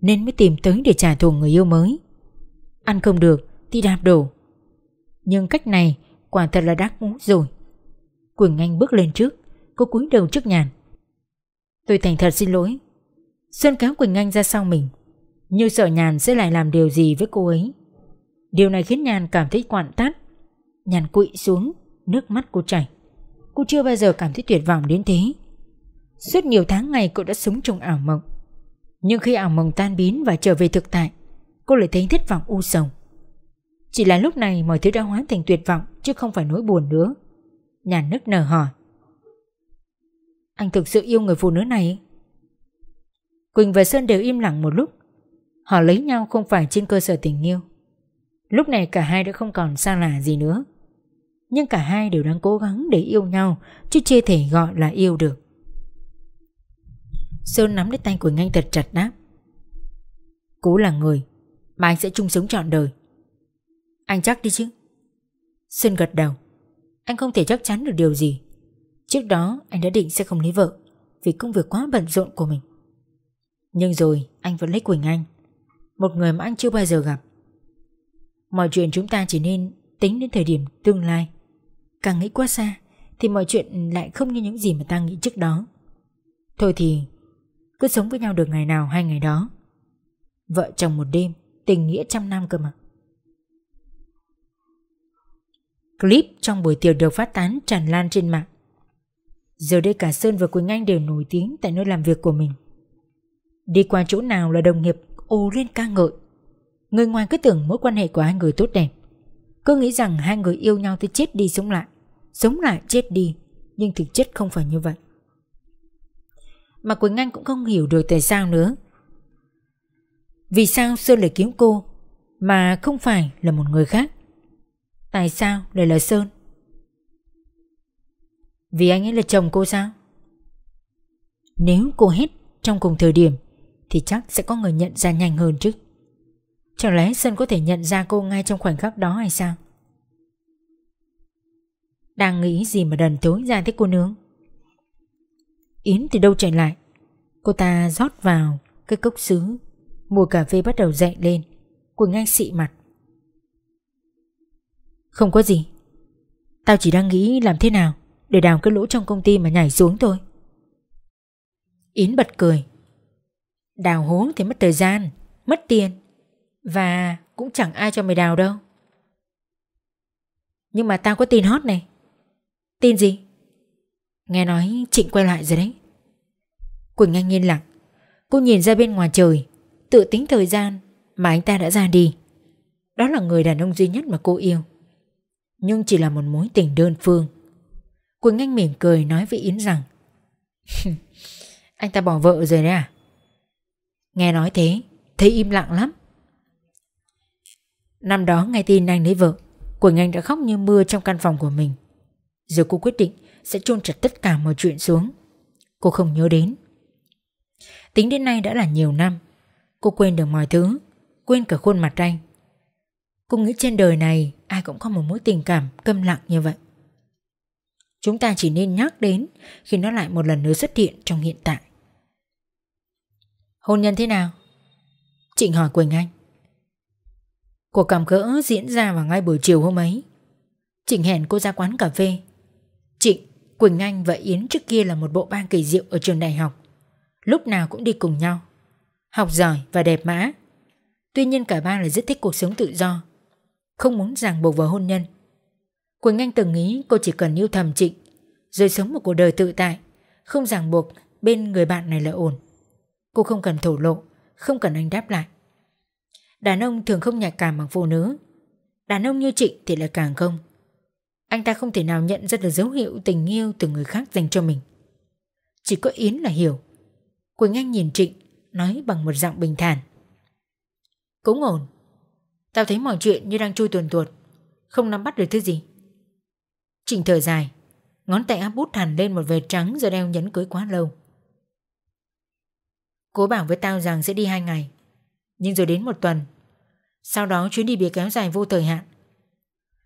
Nên mới tìm tới để trả thù người yêu mới Ăn không được thì đạp đổ Nhưng cách này quả thật là đắc ngũ rồi Quỳnh Anh bước lên trước Cô cúi đầu trước nhàn Tôi thành thật xin lỗi Sơn kéo Quỳnh Anh ra sau mình như sợ Nhàn sẽ lại làm điều gì với cô ấy Điều này khiến Nhàn cảm thấy quặn tắt Nhàn quỵ xuống Nước mắt cô chảy Cô chưa bao giờ cảm thấy tuyệt vọng đến thế Suốt nhiều tháng ngày cô đã sống trong ảo mộng Nhưng khi ảo mộng tan biến và trở về thực tại Cô lại thấy thất vọng u sầu Chỉ là lúc này mọi thứ đã hóa thành tuyệt vọng Chứ không phải nỗi buồn nữa Nhàn nức nở hỏi Anh thực sự yêu người phụ nữ này Quỳnh và Sơn đều im lặng một lúc Họ lấy nhau không phải trên cơ sở tình yêu Lúc này cả hai đã không còn xa lạ gì nữa Nhưng cả hai đều đang cố gắng để yêu nhau Chứ chưa thể gọi là yêu được Sơn nắm lấy tay của nganh thật chặt đáp Cú là người Mà anh sẽ chung sống trọn đời Anh chắc đi chứ Sơn gật đầu Anh không thể chắc chắn được điều gì Trước đó anh đã định sẽ không lấy vợ Vì công việc quá bận rộn của mình Nhưng rồi anh vẫn lấy Quỳnh Anh một người mà anh chưa bao giờ gặp Mọi chuyện chúng ta chỉ nên tính đến thời điểm tương lai Càng nghĩ quá xa Thì mọi chuyện lại không như những gì mà ta nghĩ trước đó Thôi thì Cứ sống với nhau được ngày nào hay ngày đó Vợ chồng một đêm Tình nghĩa trăm năm cơ mà Clip trong buổi tiệc được phát tán tràn lan trên mạng Giờ đây cả Sơn và Quỳnh Anh đều nổi tiếng tại nơi làm việc của mình Đi qua chỗ nào là đồng nghiệp ồ lên ca ngợi. Người ngoài cứ tưởng mối quan hệ của hai người tốt đẹp. Cứ nghĩ rằng hai người yêu nhau tới chết đi sống lại, sống lại chết đi, nhưng thực chất không phải như vậy. Mà Quỳnh Anh cũng không hiểu được tại sao nữa. Vì sao Sơn lại kiếm cô mà không phải là một người khác? Tại sao lại là Sơn? Vì anh ấy là chồng cô sao? Nếu cô hết trong cùng thời điểm thì chắc sẽ có người nhận ra nhanh hơn chứ. Chẳng lẽ Sơn có thể nhận ra cô ngay trong khoảnh khắc đó hay sao? Đang nghĩ gì mà đần tối ra thế cô nướng Yến từ đâu chạy lại Cô ta rót vào cái cốc sứ Mùi cà phê bắt đầu dậy lên Quỳnh Anh xị mặt Không có gì Tao chỉ đang nghĩ làm thế nào Để đào cái lỗ trong công ty mà nhảy xuống thôi Yến bật cười Đào hố thì mất thời gian, mất tiền và cũng chẳng ai cho mày đào đâu. Nhưng mà tao có tin hot này. Tin gì? Nghe nói Trịnh quay lại rồi đấy. Quỳnh Anh yên lặng. Cô nhìn ra bên ngoài trời, tự tính thời gian mà anh ta đã ra đi. Đó là người đàn ông duy nhất mà cô yêu. Nhưng chỉ là một mối tình đơn phương. Quỳnh Anh mỉm cười nói với Yến rằng anh ta bỏ vợ rồi đấy à? Nghe nói thế Thấy im lặng lắm Năm đó nghe tin anh lấy vợ Quỳnh Anh đã khóc như mưa trong căn phòng của mình Rồi cô quyết định sẽ chôn chặt tất cả mọi chuyện xuống Cô không nhớ đến Tính đến nay đã là nhiều năm Cô quên được mọi thứ Quên cả khuôn mặt anh Cô nghĩ trên đời này Ai cũng có một mối tình cảm câm lặng như vậy Chúng ta chỉ nên nhắc đến Khi nó lại một lần nữa xuất hiện trong hiện tại Hôn nhân thế nào? Trịnh hỏi Quỳnh Anh Cuộc cảm gỡ diễn ra vào ngay buổi chiều hôm ấy Trịnh hẹn cô ra quán cà phê Trịnh, Quỳnh Anh và Yến trước kia là một bộ ba kỳ diệu ở trường đại học Lúc nào cũng đi cùng nhau Học giỏi và đẹp mã Tuy nhiên cả ba lại rất thích cuộc sống tự do Không muốn ràng buộc vào hôn nhân Quỳnh Anh từng nghĩ cô chỉ cần yêu thầm Trịnh Rồi sống một cuộc đời tự tại Không ràng buộc bên người bạn này là ổn Cô không cần thổ lộ Không cần anh đáp lại Đàn ông thường không nhạy cảm bằng phụ nữ Đàn ông như chị thì lại càng không Anh ta không thể nào nhận ra được dấu hiệu tình yêu từ người khác dành cho mình Chỉ có Yến là hiểu Quỳnh Anh nhìn Trịnh Nói bằng một giọng bình thản Cũng ổn Tao thấy mọi chuyện như đang trôi tuần tuột Không nắm bắt được thứ gì Trịnh thở dài Ngón tay áp bút hẳn lên một vệt trắng rồi đeo nhấn cưới quá lâu Cố bảo với tao rằng sẽ đi hai ngày Nhưng rồi đến một tuần Sau đó chuyến đi bị kéo dài vô thời hạn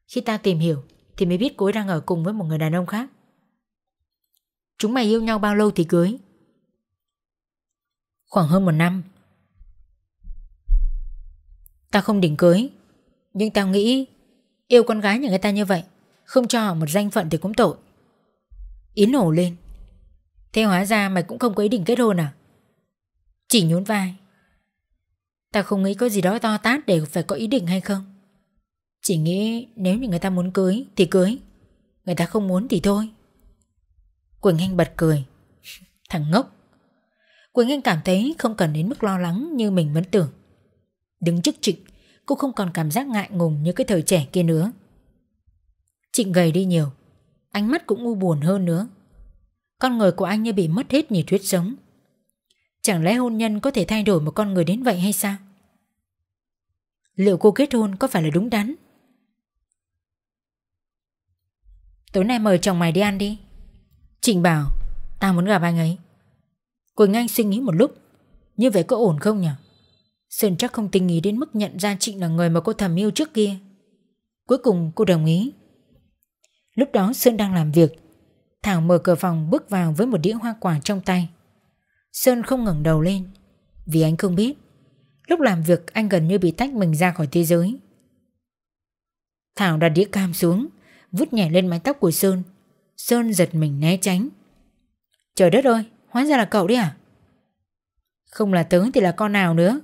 Khi tao tìm hiểu Thì mới biết cô ấy đang ở cùng với một người đàn ông khác Chúng mày yêu nhau bao lâu thì cưới Khoảng hơn một năm Tao không định cưới Nhưng tao nghĩ Yêu con gái nhà người ta như vậy Không cho họ một danh phận thì cũng tội Yến nổ lên Thế hóa ra mày cũng không có ý định kết hôn à chỉ nhún vai Ta không nghĩ có gì đó to tát để phải có ý định hay không Chỉ nghĩ nếu như người ta muốn cưới thì cưới Người ta không muốn thì thôi Quỳnh Anh bật cười Thằng ngốc Quỳnh Anh cảm thấy không cần đến mức lo lắng như mình vẫn tưởng Đứng trước trịnh Cô không còn cảm giác ngại ngùng như cái thời trẻ kia nữa Trịnh gầy đi nhiều Ánh mắt cũng u buồn hơn nữa Con người của anh như bị mất hết nhiệt huyết sống Chẳng lẽ hôn nhân có thể thay đổi một con người đến vậy hay sao? Liệu cô kết hôn có phải là đúng đắn? Tối nay mời chồng mày đi ăn đi. Trình bảo, tao muốn gặp anh ấy. Quỳnh Anh suy nghĩ một lúc, như vậy có ổn không nhỉ? Sơn chắc không tình ý đến mức nhận ra Trịnh là người mà cô thầm yêu trước kia. Cuối cùng cô đồng ý. Lúc đó Sơn đang làm việc. Thảo mở cửa phòng bước vào với một đĩa hoa quả trong tay. Sơn không ngẩng đầu lên Vì anh không biết Lúc làm việc anh gần như bị tách mình ra khỏi thế giới Thảo đặt đĩa cam xuống vứt nhẹ lên mái tóc của Sơn Sơn giật mình né tránh Trời đất ơi Hóa ra là cậu đấy à Không là tớ thì là con nào nữa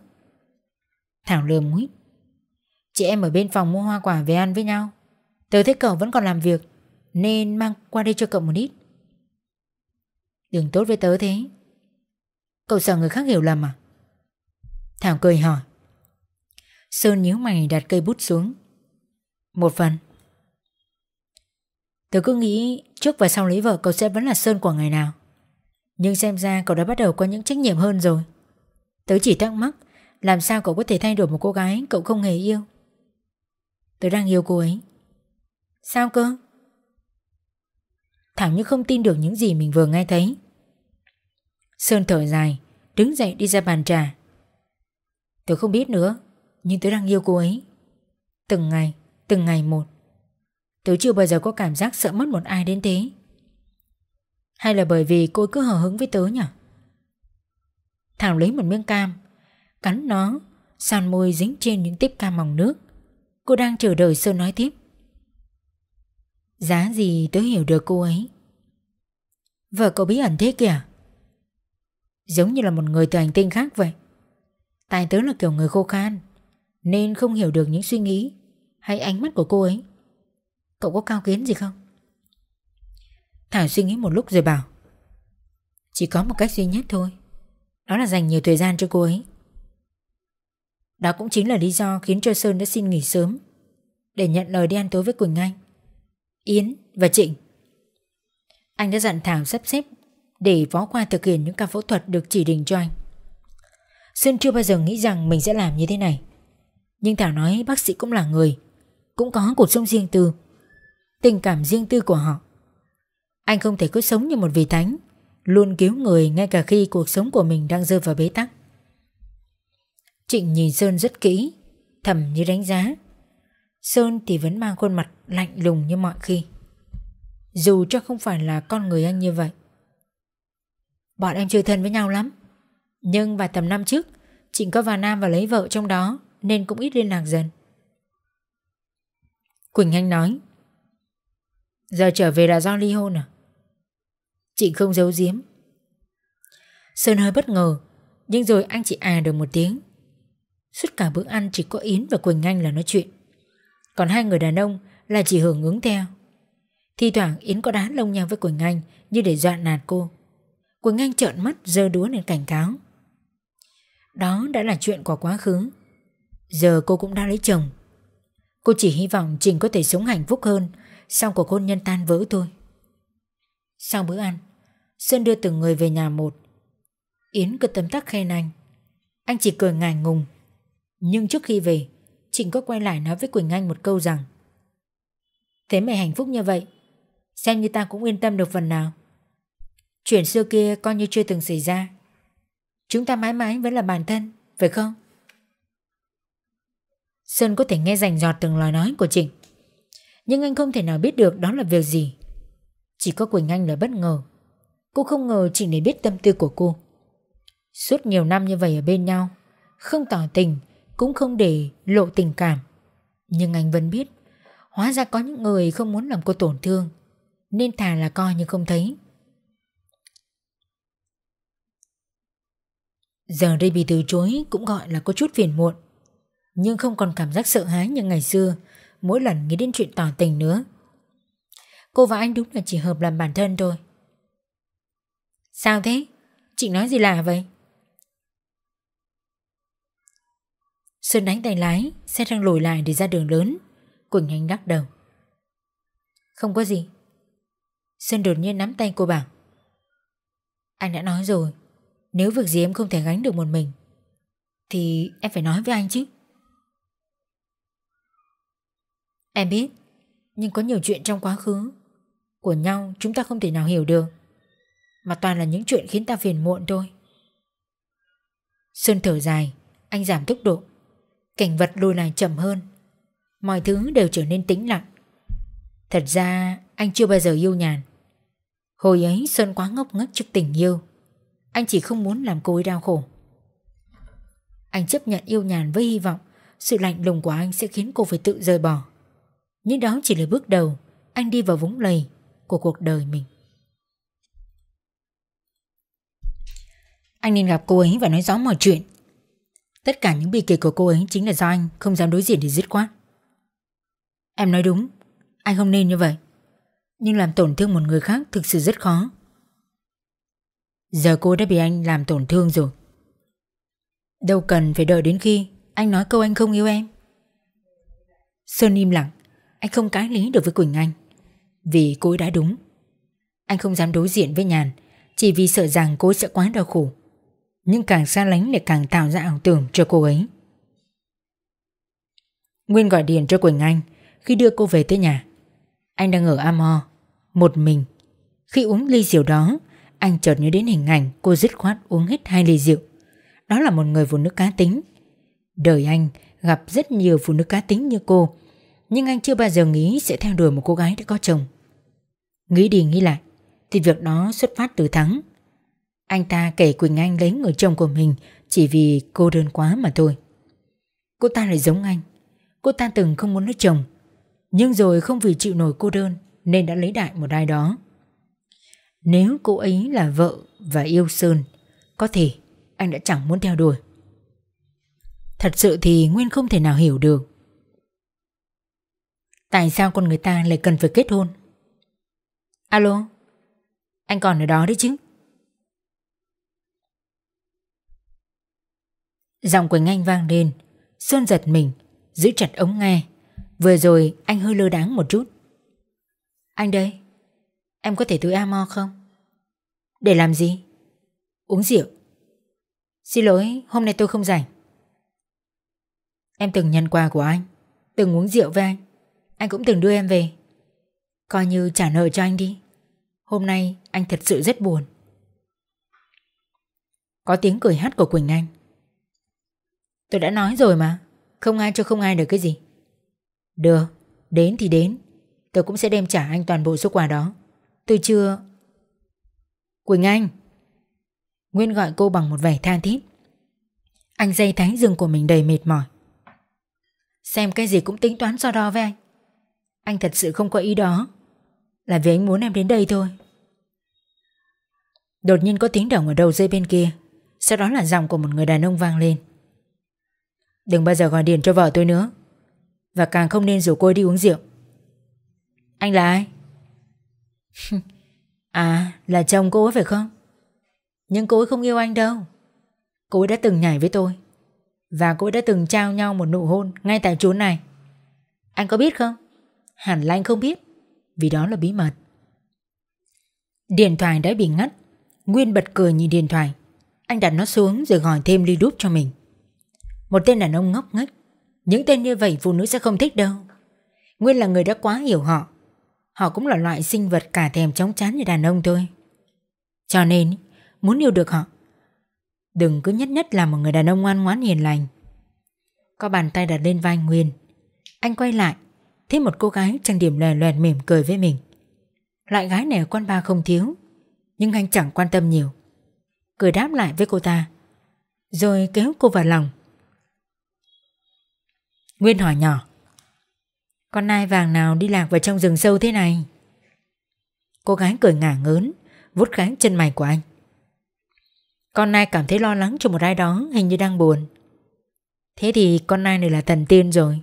Thảo lườm mũi Chị em ở bên phòng mua hoa quả về ăn với nhau Tớ thấy cậu vẫn còn làm việc Nên mang qua đây cho cậu một ít Đừng tốt với tớ thế Cậu sợ người khác hiểu lầm à? Thảo cười hỏi. Sơn nhíu mày đặt cây bút xuống. Một phần. Tớ cứ nghĩ trước và sau lấy vợ cậu sẽ vẫn là Sơn của ngày nào. Nhưng xem ra cậu đã bắt đầu có những trách nhiệm hơn rồi. Tớ chỉ thắc mắc làm sao cậu có thể thay đổi một cô gái cậu không hề yêu. Tớ đang yêu cô ấy. Sao cơ? Thảo như không tin được những gì mình vừa nghe thấy. Sơn thở dài Đứng dậy đi ra bàn trà Tớ không biết nữa Nhưng tớ đang yêu cô ấy Từng ngày, từng ngày một Tớ chưa bao giờ có cảm giác sợ mất một ai đến thế Hay là bởi vì cô cứ hờ hứng với tớ nhỉ Thảo lấy một miếng cam Cắn nó Sàn môi dính trên những tiếp cam mỏng nước Cô đang chờ đợi Sơn nói tiếp Giá gì tớ hiểu được cô ấy Vợ cậu bí ẩn thế kìa Giống như là một người từ hành tinh khác vậy Tài tớ là kiểu người khô khan Nên không hiểu được những suy nghĩ Hay ánh mắt của cô ấy Cậu có cao kiến gì không Thảo suy nghĩ một lúc rồi bảo Chỉ có một cách duy nhất thôi Đó là dành nhiều thời gian cho cô ấy Đó cũng chính là lý do khiến cho Sơn đã xin nghỉ sớm Để nhận lời đi ăn tối với Quỳnh Anh Yến và Trịnh Anh đã dặn Thảo sắp xếp để võ qua thực hiện những ca phẫu thuật được chỉ định cho anh. Sơn chưa bao giờ nghĩ rằng mình sẽ làm như thế này. Nhưng Thảo nói bác sĩ cũng là người, cũng có cuộc sống riêng tư, tình cảm riêng tư của họ. Anh không thể cứ sống như một vị thánh, luôn cứu người ngay cả khi cuộc sống của mình đang rơi vào bế tắc. Trịnh nhìn Sơn rất kỹ, thầm như đánh giá. Sơn thì vẫn mang khuôn mặt lạnh lùng như mọi khi. Dù cho không phải là con người anh như vậy, Bọn em chưa thân với nhau lắm Nhưng vài tầm năm trước Trịnh có vào Nam và lấy vợ trong đó Nên cũng ít liên lạc dần Quỳnh Anh nói Giờ trở về là do ly hôn à Trịnh không giấu giếm Sơn hơi bất ngờ Nhưng rồi anh chị à được một tiếng Suốt cả bữa ăn chỉ có Yến và Quỳnh Anh là nói chuyện Còn hai người đàn ông là chỉ hưởng ứng theo Thi thoảng Yến có đá lông nhau với Quỳnh Anh Như để dọa nạt cô Quỳnh Anh trợn mắt giơ đũa lên cảnh cáo. Đó đã là chuyện của quá khứ. Giờ cô cũng đã lấy chồng. Cô chỉ hy vọng Trình có thể sống hạnh phúc hơn sau cuộc hôn nhân tan vỡ thôi. Sau bữa ăn, Sơn đưa từng người về nhà một. Yến cứ tấm tắc khen anh. Anh chỉ cười ngài ngùng. Nhưng trước khi về, Trình có quay lại nói với Quỳnh Anh một câu rằng Thế mày hạnh phúc như vậy, xem như ta cũng yên tâm được phần nào. Chuyện xưa kia coi như chưa từng xảy ra Chúng ta mãi mãi vẫn là bản thân Phải không Sơn có thể nghe rành giọt từng lời nói của Trịnh Nhưng anh không thể nào biết được đó là việc gì Chỉ có Quỳnh Anh là bất ngờ Cô không ngờ Trịnh để biết tâm tư của cô Suốt nhiều năm như vậy ở bên nhau Không tỏ tình Cũng không để lộ tình cảm Nhưng anh vẫn biết Hóa ra có những người không muốn làm cô tổn thương Nên thà là coi như không thấy Giờ đây bị từ chối cũng gọi là có chút phiền muộn Nhưng không còn cảm giác sợ hãi như ngày xưa Mỗi lần nghĩ đến chuyện tỏ tình nữa Cô và anh đúng là chỉ hợp làm bản thân thôi Sao thế? Chị nói gì lạ vậy? xuân đánh tay lái Xe đang lùi lại để ra đường lớn Quỳnh Anh đắc đầu Không có gì xuân đột nhiên nắm tay cô bảo Anh đã nói rồi nếu việc gì em không thể gánh được một mình Thì em phải nói với anh chứ Em biết Nhưng có nhiều chuyện trong quá khứ Của nhau chúng ta không thể nào hiểu được Mà toàn là những chuyện khiến ta phiền muộn thôi Sơn thở dài Anh giảm tốc độ Cảnh vật lùi lại chậm hơn Mọi thứ đều trở nên tĩnh lặng Thật ra anh chưa bao giờ yêu nhàn Hồi ấy Sơn quá ngốc ngất trước tình yêu anh chỉ không muốn làm cô ấy đau khổ Anh chấp nhận yêu nhàn với hy vọng Sự lạnh lùng của anh sẽ khiến cô phải tự rời bỏ Nhưng đó chỉ là bước đầu Anh đi vào vũng lầy Của cuộc đời mình Anh nên gặp cô ấy và nói rõ mọi chuyện Tất cả những bi kịch của cô ấy Chính là do anh không dám đối diện để dứt khoát Em nói đúng Anh không nên như vậy Nhưng làm tổn thương một người khác thực sự rất khó Giờ cô đã bị anh làm tổn thương rồi Đâu cần phải đợi đến khi Anh nói câu anh không yêu em Sơn im lặng Anh không cãi lý được với Quỳnh Anh Vì cô ấy đã đúng Anh không dám đối diện với Nhàn Chỉ vì sợ rằng cô sẽ quá đau khổ Nhưng càng xa lánh lại càng tạo ra ảo tưởng cho cô ấy Nguyên gọi điện cho Quỳnh Anh Khi đưa cô về tới nhà Anh đang ở Amor Một mình Khi uống ly rượu đó anh chợt nhớ đến hình ảnh cô dứt khoát uống hết hai ly rượu. Đó là một người phụ nữ cá tính. Đời anh gặp rất nhiều phụ nữ cá tính như cô, nhưng anh chưa bao giờ nghĩ sẽ theo đuổi một cô gái đã có chồng. Nghĩ đi nghĩ lại, thì việc đó xuất phát từ Thắng. Anh ta kể Quỳnh Anh lấy người chồng của mình chỉ vì cô đơn quá mà thôi. Cô ta lại giống anh. Cô ta từng không muốn lấy chồng, nhưng rồi không vì chịu nổi cô đơn nên đã lấy đại một ai đó. Nếu cô ấy là vợ và yêu Sơn, có thể anh đã chẳng muốn theo đuổi. Thật sự thì Nguyên không thể nào hiểu được. Tại sao con người ta lại cần phải kết hôn? Alo, anh còn ở đó đấy chứ? Giọng Quỳnh Anh vang lên, Sơn giật mình, giữ chặt ống nghe. Vừa rồi anh hơi lơ đáng một chút. Anh đây. Em có thể tới Amor không? Để làm gì? Uống rượu Xin lỗi, hôm nay tôi không rảnh Em từng nhận quà của anh Từng uống rượu với anh Anh cũng từng đưa em về Coi như trả nợ cho anh đi Hôm nay anh thật sự rất buồn Có tiếng cười hát của Quỳnh Anh Tôi đã nói rồi mà Không ai cho không ai được cái gì Được, đến thì đến Tôi cũng sẽ đem trả anh toàn bộ số quà đó Tôi chưa... Quỳnh Anh! Nguyên gọi cô bằng một vẻ tha thiết. Anh dây thái dương của mình đầy mệt mỏi. Xem cái gì cũng tính toán so đo với anh. Anh thật sự không có ý đó. Là vì anh muốn em đến đây thôi. Đột nhiên có tiếng động ở đầu dây bên kia. Sau đó là giọng của một người đàn ông vang lên. Đừng bao giờ gọi điện cho vợ tôi nữa. Và càng không nên rủ cô đi uống rượu. Anh là ai? à, là chồng cô ấy phải không? Nhưng cô ấy không yêu anh đâu. Cô ấy đã từng nhảy với tôi. Và cô ấy đã từng trao nhau một nụ hôn ngay tại chỗ này. Anh có biết không? Hẳn là anh không biết. Vì đó là bí mật. Điện thoại đã bị ngắt. Nguyên bật cười nhìn điện thoại. Anh đặt nó xuống rồi gọi thêm ly đúp cho mình. Một tên đàn ông ngốc nghếch. Những tên như vậy phụ nữ sẽ không thích đâu. Nguyên là người đã quá hiểu họ Họ cũng là loại sinh vật cả thèm chóng chán như đàn ông thôi Cho nên Muốn yêu được họ Đừng cứ nhất nhất là một người đàn ông ngoan ngoãn hiền lành Có bàn tay đặt lên vai Nguyên Anh quay lại Thấy một cô gái trang điểm lè loẹt mỉm cười với mình Loại gái này ở quán ba không thiếu Nhưng anh chẳng quan tâm nhiều Cười đáp lại với cô ta Rồi kéo cô vào lòng Nguyên hỏi nhỏ con nai vàng nào đi lạc vào trong rừng sâu thế này Cô gái cười ngả ngớn Vút kháng chân mày của anh Con nai cảm thấy lo lắng cho một ai đó Hình như đang buồn Thế thì con nai này là thần tiên rồi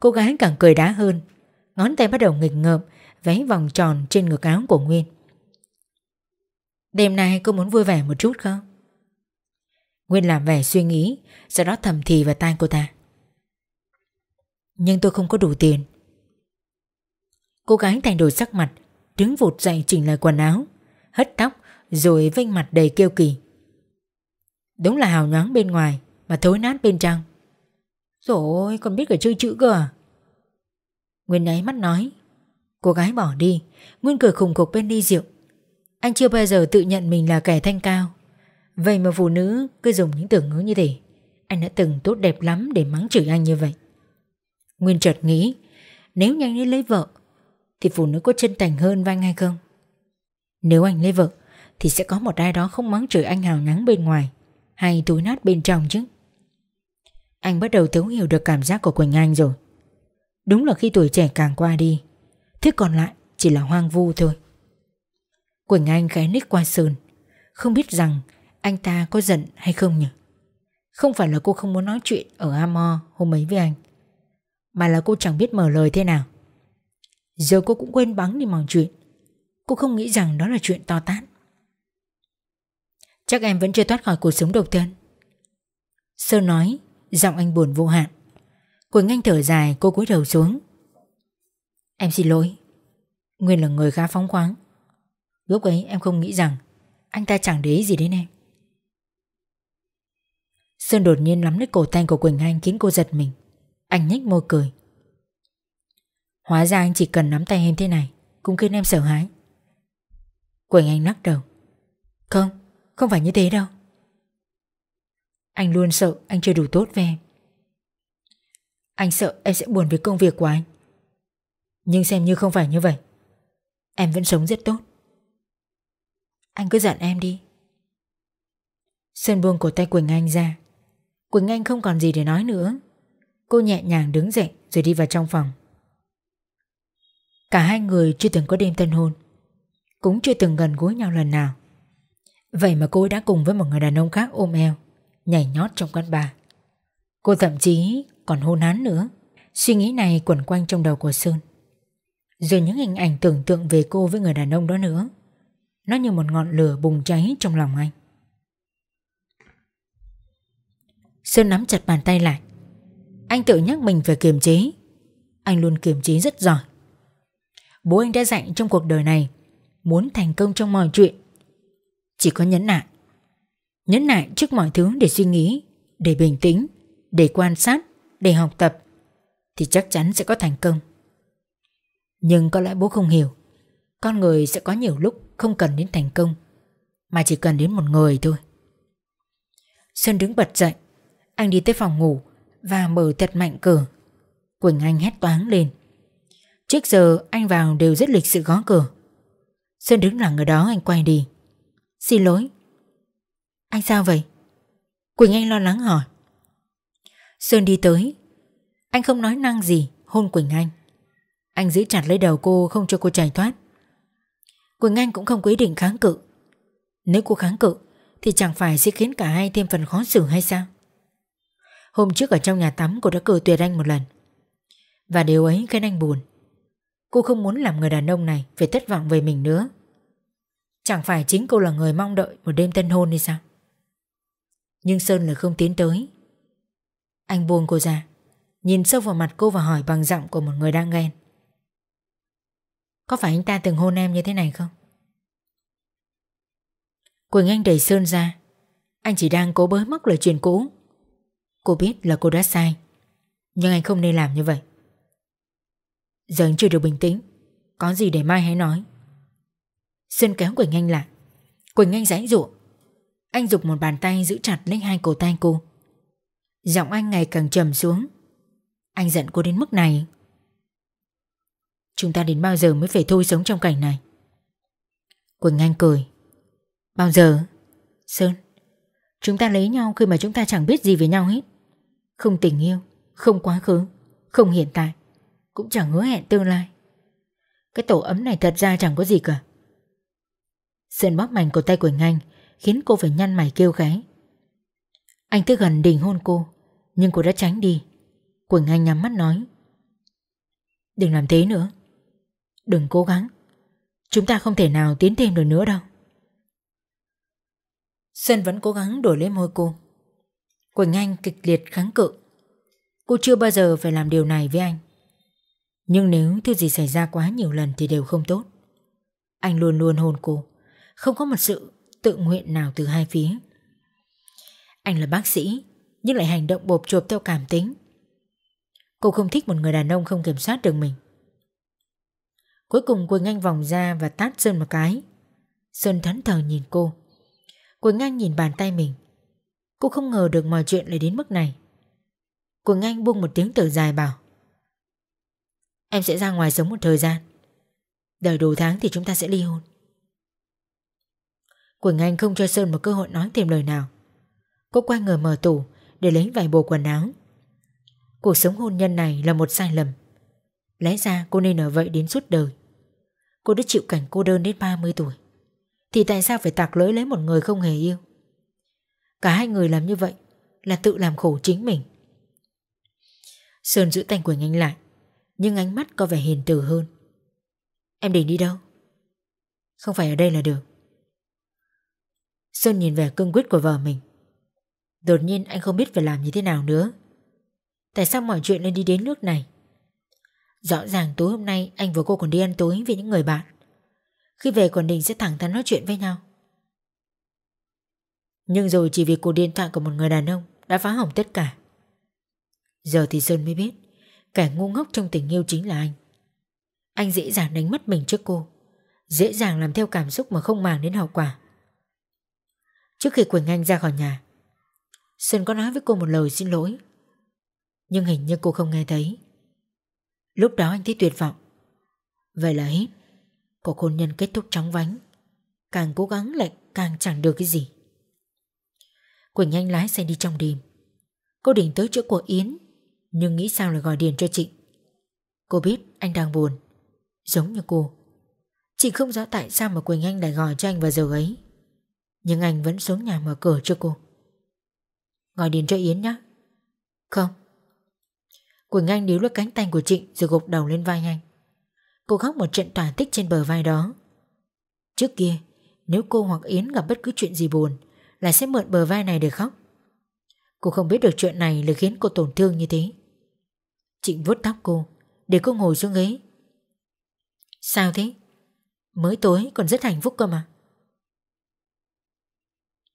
Cô gái càng cười đá hơn Ngón tay bắt đầu nghịch ngợm Váy vòng tròn trên ngực áo của Nguyên Đêm nay cô muốn vui vẻ một chút không? Nguyên làm vẻ suy nghĩ Sau đó thầm thì vào tai cô ta nhưng tôi không có đủ tiền Cô gái thay đổi sắc mặt Đứng vụt dậy chỉnh lại quần áo Hất tóc rồi vênh mặt đầy kêu kỳ Đúng là hào nhoáng bên ngoài Mà thối nát bên trong Rồi ôi còn biết cả chơi chữ cơ à Nguyên nháy mắt nói Cô gái bỏ đi Nguyên cười khủng khục bên ly rượu Anh chưa bao giờ tự nhận mình là kẻ thanh cao Vậy mà phụ nữ cứ dùng những tưởng ngữ như thế Anh đã từng tốt đẹp lắm để mắng chửi anh như vậy Nguyên chợt nghĩ Nếu nhanh đến lấy vợ Thì phụ nữ có chân thành hơn với anh hay không Nếu anh lấy vợ Thì sẽ có một ai đó không mắng chửi anh hào nắng bên ngoài Hay túi nát bên trong chứ Anh bắt đầu thấu hiểu được cảm giác của Quỳnh Anh rồi Đúng là khi tuổi trẻ càng qua đi Thứ còn lại chỉ là hoang vu thôi Quỳnh Anh khẽ nít qua sườn Không biết rằng anh ta có giận hay không nhỉ Không phải là cô không muốn nói chuyện ở Amor hôm ấy với anh mà là cô chẳng biết mở lời thế nào Giờ cô cũng quên bắn đi mọi chuyện Cô không nghĩ rằng đó là chuyện to tát Chắc em vẫn chưa thoát khỏi cuộc sống độc thân sơn nói Giọng anh buồn vô hạn Quỳnh Anh thở dài cô cúi đầu xuống Em xin lỗi Nguyên là người khá phóng khoáng Lúc ấy em không nghĩ rằng Anh ta chẳng để ý gì đến em Sơn đột nhiên nắm lấy cổ tay của Quỳnh Anh khiến cô giật mình anh nhếch môi cười Hóa ra anh chỉ cần nắm tay em thế này Cũng khiến em sợ hãi Quỳnh Anh lắc đầu Không, không phải như thế đâu Anh luôn sợ anh chưa đủ tốt với em Anh sợ em sẽ buồn vì công việc của anh Nhưng xem như không phải như vậy Em vẫn sống rất tốt Anh cứ giận em đi Sơn buông cổ tay Quỳnh Anh ra Quỳnh Anh không còn gì để nói nữa Cô nhẹ nhàng đứng dậy rồi đi vào trong phòng Cả hai người chưa từng có đêm tân hôn Cũng chưa từng gần gối nhau lần nào Vậy mà cô đã cùng với một người đàn ông khác ôm eo Nhảy nhót trong căn bà Cô thậm chí còn hôn hắn nữa Suy nghĩ này quẩn quanh trong đầu của Sơn Rồi những hình ảnh tưởng tượng về cô với người đàn ông đó nữa Nó như một ngọn lửa bùng cháy trong lòng anh Sơn nắm chặt bàn tay lại anh tự nhắc mình phải kiềm chế Anh luôn kiềm chế rất giỏi Bố anh đã dạy trong cuộc đời này Muốn thành công trong mọi chuyện Chỉ có nhấn nại Nhấn nại trước mọi thứ để suy nghĩ Để bình tĩnh Để quan sát Để học tập Thì chắc chắn sẽ có thành công Nhưng có lẽ bố không hiểu Con người sẽ có nhiều lúc không cần đến thành công Mà chỉ cần đến một người thôi Sơn đứng bật dậy Anh đi tới phòng ngủ và mở thật mạnh cửa. Quỳnh Anh hét toáng lên. Trước giờ anh vào đều rất lịch sự gõ cửa. Sơn đứng lặng ở đó anh quay đi. Xin lỗi. Anh sao vậy? Quỳnh Anh lo lắng hỏi. Sơn đi tới. Anh không nói năng gì, hôn Quỳnh Anh. Anh giữ chặt lấy đầu cô không cho cô chạy thoát. Quỳnh Anh cũng không quyết định kháng cự. Nếu cô kháng cự thì chẳng phải sẽ khiến cả hai thêm phần khó xử hay sao? Hôm trước ở trong nhà tắm cô đã cử tuyệt anh một lần Và điều ấy khiến anh buồn Cô không muốn làm người đàn ông này Phải thất vọng về mình nữa Chẳng phải chính cô là người mong đợi Một đêm tân hôn hay sao Nhưng Sơn là không tiến tới Anh buông cô ra Nhìn sâu vào mặt cô và hỏi bằng giọng của một người đang ghen Có phải anh ta từng hôn em như thế này không? Quỳnh Anh đẩy Sơn ra Anh chỉ đang cố bới mất lời chuyện cũ Cô biết là cô đã sai Nhưng anh không nên làm như vậy Giờ anh chưa được bình tĩnh Có gì để mai hãy nói Xuân kéo Quỳnh Anh lại Quỳnh Anh giãy dụa Anh dục một bàn tay giữ chặt lấy hai cổ tay cô Giọng anh ngày càng trầm xuống Anh giận cô đến mức này Chúng ta đến bao giờ mới phải thôi sống trong cảnh này Quỳnh Anh cười Bao giờ Sơn Chúng ta lấy nhau khi mà chúng ta chẳng biết gì về nhau hết không tình yêu, không quá khứ, không hiện tại, cũng chẳng hứa hẹn tương lai. Cái tổ ấm này thật ra chẳng có gì cả. Sơn bóp mạnh cổ tay Quỳnh Anh khiến cô phải nhăn mày kêu gái. Anh tới gần đình hôn cô, nhưng cô đã tránh đi. Quỳnh Anh nhắm mắt nói. Đừng làm thế nữa. Đừng cố gắng. Chúng ta không thể nào tiến thêm được nữa đâu. Sơn vẫn cố gắng đổi lấy môi cô Quỳnh Anh kịch liệt kháng cự. Cô chưa bao giờ phải làm điều này với anh. Nhưng nếu thứ gì xảy ra quá nhiều lần thì đều không tốt. Anh luôn luôn hôn cô, không có một sự tự nguyện nào từ hai phía. Anh là bác sĩ, nhưng lại hành động bộp chộp theo cảm tính. Cô không thích một người đàn ông không kiểm soát được mình. Cuối cùng Quỳnh Anh vòng ra và tát Sơn một cái. Sơn thẫn thờ nhìn cô. Quỳnh Anh nhìn bàn tay mình. Cô không ngờ được mọi chuyện lại đến mức này Quỳnh Anh buông một tiếng thở dài bảo Em sẽ ra ngoài sống một thời gian Đợi đủ tháng thì chúng ta sẽ ly hôn Quỳnh Anh không cho Sơn một cơ hội nói thêm lời nào Cô quay người mở tủ Để lấy vài bộ quần áo Cuộc sống hôn nhân này là một sai lầm Lẽ ra cô nên ở vậy đến suốt đời Cô đã chịu cảnh cô đơn đến 30 tuổi Thì tại sao phải tạc lưỡi lấy một người không hề yêu Cả hai người làm như vậy Là tự làm khổ chính mình Sơn giữ tay Quỳnh Anh lại Nhưng ánh mắt có vẻ hiền từ hơn Em định đi đâu Không phải ở đây là được Sơn nhìn vẻ cương quyết của vợ mình Đột nhiên anh không biết phải làm như thế nào nữa Tại sao mọi chuyện lại đi đến nước này Rõ ràng tối hôm nay Anh và cô còn đi ăn tối với những người bạn Khi về còn định sẽ thẳng thắn nói chuyện với nhau nhưng rồi chỉ vì cuộc điện thoại của một người đàn ông đã phá hỏng tất cả. Giờ thì Sơn mới biết, kẻ ngu ngốc trong tình yêu chính là anh. Anh dễ dàng đánh mất mình trước cô, dễ dàng làm theo cảm xúc mà không màng đến hậu quả. Trước khi Quỳnh Anh ra khỏi nhà, Sơn có nói với cô một lời xin lỗi. Nhưng hình như cô không nghe thấy. Lúc đó anh thấy tuyệt vọng. Vậy là hết. Cuộc hôn nhân kết thúc chóng vánh. Càng cố gắng lại càng chẳng được cái gì. Quỳnh Anh lái xe đi trong đêm. Cô định tới chỗ của Yến, nhưng nghĩ sao lại gọi điện cho Trịnh. Cô biết anh đang buồn, giống như cô. Chị không rõ tại sao mà Quỳnh Anh lại gọi cho anh vào giờ ấy. Nhưng anh vẫn xuống nhà mở cửa cho cô. Gọi điện cho Yến nhé. Không. Quỳnh Anh níu lấy cánh tay của Trịnh rồi gục đầu lên vai anh. Cô khóc một trận tỏa tích trên bờ vai đó. Trước kia, nếu cô hoặc Yến gặp bất cứ chuyện gì buồn, là sẽ mượn bờ vai này để khóc. Cô không biết được chuyện này là khiến cô tổn thương như thế. Trịnh vuốt tóc cô, để cô ngồi xuống ghế. Sao thế? Mới tối còn rất hạnh phúc cơ mà.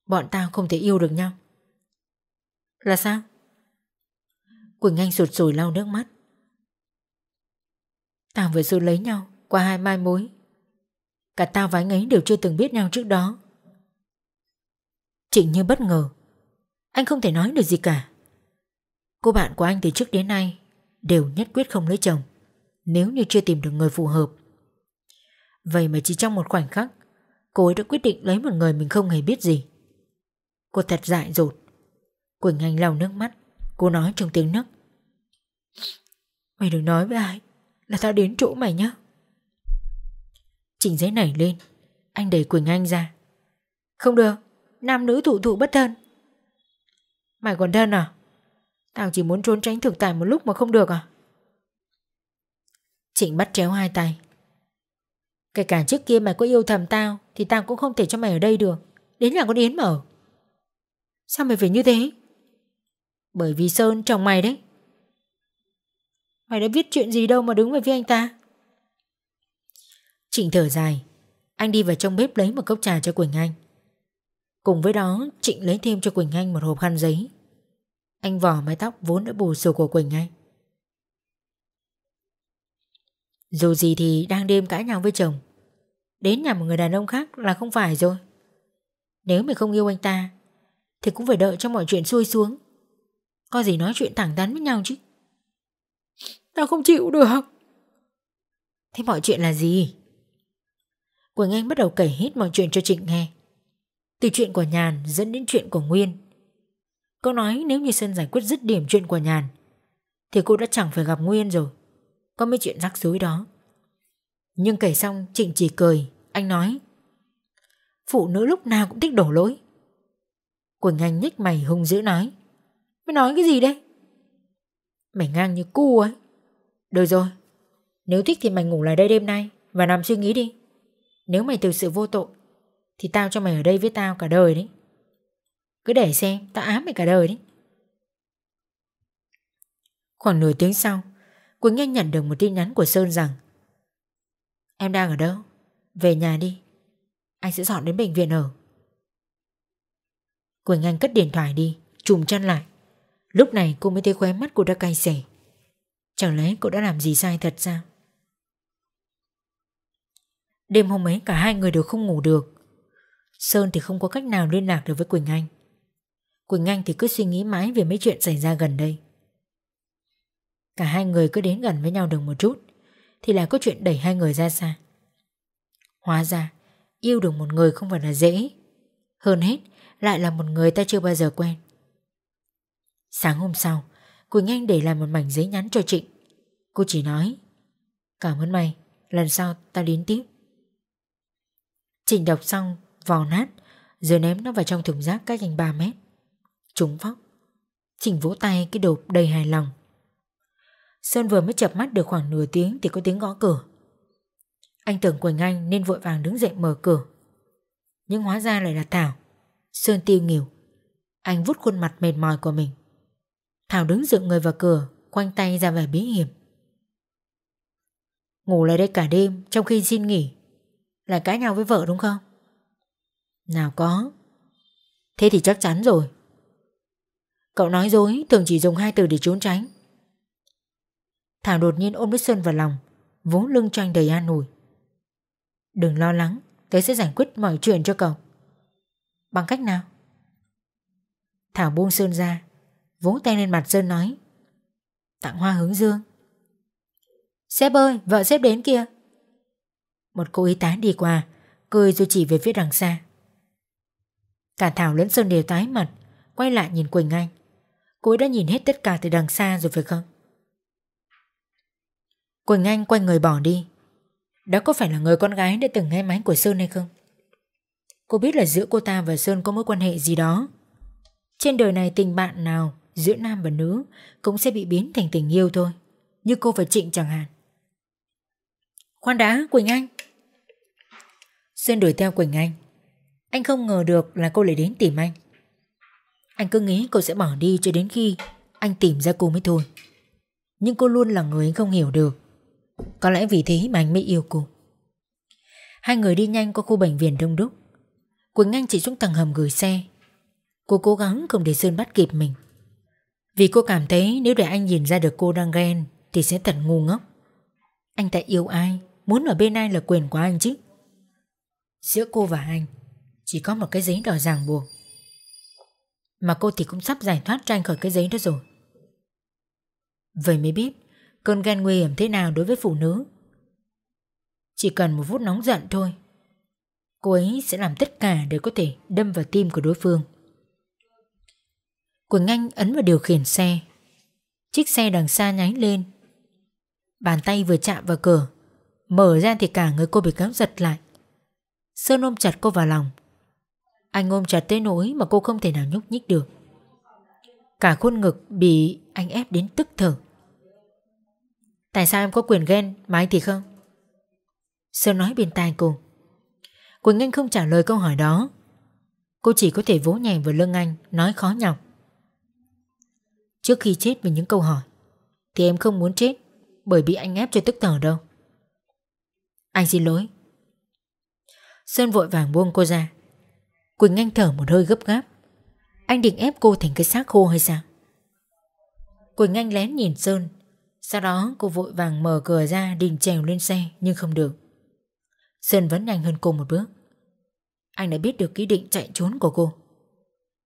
Bọn tao không thể yêu được nhau. Là sao? Quỳnh Anh sụt sùi lau nước mắt. Tao vừa rồi lấy nhau qua hai mai mối. Cả tao và anh ấy đều chưa từng biết nhau trước đó. Chị như bất ngờ Anh không thể nói được gì cả Cô bạn của anh từ trước đến nay Đều nhất quyết không lấy chồng Nếu như chưa tìm được người phù hợp Vậy mà chỉ trong một khoảnh khắc Cô ấy đã quyết định lấy một người mình không hề biết gì Cô thật dại dột Quỳnh Anh lau nước mắt Cô nói trong tiếng nấc Mày đừng nói với ai Là tao đến chỗ mày nhá. Trình giấy nảy lên Anh đẩy Quỳnh Anh ra Không được nam nữ thủ thủ bất thân. Mày còn thân à? Tao chỉ muốn trốn tránh thực tại một lúc mà không được à? Trịnh bắt chéo hai tay. Kể cả trước kia mày có yêu thầm tao thì tao cũng không thể cho mày ở đây được. Đến nhà con Yến mà ở. Sao mày phải như thế? Bởi vì Sơn chồng mày đấy. Mày đã biết chuyện gì đâu mà đứng về phía anh ta. Trịnh thở dài. Anh đi vào trong bếp lấy một cốc trà cho Quỳnh Anh. Cùng với đó Trịnh lấy thêm cho Quỳnh Anh một hộp khăn giấy Anh vỏ mái tóc vốn đã bù xù của Quỳnh Anh Dù gì thì đang đêm cãi nhau với chồng Đến nhà một người đàn ông khác là không phải rồi Nếu mày không yêu anh ta Thì cũng phải đợi cho mọi chuyện xuôi xuống Có gì nói chuyện thẳng thắn với nhau chứ Tao không chịu được Thế mọi chuyện là gì? Quỳnh Anh bắt đầu kể hết mọi chuyện cho Trịnh nghe từ chuyện của Nhàn dẫn đến chuyện của Nguyên Cô nói nếu như Sơn giải quyết dứt điểm chuyện của Nhàn Thì cô đã chẳng phải gặp Nguyên rồi Có mấy chuyện rắc rối đó Nhưng kể xong Trịnh chỉ cười Anh nói Phụ nữ lúc nào cũng thích đổ lỗi Quỳnh Anh nhếch mày hung dữ nói Mày nói cái gì đây Mày ngang như cu ấy Được rồi Nếu thích thì mày ngủ lại đây đêm nay Và nằm suy nghĩ đi Nếu mày thực sự vô tội thì tao cho mày ở đây với tao cả đời đấy Cứ để xem Tao ám mày cả đời đấy Khoảng nửa tiếng sau Quỳnh Anh nhận được một tin nhắn của Sơn rằng Em đang ở đâu? Về nhà đi Anh sẽ dọn đến bệnh viện ở Quỳnh Anh cất điện thoại đi Trùm chân lại Lúc này cô mới thấy khóe mắt cô đã cay xẻ Chẳng lẽ cô đã làm gì sai thật sao Đêm hôm ấy cả hai người đều không ngủ được Sơn thì không có cách nào liên lạc được với Quỳnh Anh. Quỳnh Anh thì cứ suy nghĩ mãi về mấy chuyện xảy ra gần đây. Cả hai người cứ đến gần với nhau được một chút thì lại có chuyện đẩy hai người ra xa. Hóa ra, yêu được một người không phải là dễ. Hơn hết, lại là một người ta chưa bao giờ quen. Sáng hôm sau, Quỳnh Anh để lại một mảnh giấy nhắn cho Trịnh. Cô chỉ nói, cảm ơn mày, lần sau ta đến tiếp. Trịnh đọc xong vò nát rồi ném nó vào trong thùng rác cách anh 3 mét. Trúng vóc. Trình vỗ tay cái đột đầy hài lòng. Sơn vừa mới chập mắt được khoảng nửa tiếng thì có tiếng gõ cửa. Anh tưởng Quỳnh Anh nên vội vàng đứng dậy mở cửa. Nhưng hóa ra lại là Thảo. Sơn tiêu nghỉu. Anh vút khuôn mặt mệt mỏi của mình. Thảo đứng dựng người vào cửa, quanh tay ra vẻ bí hiểm. Ngủ lại đây cả đêm trong khi xin nghỉ. Lại cãi nhau với vợ đúng không? Nào có Thế thì chắc chắn rồi Cậu nói dối thường chỉ dùng hai từ để trốn tránh Thảo đột nhiên ôm Đức Sơn vào lòng Vỗ lưng cho anh đầy an ủi Đừng lo lắng Tớ sẽ giải quyết mọi chuyện cho cậu Bằng cách nào Thảo buông Sơn ra Vỗ tay lên mặt Sơn nói Tặng hoa hướng dương Sếp ơi vợ sếp đến kia Một cô y tá đi qua Cười rồi chỉ về phía đằng xa Cả Thảo lẫn Sơn đều tái mặt Quay lại nhìn Quỳnh Anh Cô ấy đã nhìn hết tất cả từ đằng xa rồi phải không Quỳnh Anh quay người bỏ đi Đó có phải là người con gái đã từng nghe máy của Sơn hay không Cô biết là giữa cô ta và Sơn có mối quan hệ gì đó Trên đời này tình bạn nào giữa nam và nữ cũng sẽ bị biến thành tình yêu thôi Như cô và Trịnh chẳng hạn Khoan đã Quỳnh Anh Sơn đuổi theo Quỳnh Anh anh không ngờ được là cô lại đến tìm anh Anh cứ nghĩ cô sẽ bỏ đi cho đến khi Anh tìm ra cô mới thôi Nhưng cô luôn là người anh không hiểu được Có lẽ vì thế mà anh mới yêu cô Hai người đi nhanh qua khu bệnh viện đông đúc Quỳnh Anh chỉ xuống tầng hầm gửi xe Cô cố gắng không để Sơn bắt kịp mình Vì cô cảm thấy nếu để anh nhìn ra được cô đang ghen Thì sẽ thật ngu ngốc Anh ta yêu ai Muốn ở bên ai là quyền của anh chứ Giữa cô và anh chỉ có một cái giấy đỏ ràng buộc Mà cô thì cũng sắp giải thoát tranh khỏi cái giấy đó rồi Vậy mới biết Cơn ghen nguy hiểm thế nào đối với phụ nữ Chỉ cần một phút nóng giận thôi Cô ấy sẽ làm tất cả để có thể đâm vào tim của đối phương Quỳnh Anh ấn vào điều khiển xe Chiếc xe đằng xa nháy lên Bàn tay vừa chạm vào cửa Mở ra thì cả người cô bị kéo giật lại Sơn ôm chặt cô vào lòng anh ôm chặt tới nỗi mà cô không thể nào nhúc nhích được Cả khuôn ngực bị anh ép đến tức thở Tại sao em có quyền ghen mà anh thì không? Sơn nói bên tai cô Quỳnh Anh không trả lời câu hỏi đó Cô chỉ có thể vỗ nhẹ vào lưng anh Nói khó nhọc Trước khi chết vì những câu hỏi Thì em không muốn chết Bởi bị anh ép cho tức thở đâu Anh xin lỗi Sơn vội vàng buông cô ra Quỳnh Anh thở một hơi gấp gáp Anh định ép cô thành cái xác khô hay sao Quỳnh Anh lén nhìn Sơn Sau đó cô vội vàng mở cửa ra Định trèo lên xe nhưng không được Sơn vẫn nhanh hơn cô một bước Anh đã biết được ý định chạy trốn của cô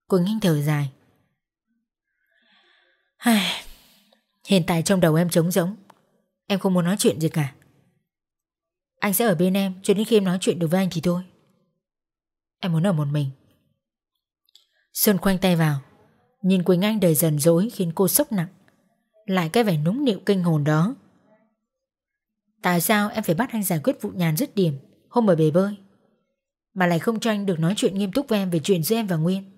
Quỳnh Anh thở dài Hiện tại trong đầu em trống rỗng Em không muốn nói chuyện gì cả Anh sẽ ở bên em cho đến khi em nói chuyện được với anh thì thôi Em muốn ở một mình Xuân khoanh tay vào Nhìn Quỳnh Anh đầy dần dối khiến cô sốc nặng Lại cái vẻ núng nịu kinh hồn đó Tại sao em phải bắt anh giải quyết vụ nhàn dứt điểm Hôm ở bể bơi Mà lại không cho anh được nói chuyện nghiêm túc với em Về chuyện giữa em và Nguyên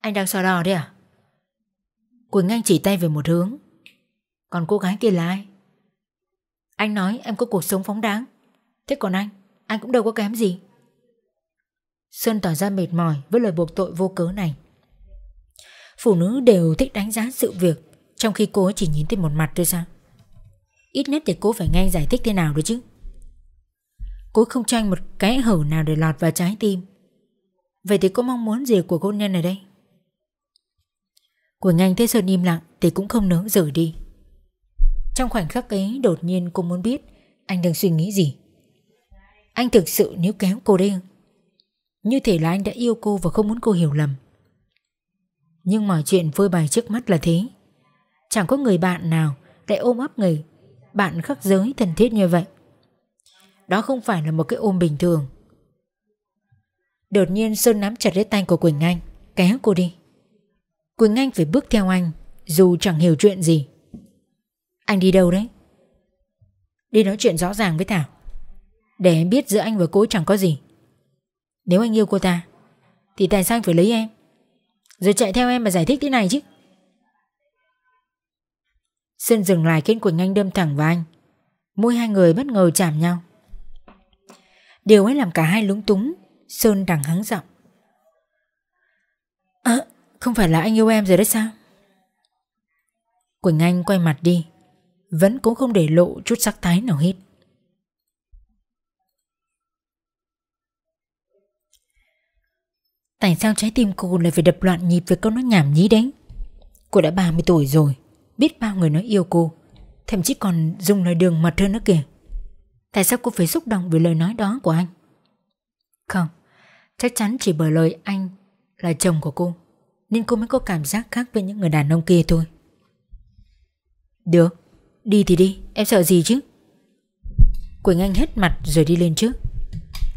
Anh đang so đo đấy à Quỳnh Anh chỉ tay về một hướng Còn cô gái kia là ai Anh nói em có cuộc sống phóng đáng Thế còn anh Anh cũng đâu có kém gì Sơn tỏ ra mệt mỏi với lời buộc tội vô cớ này. Phụ nữ đều thích đánh giá sự việc trong khi cô ấy chỉ nhìn thấy một mặt thôi sao? Ít nhất thì cô phải nghe giải thích thế nào đấy chứ. Cô không cho anh một cái hở nào để lọt vào trái tim. Vậy thì cô mong muốn gì của cô nhân này đây? Quỳnh Anh thấy Sơn im lặng thì cũng không nỡ rời đi. Trong khoảnh khắc ấy đột nhiên cô muốn biết anh đang suy nghĩ gì. Anh thực sự níu kéo cô đây không? Như thể là anh đã yêu cô và không muốn cô hiểu lầm Nhưng mọi chuyện vơi bày trước mắt là thế Chẳng có người bạn nào lại ôm ấp người bạn khắc giới thân thiết như vậy Đó không phải là một cái ôm bình thường Đột nhiên Sơn nắm chặt lấy tay của Quỳnh Anh Kéo cô đi Quỳnh Anh phải bước theo anh Dù chẳng hiểu chuyện gì Anh đi đâu đấy Đi nói chuyện rõ ràng với Thảo Để biết giữa anh và cô chẳng có gì nếu anh yêu cô ta Thì tại sao anh phải lấy em Rồi chạy theo em mà giải thích thế này chứ Sơn dừng lại khiến Quỳnh Anh đâm thẳng vào anh Môi hai người bất ngờ chạm nhau Điều ấy làm cả hai lúng túng Sơn đằng hắng giọng À không phải là anh yêu em rồi đấy sao Quỳnh Anh quay mặt đi Vẫn cố không để lộ chút sắc thái nào hết Tại sao trái tim cô lại phải đập loạn nhịp với câu nói nhảm nhí đấy Cô đã 30 tuổi rồi Biết bao người nói yêu cô Thậm chí còn dùng lời đường mật hơn nữa kìa Tại sao cô phải xúc động vì lời nói đó của anh Không Chắc chắn chỉ bởi lời anh Là chồng của cô Nên cô mới có cảm giác khác với những người đàn ông kia thôi Được Đi thì đi Em sợ gì chứ Quỳnh Anh hết mặt rồi đi lên trước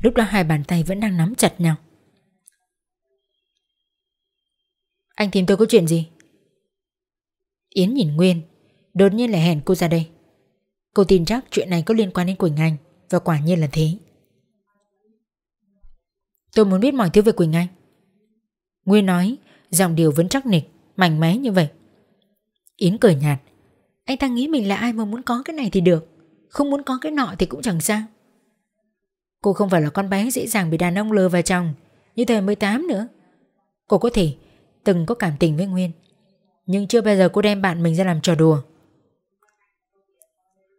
Lúc đó hai bàn tay vẫn đang nắm chặt nhau Anh tìm tôi có chuyện gì Yến nhìn Nguyên Đột nhiên lại hẹn cô ra đây Cô tin chắc chuyện này có liên quan đến Quỳnh Anh Và quả nhiên là thế Tôi muốn biết mọi thứ về Quỳnh Anh Nguyên nói Giọng điều vẫn chắc nịch Mạnh mẽ như vậy Yến cười nhạt Anh ta nghĩ mình là ai mà muốn có cái này thì được Không muốn có cái nọ thì cũng chẳng sao Cô không phải là con bé dễ dàng bị đàn ông lừa vào chồng Như thời 18 nữa Cô có thể từng có cảm tình với Nguyên Nhưng chưa bao giờ cô đem bạn mình ra làm trò đùa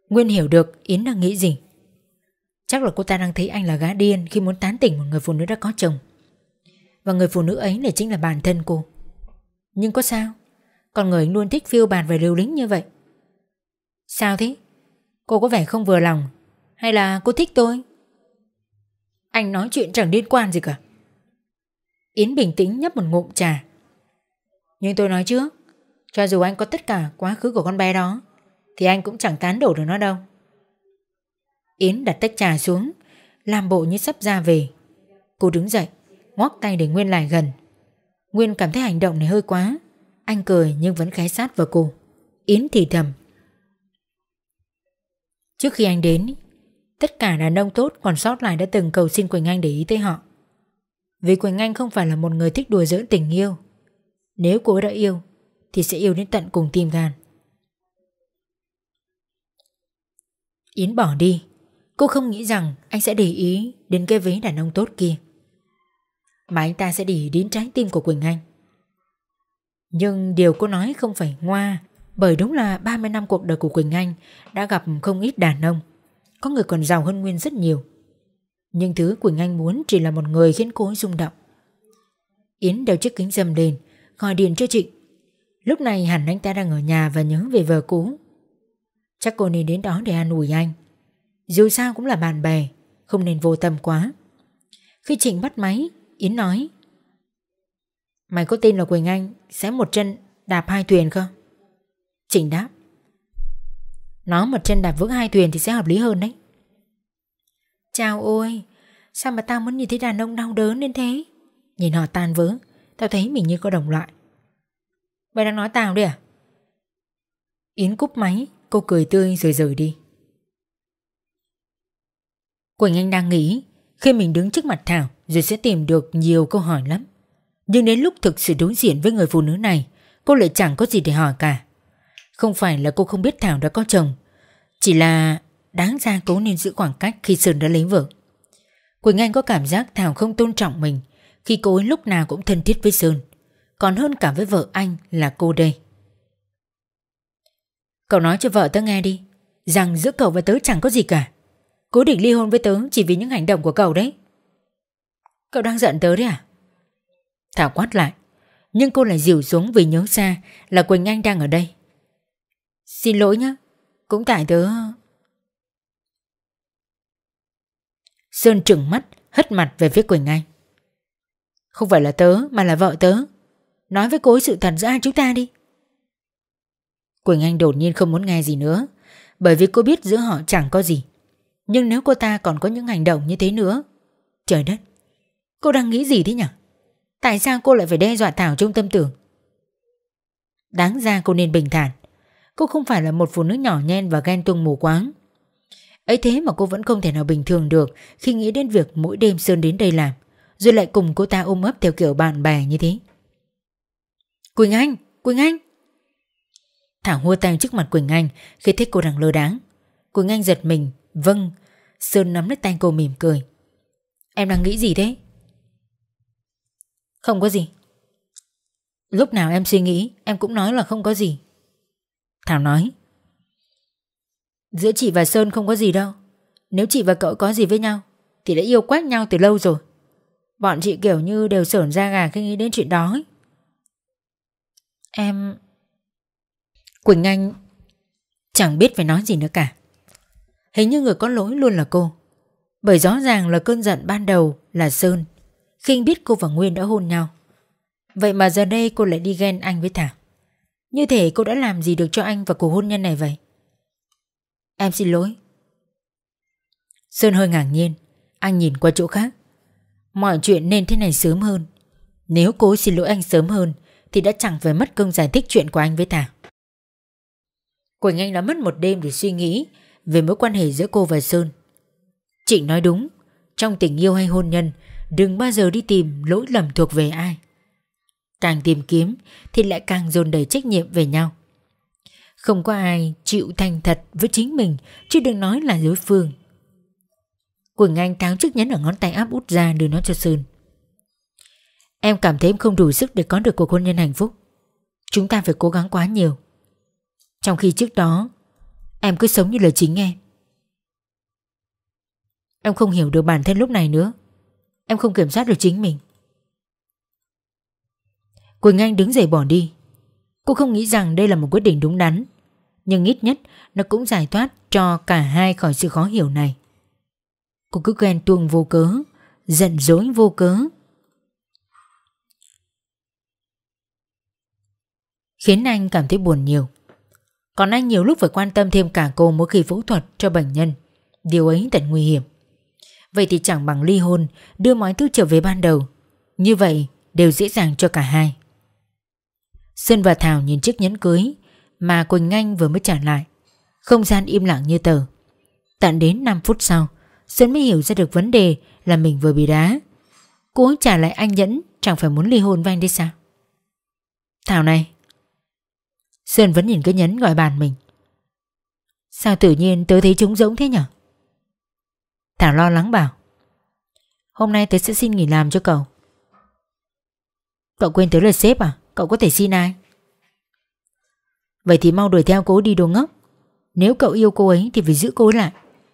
Nguyên hiểu được Yến đang nghĩ gì Chắc là cô ta đang thấy anh là gã điên Khi muốn tán tỉnh một người phụ nữ đã có chồng Và người phụ nữ ấy lại chính là bản thân cô Nhưng có sao còn người luôn thích phiêu bàn và lưu lính như vậy Sao thế Cô có vẻ không vừa lòng Hay là cô thích tôi Anh nói chuyện chẳng liên quan gì cả Yến bình tĩnh nhấp một ngụm trà nhưng tôi nói trước Cho dù anh có tất cả quá khứ của con bé đó Thì anh cũng chẳng tán đổ được nó đâu Yến đặt tách trà xuống Làm bộ như sắp ra về Cô đứng dậy Ngoắc tay để Nguyên lại gần Nguyên cảm thấy hành động này hơi quá Anh cười nhưng vẫn khái sát vào cô Yến thì thầm Trước khi anh đến Tất cả đàn ông tốt còn sót lại đã từng cầu xin Quỳnh Anh để ý tới họ Vì Quỳnh Anh không phải là một người thích đùa giỡn tình yêu nếu cô ấy đã yêu Thì sẽ yêu đến tận cùng tim gan Yến bỏ đi Cô không nghĩ rằng anh sẽ để ý Đến cái vế đàn ông tốt kia Mà anh ta sẽ để ý đến trái tim của Quỳnh Anh Nhưng điều cô nói không phải ngoa Bởi đúng là 30 năm cuộc đời của Quỳnh Anh Đã gặp không ít đàn ông Có người còn giàu hơn Nguyên rất nhiều Nhưng thứ Quỳnh Anh muốn Chỉ là một người khiến cô ấy rung động Yến đeo chiếc kính dâm lên gọi điện cho chị. Lúc này hẳn anh ta đang ở nhà và nhớ về vợ cũ. Chắc cô nên đến đó để an ủi anh. Dù sao cũng là bạn bè, không nên vô tâm quá. Khi Trịnh bắt máy, Yến nói Mày có tin là Quỳnh Anh sẽ một chân đạp hai thuyền không? Trịnh đáp Nó một chân đạp vững hai thuyền thì sẽ hợp lý hơn đấy. Chào ôi, sao mà tao muốn nhìn thấy đàn ông đau đớn đến thế? Nhìn họ tan vỡ, Tao thấy mình như có đồng loại Mày đang nói tao đi à Yến cúp máy Cô cười tươi rồi rời đi Quỳnh Anh đang nghĩ Khi mình đứng trước mặt Thảo Rồi sẽ tìm được nhiều câu hỏi lắm Nhưng đến lúc thực sự đối diện với người phụ nữ này Cô lại chẳng có gì để hỏi cả Không phải là cô không biết Thảo đã có chồng Chỉ là Đáng ra cố nên giữ khoảng cách khi Sơn đã lấy vợ Quỳnh Anh có cảm giác Thảo không tôn trọng mình khi cô ấy lúc nào cũng thân thiết với Sơn, còn hơn cả với vợ anh là cô đây. Cậu nói cho vợ tớ nghe đi, rằng giữa cậu và tớ chẳng có gì cả. Cố định ly hôn với tớ chỉ vì những hành động của cậu đấy. Cậu đang giận tớ đấy à? Thảo quát lại, nhưng cô lại dịu xuống vì nhớ ra là Quỳnh Anh đang ở đây. Xin lỗi nhé, cũng tại tớ... Sơn trừng mắt, hất mặt về phía Quỳnh Anh. Không phải là tớ mà là vợ tớ Nói với cô ấy sự thật giữa hai chúng ta đi Quỳnh Anh đột nhiên không muốn nghe gì nữa Bởi vì cô biết giữa họ chẳng có gì Nhưng nếu cô ta còn có những hành động như thế nữa Trời đất Cô đang nghĩ gì thế nhỉ Tại sao cô lại phải đe dọa Thảo trong tâm tưởng Đáng ra cô nên bình thản Cô không phải là một phụ nữ nhỏ nhen và ghen tuông mù quáng ấy thế mà cô vẫn không thể nào bình thường được khi nghĩ đến việc mỗi đêm Sơn đến đây làm. Rồi lại cùng cô ta ôm ấp theo kiểu bạn bè như thế Quỳnh Anh Quỳnh Anh Thảo hua tay trước mặt Quỳnh Anh Khi thấy cô đang lơ đáng Quỳnh Anh giật mình Vâng Sơn nắm lấy tay cô mỉm cười Em đang nghĩ gì thế Không có gì Lúc nào em suy nghĩ Em cũng nói là không có gì Thảo nói Giữa chị và Sơn không có gì đâu Nếu chị và cậu có gì với nhau Thì đã yêu quát nhau từ lâu rồi Bọn chị kiểu như đều sởn ra gà khi nghĩ đến chuyện đó ấy. Em... Quỳnh Anh chẳng biết phải nói gì nữa cả. Hình như người có lỗi luôn là cô. Bởi rõ ràng là cơn giận ban đầu là Sơn khi biết cô và Nguyên đã hôn nhau. Vậy mà giờ đây cô lại đi ghen anh với Thảo. Như thể cô đã làm gì được cho anh và cuộc hôn nhân này vậy? Em xin lỗi. Sơn hơi ngạc nhiên, anh nhìn qua chỗ khác. Mọi chuyện nên thế này sớm hơn Nếu cô xin lỗi anh sớm hơn Thì đã chẳng phải mất công giải thích chuyện của anh với ta. Quỳnh Anh đã mất một đêm để suy nghĩ Về mối quan hệ giữa cô và Sơn Chị nói đúng Trong tình yêu hay hôn nhân Đừng bao giờ đi tìm lỗi lầm thuộc về ai Càng tìm kiếm Thì lại càng dồn đầy trách nhiệm về nhau Không có ai chịu thành thật với chính mình Chứ đừng nói là đối phương Quỳnh Anh tháo chiếc nhẫn ở ngón tay áp út ra đưa nó cho Sơn. Em cảm thấy em không đủ sức để có được cuộc hôn nhân hạnh phúc. Chúng ta phải cố gắng quá nhiều. Trong khi trước đó, em cứ sống như là chính em. Em không hiểu được bản thân lúc này nữa. Em không kiểm soát được chính mình. Quỳnh Anh đứng dậy bỏ đi. Cô không nghĩ rằng đây là một quyết định đúng đắn. Nhưng ít nhất nó cũng giải thoát cho cả hai khỏi sự khó hiểu này. Cô cứ ghen tuông vô cớ Giận dối vô cớ Khiến anh cảm thấy buồn nhiều Còn anh nhiều lúc phải quan tâm thêm cả cô mỗi khi phẫu thuật cho bệnh nhân Điều ấy thật nguy hiểm Vậy thì chẳng bằng ly hôn Đưa mọi thứ trở về ban đầu Như vậy đều dễ dàng cho cả hai Sơn và Thảo nhìn chiếc nhẫn cưới Mà Quỳnh Anh vừa mới trả lại Không gian im lặng như tờ Tận đến 5 phút sau Xuân mới hiểu ra được vấn đề là mình vừa bị đá. Cô ấy trả lại anh Nhẫn chẳng phải muốn ly hôn với anh đấy sao? Thảo này. Xuân vẫn nhìn cái nhẫn gọi bàn mình. Sao tự nhiên tớ thấy chúng giống thế nhở? Thảo lo lắng bảo. Hôm nay tớ sẽ xin nghỉ làm cho cậu. Cậu quên tớ là sếp à? Cậu có thể xin ai? Vậy thì mau đuổi theo cô đi đồ ngốc. Nếu cậu yêu cô ấy thì phải giữ cô ấy lại.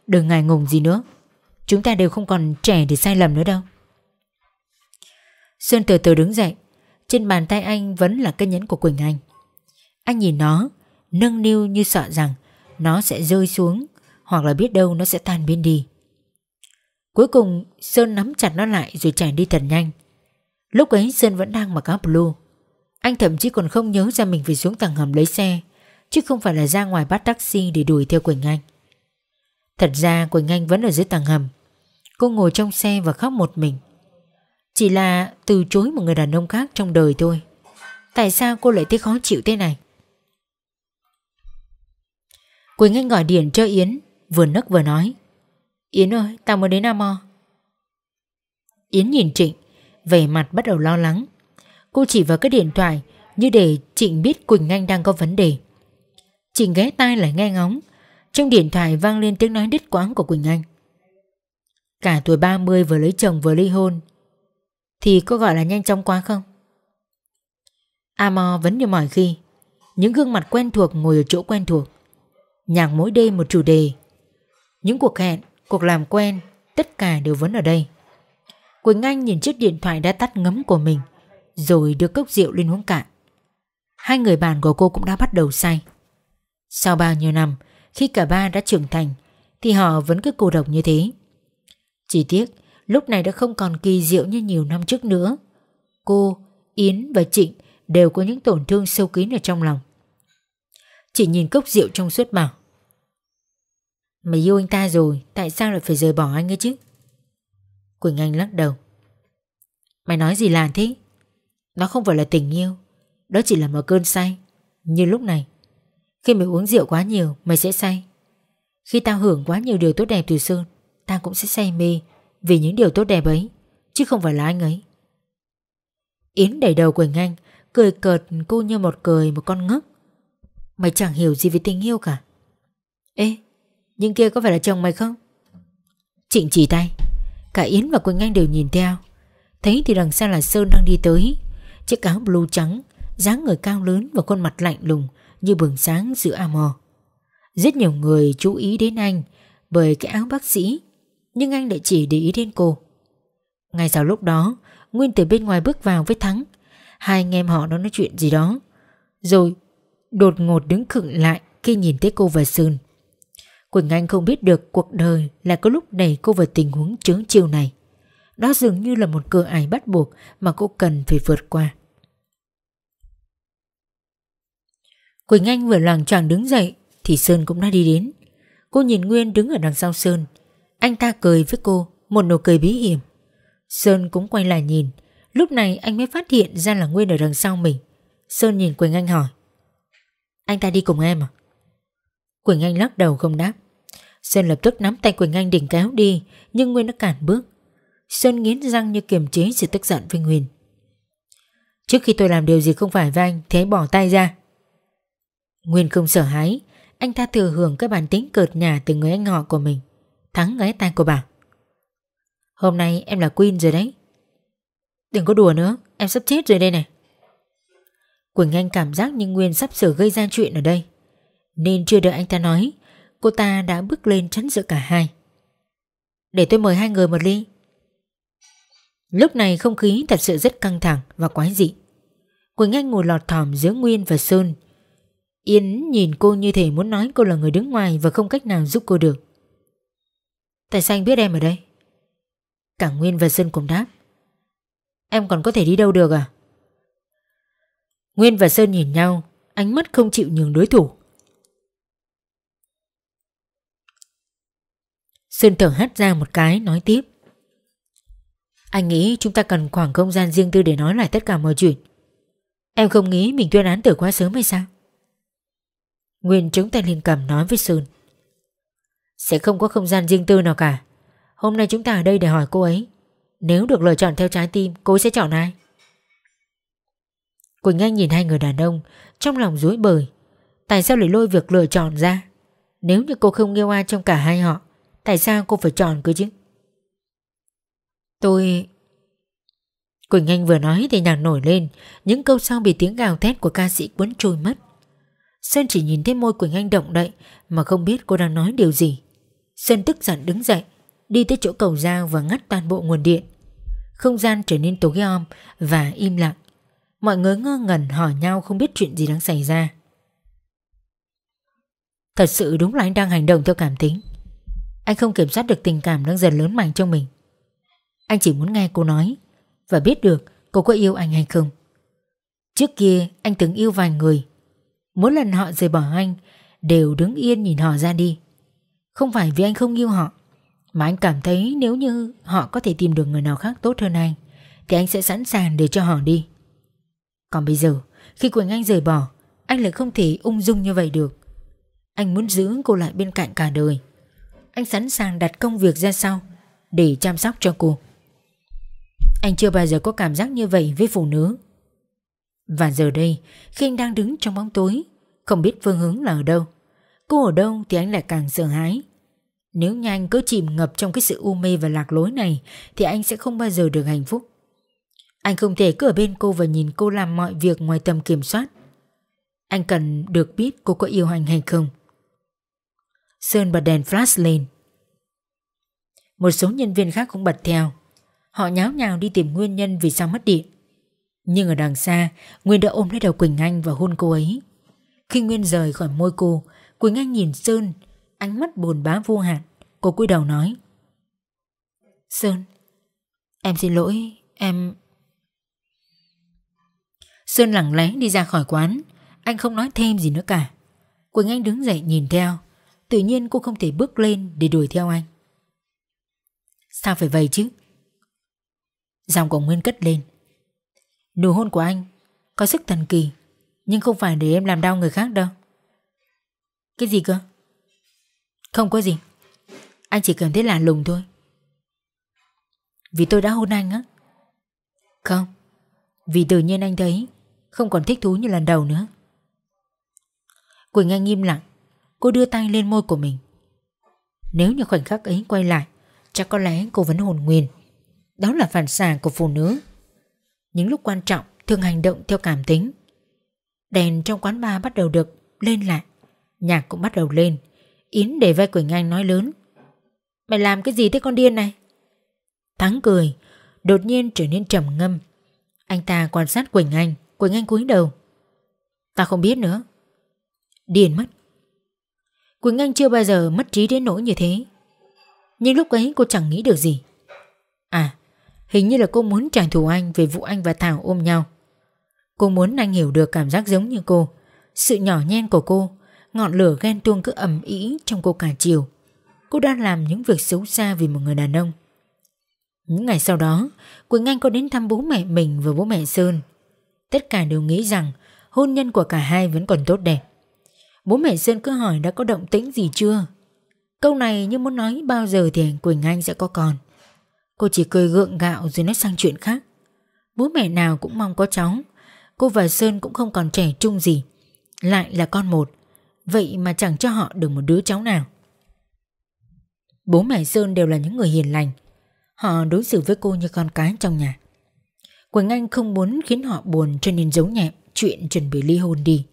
Đừng ngại ngùng gì nữa. Chúng ta đều không còn trẻ để sai lầm nữa đâu Xuân từ từ đứng dậy Trên bàn tay anh vẫn là cây nhẫn của Quỳnh Anh Anh nhìn nó Nâng niu như sợ rằng Nó sẽ rơi xuống Hoặc là biết đâu nó sẽ tan biến đi Cuối cùng Sơn nắm chặt nó lại rồi chạy đi thật nhanh Lúc ấy Sơn vẫn đang mặc áo blue Anh thậm chí còn không nhớ ra mình phải xuống tầng hầm lấy xe Chứ không phải là ra ngoài bắt taxi để đuổi theo Quỳnh Anh Thật ra Quỳnh Anh vẫn ở dưới tầng hầm Cô ngồi trong xe và khóc một mình Chỉ là từ chối một người đàn ông khác trong đời thôi Tại sao cô lại thấy khó chịu thế này Quỳnh Anh gọi điện cho Yến Vừa nấc vừa nói Yến ơi tao mới đến Nam Yến nhìn Trịnh Về mặt bắt đầu lo lắng Cô chỉ vào cái điện thoại Như để Trịnh biết Quỳnh Anh đang có vấn đề Trịnh ghé tai lại nghe ngóng Trong điện thoại vang lên tiếng nói đứt quãng của Quỳnh Anh Cả tuổi 30 vừa lấy chồng vừa ly hôn Thì có gọi là nhanh chóng quá không? Amo vẫn như mọi khi Những gương mặt quen thuộc ngồi ở chỗ quen thuộc Nhạc mỗi đêm một chủ đề Những cuộc hẹn, cuộc làm quen Tất cả đều vẫn ở đây Quỳnh Anh nhìn chiếc điện thoại đã tắt ngấm của mình Rồi đưa cốc rượu lên uống cạn Hai người bạn của cô cũng đã bắt đầu say Sau bao nhiêu năm Khi cả ba đã trưởng thành Thì họ vẫn cứ cô độc như thế chỉ tiếc lúc này đã không còn kỳ diệu như nhiều năm trước nữa. Cô, Yến và Trịnh đều có những tổn thương sâu kín ở trong lòng. Chỉ nhìn cốc rượu trong suốt bảo. Mày yêu anh ta rồi, tại sao lại phải rời bỏ anh ấy chứ? Quỳnh Anh lắc đầu. Mày nói gì là thế? Nó không phải là tình yêu, đó chỉ là một cơn say. Như lúc này, khi mày uống rượu quá nhiều, mày sẽ say. Khi tao hưởng quá nhiều điều tốt đẹp từ Sơn, ta cũng sẽ say mê vì những điều tốt đẹp ấy, chứ không phải là anh ấy. Yến đẩy đầu Quỳnh Anh, cười cợt cô như một cười một con ngốc. Mày chẳng hiểu gì về tình yêu cả. Ê, nhưng kia có phải là chồng mày không? Trịnh chỉ tay, cả Yến và Quỳnh Anh đều nhìn theo. Thấy thì đằng xa là Sơn đang đi tới, chiếc áo blue trắng, dáng người cao lớn và khuôn mặt lạnh lùng như bừng sáng giữa a mờ. Rất nhiều người chú ý đến anh bởi cái áo bác sĩ nhưng anh lại chỉ để ý đến cô Ngay sau lúc đó Nguyên từ bên ngoài bước vào với Thắng Hai anh em họ nó nói chuyện gì đó Rồi đột ngột đứng khựng lại Khi nhìn thấy cô và Sơn Quỳnh Anh không biết được cuộc đời Là có lúc này cô vào tình huống chướng chiêu này Đó dường như là một cửa ải bắt buộc Mà cô cần phải vượt qua Quỳnh Anh vừa loàng choàng đứng dậy Thì Sơn cũng đã đi đến Cô nhìn Nguyên đứng ở đằng sau Sơn anh ta cười với cô Một nụ cười bí hiểm Sơn cũng quay lại nhìn Lúc này anh mới phát hiện ra là Nguyên ở đằng sau mình Sơn nhìn Quỳnh Anh hỏi Anh ta đi cùng em à Quỳnh Anh lắc đầu không đáp Sơn lập tức nắm tay Quỳnh Anh định kéo đi Nhưng Nguyên đã cản bước Sơn nghiến răng như kiềm chế sự tức giận với Nguyên Trước khi tôi làm điều gì không phải với anh thế bỏ tay ra Nguyên không sợ hãi Anh ta thừa hưởng cái bản tính cợt nhả từ người anh họ của mình Thắng gáy tay cô bảo Hôm nay em là queen rồi đấy Đừng có đùa nữa Em sắp chết rồi đây này Quỳnh Anh cảm giác như Nguyên sắp sửa gây ra chuyện ở đây Nên chưa đợi anh ta nói Cô ta đã bước lên chắn giữa cả hai Để tôi mời hai người một ly Lúc này không khí thật sự rất căng thẳng và quái dị Quỳnh Anh ngồi lọt thỏm giữa Nguyên và Sơn Yến nhìn cô như thể muốn nói cô là người đứng ngoài và không cách nào giúp cô được Tại sao anh biết em ở đây? Cả Nguyên và Sơn cùng đáp Em còn có thể đi đâu được à? Nguyên và Sơn nhìn nhau Ánh mắt không chịu nhường đối thủ Sơn thở hắt ra một cái nói tiếp Anh nghĩ chúng ta cần khoảng không gian riêng tư để nói lại tất cả mọi chuyện Em không nghĩ mình tuyên án tử quá sớm hay sao? Nguyên chống tay lên cầm nói với Sơn sẽ không có không gian riêng tư nào cả Hôm nay chúng ta ở đây để hỏi cô ấy Nếu được lựa chọn theo trái tim Cô sẽ chọn ai Quỳnh Anh nhìn hai người đàn ông Trong lòng rối bời Tại sao lại lôi việc lựa chọn ra Nếu như cô không yêu ai trong cả hai họ Tại sao cô phải chọn cơ chứ Tôi Quỳnh Anh vừa nói thì nàng nổi lên Những câu sau bị tiếng gào thét của ca sĩ cuốn trôi mất Sơn chỉ nhìn thấy môi Quỳnh Anh động đậy Mà không biết cô đang nói điều gì Sơn tức giận đứng dậy, đi tới chỗ cầu dao và ngắt toàn bộ nguồn điện. Không gian trở nên tối om và im lặng. Mọi người ngơ ngẩn hỏi nhau không biết chuyện gì đang xảy ra. Thật sự đúng là anh đang hành động theo cảm tính. Anh không kiểm soát được tình cảm đang dần lớn mạnh trong mình. Anh chỉ muốn nghe cô nói và biết được cô có yêu anh hay không. Trước kia anh từng yêu vài người. Mỗi lần họ rời bỏ anh đều đứng yên nhìn họ ra đi. Không phải vì anh không yêu họ Mà anh cảm thấy nếu như họ có thể tìm được người nào khác tốt hơn anh Thì anh sẽ sẵn sàng để cho họ đi Còn bây giờ Khi Quỳnh Anh rời bỏ Anh lại không thể ung dung như vậy được Anh muốn giữ cô lại bên cạnh cả đời Anh sẵn sàng đặt công việc ra sau Để chăm sóc cho cô Anh chưa bao giờ có cảm giác như vậy với phụ nữ Và giờ đây Khi anh đang đứng trong bóng tối Không biết phương hướng là ở đâu Cô ở đâu thì anh lại càng sợ hãi Nếu như anh cứ chìm ngập trong cái sự u mê và lạc lối này Thì anh sẽ không bao giờ được hạnh phúc Anh không thể cứ ở bên cô và nhìn cô làm mọi việc ngoài tầm kiểm soát Anh cần được biết cô có yêu anh hay không Sơn bật đèn flash lên Một số nhân viên khác cũng bật theo Họ nháo nhào đi tìm nguyên nhân vì sao mất điện Nhưng ở đằng xa Nguyên đã ôm lấy đầu Quỳnh Anh và hôn cô ấy Khi Nguyên rời khỏi môi cô Quỳnh Anh nhìn Sơn, ánh mắt buồn bã vô hạn. Cô cúi đầu nói. Sơn, em xin lỗi, em... Sơn lặng lẽ đi ra khỏi quán, anh không nói thêm gì nữa cả. Quỳnh Anh đứng dậy nhìn theo, tự nhiên cô không thể bước lên để đuổi theo anh. Sao phải vậy chứ? Giọng của Nguyên cất lên. Nụ hôn của anh có sức thần kỳ, nhưng không phải để em làm đau người khác đâu. Cái gì cơ? Không có gì Anh chỉ cảm thấy lạ lùng thôi Vì tôi đã hôn anh á Không Vì tự nhiên anh thấy Không còn thích thú như lần đầu nữa Quỳnh Anh im lặng Cô đưa tay lên môi của mình Nếu như khoảnh khắc ấy quay lại Chắc có lẽ cô vẫn hồn nguyên Đó là phản xạ của phụ nữ Những lúc quan trọng thường hành động theo cảm tính Đèn trong quán bar bắt đầu được lên lại Nhạc cũng bắt đầu lên Yến để vai Quỳnh Anh nói lớn Mày làm cái gì thế con điên này Thắng cười Đột nhiên trở nên trầm ngâm Anh ta quan sát Quỳnh Anh Quỳnh Anh cúi đầu Ta không biết nữa Điên mất Quỳnh Anh chưa bao giờ mất trí đến nỗi như thế Nhưng lúc ấy cô chẳng nghĩ được gì À Hình như là cô muốn trả thù anh Về vụ anh và Thảo ôm nhau Cô muốn anh hiểu được cảm giác giống như cô Sự nhỏ nhen của cô Ngọn lửa ghen tuông cứ ầm ĩ trong cô cả chiều. Cô đang làm những việc xấu xa vì một người đàn ông. Những ngày sau đó, Quỳnh Anh có đến thăm bố mẹ mình và bố mẹ Sơn. Tất cả đều nghĩ rằng hôn nhân của cả hai vẫn còn tốt đẹp. Bố mẹ Sơn cứ hỏi đã có động tĩnh gì chưa? Câu này như muốn nói bao giờ thì Quỳnh Anh sẽ có con. Cô chỉ cười gượng gạo rồi nói sang chuyện khác. Bố mẹ nào cũng mong có cháu. Cô và Sơn cũng không còn trẻ trung gì. Lại là con một. Vậy mà chẳng cho họ được một đứa cháu nào Bố mẹ Sơn đều là những người hiền lành Họ đối xử với cô như con cái trong nhà Quỳnh Anh không muốn khiến họ buồn cho nên giấu nhẹm chuyện chuẩn bị ly hôn đi.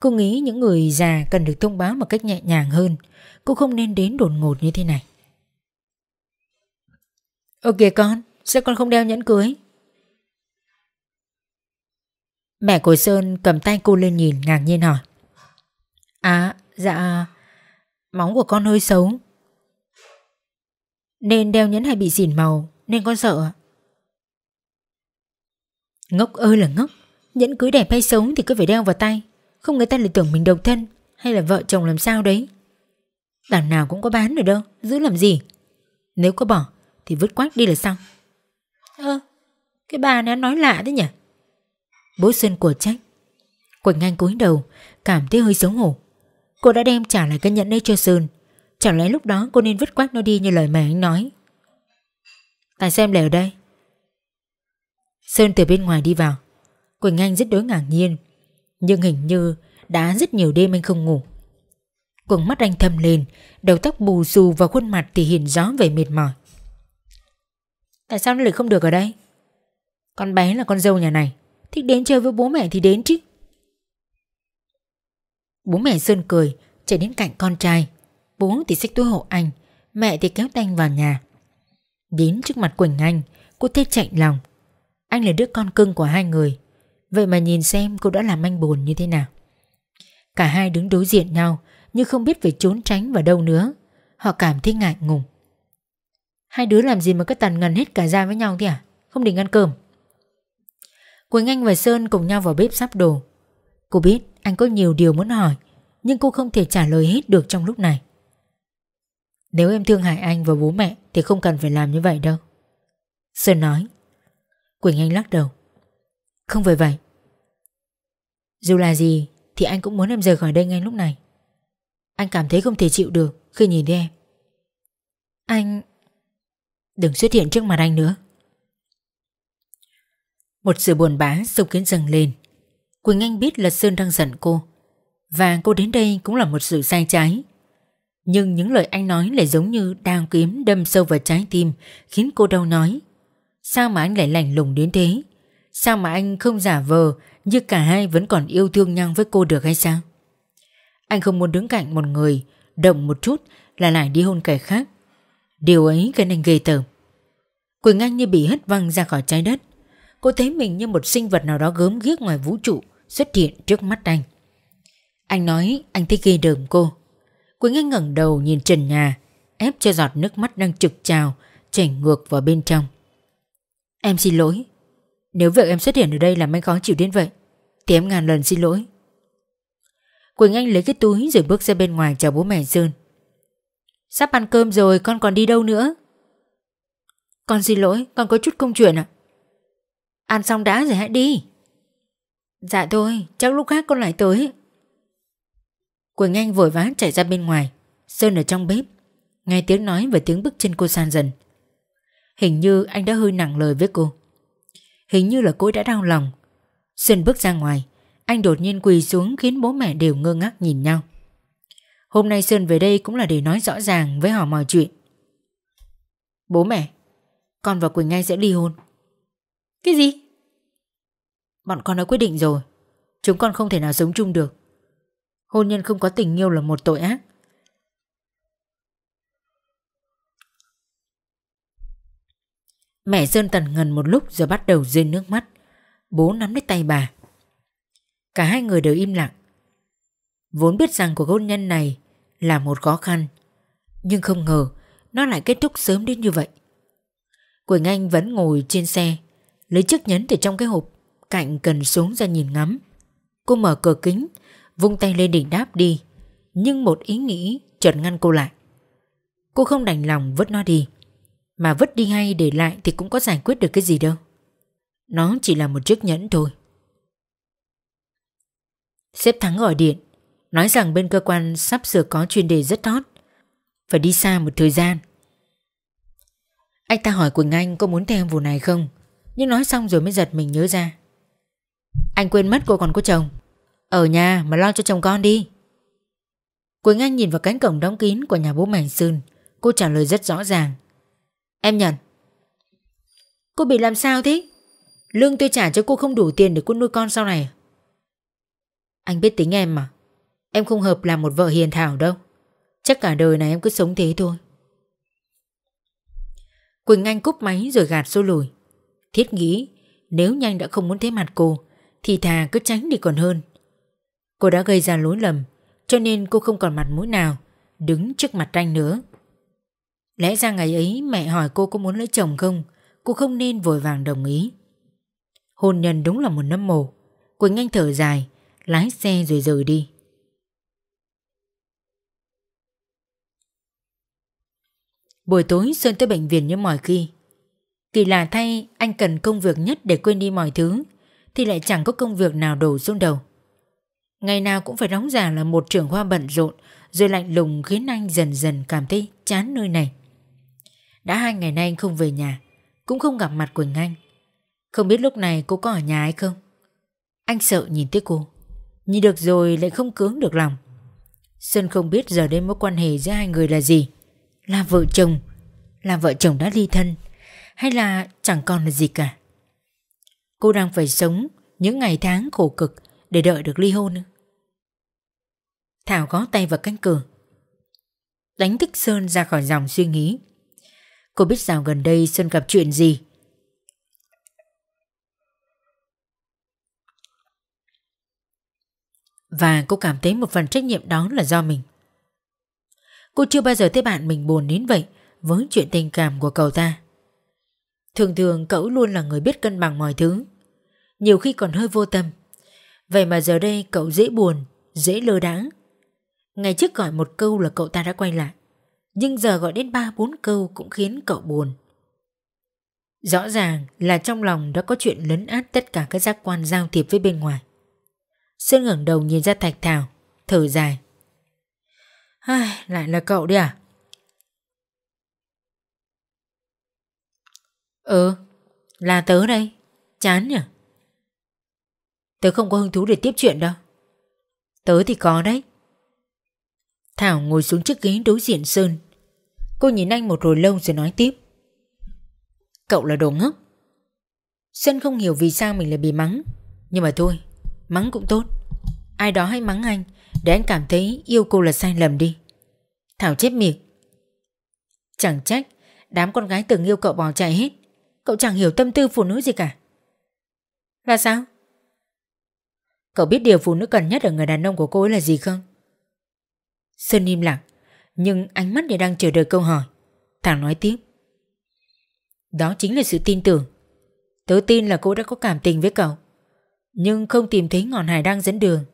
Cô nghĩ những người già cần được thông báo một cách nhẹ nhàng hơn. Cô không nên đến đột ngột như thế này. Ok con, sao con không đeo nhẫn cưới? Mẹ của Sơn cầm tay cô lên nhìn ngạc nhiên hỏi. À dạ Móng của con hơi xấu Nên đeo nhẫn hay bị xỉn màu Nên con sợ Ngốc ơi là ngốc Nhẫn cưới đẹp hay xấu thì cứ phải đeo vào tay Không người ta lại tưởng mình độc thân Hay là vợ chồng làm sao đấy Đàn nào cũng có bán được đâu Giữ làm gì Nếu có bỏ thì vứt quách đi là xong Ơ à, Cái bà này nói lạ thế nhỉ Bố Sơn của trách Quỳnh Anh cúi đầu Cảm thấy hơi xấu hổ Cô đã đem trả lại cái nhẫn ấy cho Sơn Chẳng lẽ lúc đó cô nên vứt quát nó đi như lời mẹ anh nói Tại sao em lại ở đây Sơn từ bên ngoài đi vào Quỳnh Anh rất đối ngạc nhiên Nhưng hình như đã rất nhiều đêm anh không ngủ Quần mắt anh thâm lên Đầu tóc bù xù và khuôn mặt thì hiện rõ về mệt mỏi Tại sao nó lại không được ở đây Con bé là con dâu nhà này Thích đến chơi với bố mẹ thì đến chứ Bố mẹ Sơn cười, chạy đến cạnh con trai. Bố thì xách túi hộ anh, mẹ thì kéo tay anh vào nhà. Đến trước mặt Quỳnh Anh, cô thấy chạy lòng. Anh là đứa con cưng của hai người. Vậy mà nhìn xem cô đã làm anh buồn như thế nào. Cả hai đứng đối diện nhau, nhưng không biết phải trốn tránh vào đâu nữa. Họ cảm thấy ngại ngùng. Hai đứa làm gì mà cứ tàn ngần hết cả ra với nhau thế à? Không định ăn cơm. Quỳnh Anh và Sơn cùng nhau vào bếp sắp đồ. Cô biết anh có nhiều điều muốn hỏi Nhưng cô không thể trả lời hết được trong lúc này Nếu em thương hại anh và bố mẹ Thì không cần phải làm như vậy đâu Sơn nói Quỳnh Anh lắc đầu Không phải vậy Dù là gì thì anh cũng muốn em rời khỏi đây ngay lúc này Anh cảm thấy không thể chịu được khi nhìn thấy em Anh Đừng xuất hiện trước mặt anh nữa Một sự buồn bã sâu kiến dâng lên Quỳnh Anh biết là Sơn đang giận cô Và cô đến đây cũng là một sự sai trái Nhưng những lời anh nói lại giống như đao kiếm đâm sâu vào trái tim Khiến cô đau nói Sao mà anh lại lạnh lùng đến thế Sao mà anh không giả vờ Như cả hai vẫn còn yêu thương nhau với cô được hay sao Anh không muốn đứng cạnh một người Động một chút là lại đi hôn kẻ khác Điều ấy khiến anh ghê tởm Quỳnh Anh như bị hất văng ra khỏi trái đất cô thấy mình như một sinh vật nào đó gớm ghiếc ngoài vũ trụ xuất hiện trước mắt anh. Anh nói anh thích ghê đờm cô. Quỳnh Anh ngẩng đầu nhìn trần nhà, ép cho giọt nước mắt đang trực trào, chảy ngược vào bên trong. Em xin lỗi. Nếu việc em xuất hiện ở đây làm anh khó chịu đến vậy, thì em ngàn lần xin lỗi. Quỳnh Anh lấy cái túi rồi bước ra bên ngoài chào bố mẹ Sơn. Sắp ăn cơm rồi, con còn đi đâu nữa? Con xin lỗi, con có chút công chuyện ạ. À? Ăn xong đã rồi hãy đi Dạ thôi Chắc lúc khác con lại tới Quỳnh Anh vội vã chạy ra bên ngoài Sơn ở trong bếp Nghe tiếng nói và tiếng bước chân cô san dần Hình như anh đã hơi nặng lời với cô Hình như là cô đã đau lòng Sơn bước ra ngoài Anh đột nhiên quỳ xuống khiến bố mẹ đều ngơ ngác nhìn nhau Hôm nay Sơn về đây cũng là để nói rõ ràng với họ mọi chuyện Bố mẹ Con và Quỳnh Anh sẽ ly hôn cái gì? Bọn con đã quyết định rồi. Chúng con không thể nào sống chung được. Hôn nhân không có tình yêu là một tội ác. Mẹ Sơn tần ngần một lúc rồi bắt đầu rơi nước mắt. Bố nắm lấy tay bà. Cả hai người đều im lặng. Vốn biết rằng cuộc hôn nhân này là một khó khăn. Nhưng không ngờ nó lại kết thúc sớm đến như vậy. Quỳnh Anh vẫn ngồi trên xe Lấy chiếc nhẫn từ trong cái hộp Cạnh cần xuống ra nhìn ngắm Cô mở cửa kính Vung tay lên đỉnh đáp đi Nhưng một ý nghĩ chợt ngăn cô lại Cô không đành lòng vứt nó đi Mà vứt đi hay để lại Thì cũng có giải quyết được cái gì đâu Nó chỉ là một chiếc nhẫn thôi Xếp thắng gọi điện Nói rằng bên cơ quan sắp sửa có chuyên đề rất hot Phải đi xa một thời gian Anh ta hỏi Quỳnh Anh có muốn theo vụ này không nhưng nói xong rồi mới giật mình nhớ ra Anh quên mất cô còn có chồng Ở nhà mà lo cho chồng con đi Quỳnh Anh nhìn vào cánh cổng đóng kín của nhà bố mẹ Sơn Cô trả lời rất rõ ràng Em nhận Cô bị làm sao thế Lương tôi trả cho cô không đủ tiền để cô nuôi con sau này à? Anh biết tính em mà Em không hợp làm một vợ hiền thảo đâu Chắc cả đời này em cứ sống thế thôi Quỳnh Anh cúp máy rồi gạt xô lùi Thiết nghĩ nếu nhanh đã không muốn thấy mặt cô thì thà cứ tránh đi còn hơn. Cô đã gây ra lỗi lầm cho nên cô không còn mặt mũi nào đứng trước mặt tranh nữa. Lẽ ra ngày ấy mẹ hỏi cô có muốn lấy chồng không cô không nên vội vàng đồng ý. Hôn nhân đúng là một nấm mồ. Quỳnh Anh thở dài lái xe rồi rời đi. Buổi tối Sơn tới bệnh viện như mọi khi Kỳ lạ thay anh cần công việc nhất để quên đi mọi thứ Thì lại chẳng có công việc nào đổ xuống đầu Ngày nào cũng phải đóng giả là một trưởng khoa bận rộn Rồi lạnh lùng khiến anh dần dần cảm thấy chán nơi này Đã hai ngày nay anh không về nhà Cũng không gặp mặt Quỳnh Anh Không biết lúc này cô có ở nhà hay không Anh sợ nhìn tới cô Nhìn được rồi lại không cưỡng được lòng Sơn không biết giờ đây mối quan hệ giữa hai người là gì Là vợ chồng Là vợ chồng đã ly thân hay là chẳng còn là gì cả. Cô đang phải sống những ngày tháng khổ cực để đợi được ly hôn. Thảo gó tay vào cánh cửa. Đánh thức Sơn ra khỏi dòng suy nghĩ. Cô biết rằng gần đây Sơn gặp chuyện gì. Và cô cảm thấy một phần trách nhiệm đó là do mình. Cô chưa bao giờ thấy bạn mình buồn đến vậy với chuyện tình cảm của cậu ta. Thường thường cậu luôn là người biết cân bằng mọi thứ Nhiều khi còn hơi vô tâm Vậy mà giờ đây cậu dễ buồn Dễ lơ đãng Ngày trước gọi một câu là cậu ta đã quay lại Nhưng giờ gọi đến ba bốn câu Cũng khiến cậu buồn Rõ ràng là trong lòng đã có chuyện lấn át tất cả các giác quan giao thiệp với bên ngoài. Sơn ngẩng đầu nhìn ra thạch thảo, thở dài. Ai, lại là cậu đi à? Ừ Là tớ đây Chán nhỉ Tớ không có hứng thú để tiếp chuyện đâu Tớ thì có đấy Thảo ngồi xuống chiếc ghế đối diện Sơn Cô nhìn anh một hồi lâu rồi nói tiếp Cậu là đồ ngốc Sơn không hiểu vì sao mình lại bị mắng Nhưng mà thôi Mắng cũng tốt Ai đó hãy mắng anh Để anh cảm thấy yêu cô là sai lầm đi Thảo chép miệng Chẳng trách Đám con gái từng yêu cậu bỏ chạy hết Cậu chẳng hiểu tâm tư phụ nữ gì cả Là sao? Cậu biết điều phụ nữ cần nhất ở người đàn ông của cô ấy là gì không? Sơn im lặng Nhưng ánh mắt thì đang chờ đợi câu hỏi thằng nói tiếp Đó chính là sự tin tưởng Tớ tin là cô đã có cảm tình với cậu Nhưng không tìm thấy ngọn hải đang dẫn đường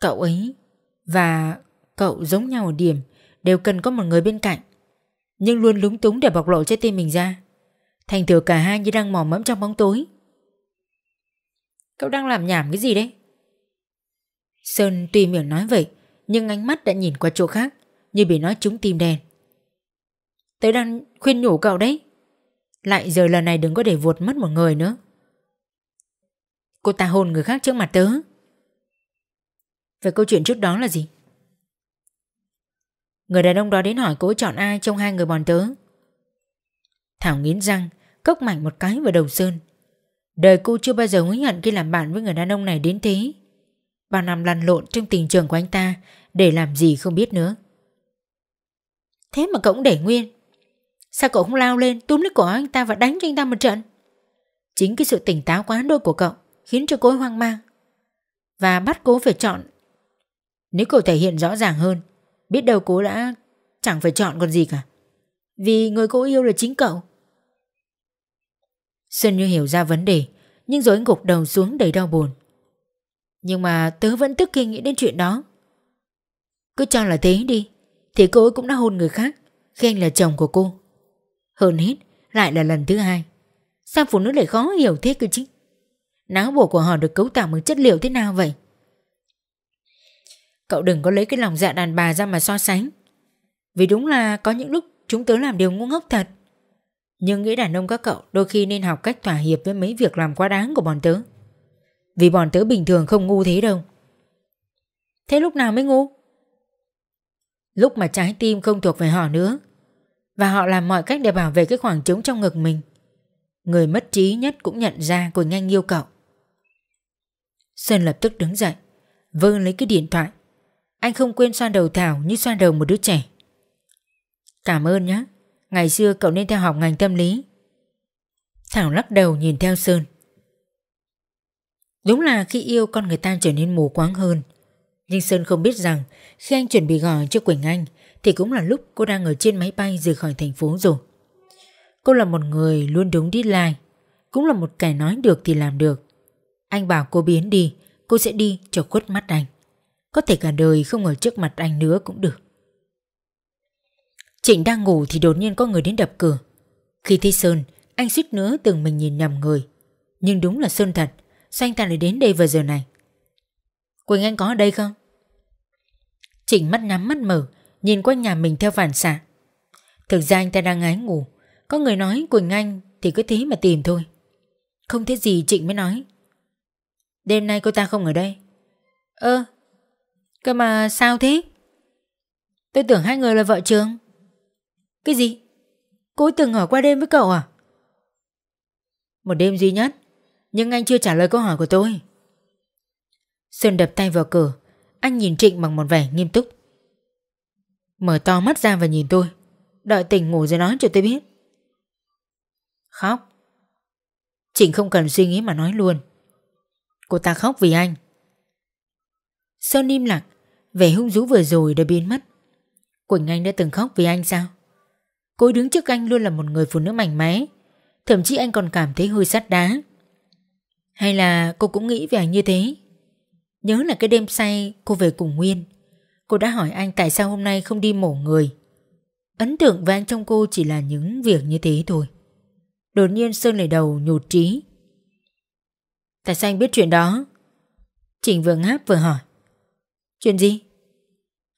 Cậu ấy Và cậu giống nhau ở điểm Đều cần có một người bên cạnh Nhưng luôn lúng túng để bộc lộ trái tim mình ra Thành thừa cả hai như đang mò mẫm trong bóng tối Cậu đang làm nhảm cái gì đấy Sơn tuy miệng nói vậy Nhưng ánh mắt đã nhìn qua chỗ khác Như bị nói trúng tim đen Tớ đang khuyên nhủ cậu đấy Lại giờ lần này đừng có để vuột mất một người nữa Cô ta hôn người khác trước mặt tớ Về câu chuyện trước đó là gì Người đàn ông đó đến hỏi cô chọn ai trong hai người bọn tớ Thảo nghiến răng cốc mạnh một cái vào đầu Sơn. Đời cô chưa bao giờ hối hận khi làm bạn với người đàn ông này đến thế. Bao năm lăn lộn trong tình trường của anh ta để làm gì không biết nữa. Thế mà cậu cũng để nguyên. Sao cậu không lao lên túm lấy cổ anh ta và đánh cho anh ta một trận? Chính cái sự tỉnh táo quá đôi của cậu khiến cho cô ấy hoang mang. Và bắt cô phải chọn. Nếu cậu thể hiện rõ ràng hơn, biết đâu cô đã chẳng phải chọn còn gì cả. Vì người cô yêu là chính cậu. Sơn như hiểu ra vấn đề Nhưng rồi anh gục đầu xuống đầy đau buồn Nhưng mà tớ vẫn tức khi nghĩ đến chuyện đó Cứ cho là thế đi Thì cô ấy cũng đã hôn người khác Khi anh là chồng của cô Hơn hết lại là lần thứ hai Sao phụ nữ lại khó hiểu thế cơ chứ Não bộ của họ được cấu tạo bằng chất liệu thế nào vậy Cậu đừng có lấy cái lòng dạ đàn bà ra mà so sánh Vì đúng là có những lúc chúng tớ làm điều ngu ngốc thật nhưng nghĩ đàn ông các cậu đôi khi nên học cách thỏa hiệp với mấy việc làm quá đáng của bọn tớ. Vì bọn tớ bình thường không ngu thế đâu. Thế lúc nào mới ngu? Lúc mà trái tim không thuộc về họ nữa. Và họ làm mọi cách để bảo vệ cái khoảng trống trong ngực mình. Người mất trí nhất cũng nhận ra Quỳnh nhanh yêu cậu. Sơn lập tức đứng dậy, vơ lấy cái điện thoại. Anh không quên xoa đầu Thảo như xoa đầu một đứa trẻ. Cảm ơn nhé. Ngày xưa cậu nên theo học ngành tâm lý Thảo lắc đầu nhìn theo Sơn Đúng là khi yêu con người ta trở nên mù quáng hơn Nhưng Sơn không biết rằng Khi anh chuẩn bị gọi cho Quỳnh Anh Thì cũng là lúc cô đang ở trên máy bay rời khỏi thành phố rồi Cô là một người luôn đúng deadline Cũng là một kẻ nói được thì làm được Anh bảo cô biến đi Cô sẽ đi cho khuất mắt anh Có thể cả đời không ở trước mặt anh nữa cũng được Trịnh đang ngủ thì đột nhiên có người đến đập cửa. Khi thấy Sơn, anh suýt nữa từng mình nhìn nhầm người. Nhưng đúng là Sơn thật, sao anh ta lại đến đây vào giờ này? Quỳnh Anh có ở đây không? Trịnh mắt nhắm mắt mở, nhìn quanh nhà mình theo phản xạ. Thực ra anh ta đang ngái ngủ, có người nói Quỳnh Anh thì cứ thế mà tìm thôi. Không thấy gì Trịnh mới nói. Đêm nay cô ta không ở đây. Ơ, cơ mà sao thế? Tôi tưởng hai người là vợ chồng. Cái gì? Cô ấy từng ở qua đêm với cậu à? Một đêm duy nhất Nhưng anh chưa trả lời câu hỏi của tôi Sơn đập tay vào cửa Anh nhìn Trịnh bằng một vẻ nghiêm túc Mở to mắt ra và nhìn tôi Đợi tỉnh ngủ rồi nói cho tôi biết Khóc Trịnh không cần suy nghĩ mà nói luôn Cô ta khóc vì anh Sơn im lặng Vẻ hung dữ vừa rồi đã biến mất Quỳnh Anh đã từng khóc vì anh sao Cô đứng trước anh luôn là một người phụ nữ mảnh mẽ Thậm chí anh còn cảm thấy hơi sắt đá Hay là cô cũng nghĩ về anh như thế Nhớ là cái đêm say cô về cùng Nguyên Cô đã hỏi anh tại sao hôm nay không đi mổ người Ấn tượng với anh trong cô chỉ là những việc như thế thôi Đột nhiên Sơn lại đầu nhột trí Tại sao anh biết chuyện đó Trình vừa ngáp vừa hỏi Chuyện gì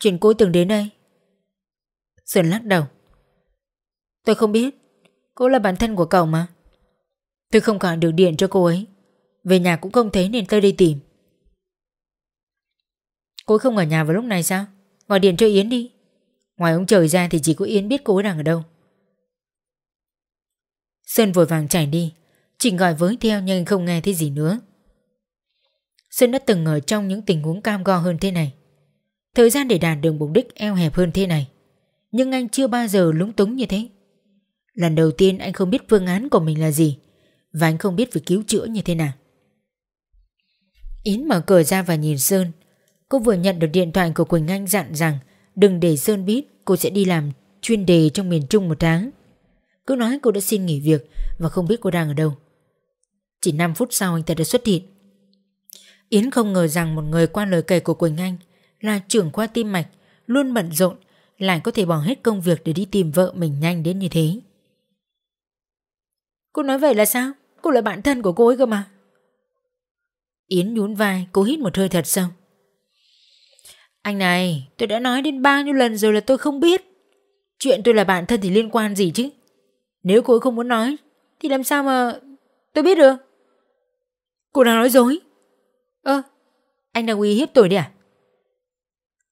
Chuyện cô từng đến đây Sơn lắc đầu Tôi không biết Cô là bản thân của cậu mà Tôi không còn được điện cho cô ấy Về nhà cũng không thấy nên tôi đi tìm Cô ấy không ở nhà vào lúc này sao Gọi điện cho Yến đi Ngoài ông trời ra thì chỉ có Yến biết cô ấy đang ở đâu Sơn vội vàng chạy đi chỉnh gọi với theo nhưng không nghe thấy gì nữa Sơn đã từng ở trong những tình huống cam go hơn thế này Thời gian để đạt được mục đích eo hẹp hơn thế này Nhưng anh chưa bao giờ lúng túng như thế Lần đầu tiên anh không biết phương án của mình là gì Và anh không biết phải cứu chữa như thế nào Yến mở cửa ra và nhìn Sơn Cô vừa nhận được điện thoại của Quỳnh Anh dặn rằng Đừng để Sơn biết cô sẽ đi làm chuyên đề trong miền Trung một tháng Cứ nói cô đã xin nghỉ việc Và không biết cô đang ở đâu Chỉ 5 phút sau anh ta đã xuất hiện Yến không ngờ rằng một người qua lời kể của Quỳnh Anh Là trưởng khoa tim mạch Luôn bận rộn Lại có thể bỏ hết công việc để đi tìm vợ mình nhanh đến như thế Cô nói vậy là sao? Cô là bạn thân của cô ấy cơ mà. Yến nhún vai, cô hít một hơi thật sâu. Anh này, tôi đã nói đến bao nhiêu lần rồi là tôi không biết. Chuyện tôi là bạn thân thì liên quan gì chứ? Nếu cô ấy không muốn nói, thì làm sao mà tôi biết được? Cô đang nói dối. Ơ, anh đang uy hiếp tôi đi à?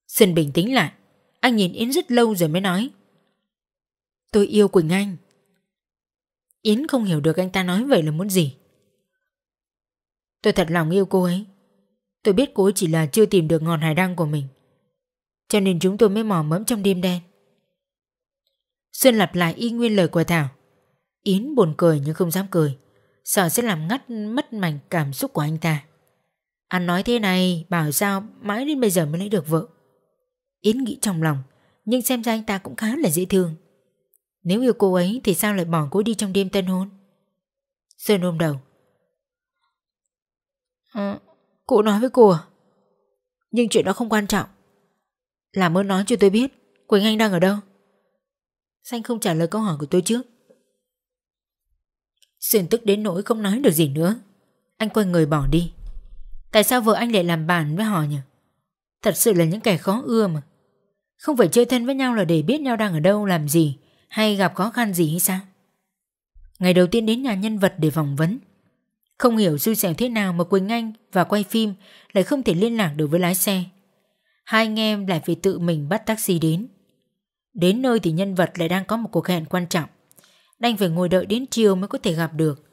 Sơn bình tĩnh lại, anh nhìn Yến rất lâu rồi mới nói. Tôi yêu Quỳnh Anh. Yến không hiểu được anh ta nói vậy là muốn gì Tôi thật lòng yêu cô ấy Tôi biết cô ấy chỉ là chưa tìm được ngọn hải đăng của mình Cho nên chúng tôi mới mò mẫm trong đêm đen Xuân lặp lại y nguyên lời của Thảo Yến buồn cười nhưng không dám cười Sợ sẽ làm ngắt mất mảnh cảm xúc của anh ta Anh nói thế này bảo sao mãi đến bây giờ mới lấy được vợ Yến nghĩ trong lòng Nhưng xem ra anh ta cũng khá là dễ thương nếu yêu cô ấy thì sao lại bỏ cô đi trong đêm tân hôn? Sơn ôm đầu. À, ừ. cô nói với cô à? Nhưng chuyện đó không quan trọng. Làm ơn nói cho tôi biết Quỳnh Anh đang ở đâu? Xanh không trả lời câu hỏi của tôi trước. Sơn tức đến nỗi không nói được gì nữa. Anh quay người bỏ đi. Tại sao vợ anh lại làm bàn với họ nhỉ? Thật sự là những kẻ khó ưa mà. Không phải chơi thân với nhau là để biết nhau đang ở đâu làm gì hay gặp khó khăn gì hay sao? Ngày đầu tiên đến nhà nhân vật để phỏng vấn Không hiểu xui xẻo thế nào mà Quỳnh Anh và quay phim lại không thể liên lạc được với lái xe Hai anh em lại phải tự mình bắt taxi đến Đến nơi thì nhân vật lại đang có một cuộc hẹn quan trọng Đành phải ngồi đợi đến chiều mới có thể gặp được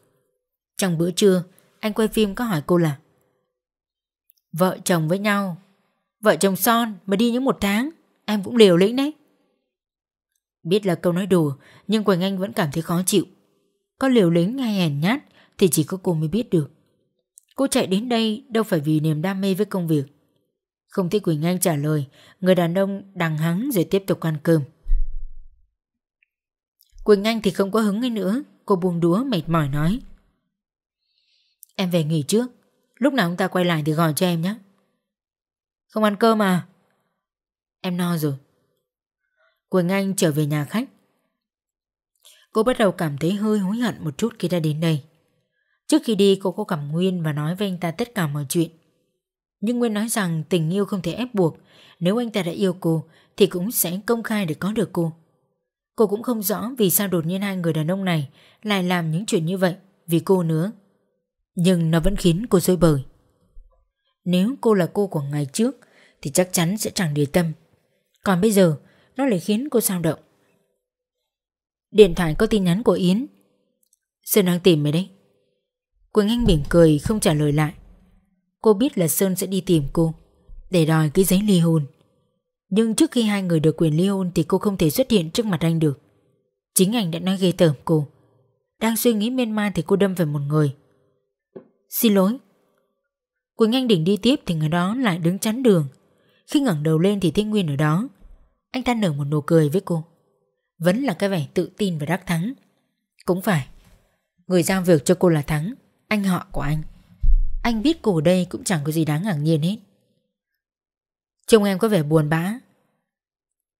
Trong bữa trưa anh quay phim có hỏi cô là Vợ chồng với nhau Vợ chồng son mà đi những một tháng Em cũng liều lĩnh đấy Biết là câu nói đùa Nhưng Quỳnh Anh vẫn cảm thấy khó chịu Có liều lính hay hèn nhát Thì chỉ có cô mới biết được Cô chạy đến đây đâu phải vì niềm đam mê với công việc Không thấy Quỳnh Anh trả lời Người đàn ông đằng hắng rồi tiếp tục ăn cơm Quỳnh Anh thì không có hứng ấy nữa Cô buông đúa mệt mỏi nói Em về nghỉ trước Lúc nào ông ta quay lại thì gọi cho em nhé Không ăn cơm à Em no rồi Quỳnh Anh trở về nhà khách. Cô bắt đầu cảm thấy hơi hối hận một chút khi đã đến đây. Trước khi đi cô có cảm Nguyên và nói với anh ta tất cả mọi chuyện. Nhưng Nguyên nói rằng tình yêu không thể ép buộc, nếu anh ta đã yêu cô thì cũng sẽ công khai để có được cô. Cô cũng không rõ vì sao đột nhiên hai người đàn ông này lại làm những chuyện như vậy vì cô nữa. Nhưng nó vẫn khiến cô rơi bời. Nếu cô là cô của ngày trước thì chắc chắn sẽ chẳng để tâm. Còn bây giờ nó lại khiến cô sao động Điện thoại có tin nhắn của Yến Sơn đang tìm mày đấy Quỳnh Anh mỉm cười không trả lời lại Cô biết là Sơn sẽ đi tìm cô Để đòi cái giấy ly hôn Nhưng trước khi hai người được quyền ly hôn Thì cô không thể xuất hiện trước mặt anh được Chính anh đã nói ghê tởm cô Đang suy nghĩ miên man thì cô đâm về một người Xin lỗi Quỳnh Anh định đi tiếp Thì người đó lại đứng chắn đường Khi ngẩng đầu lên thì Thiên Nguyên ở đó anh ta nở một nụ cười với cô Vẫn là cái vẻ tự tin và đắc thắng Cũng phải Người giao việc cho cô là Thắng Anh họ của anh Anh biết cô ở đây cũng chẳng có gì đáng ngạc nhiên hết Trông em có vẻ buồn bã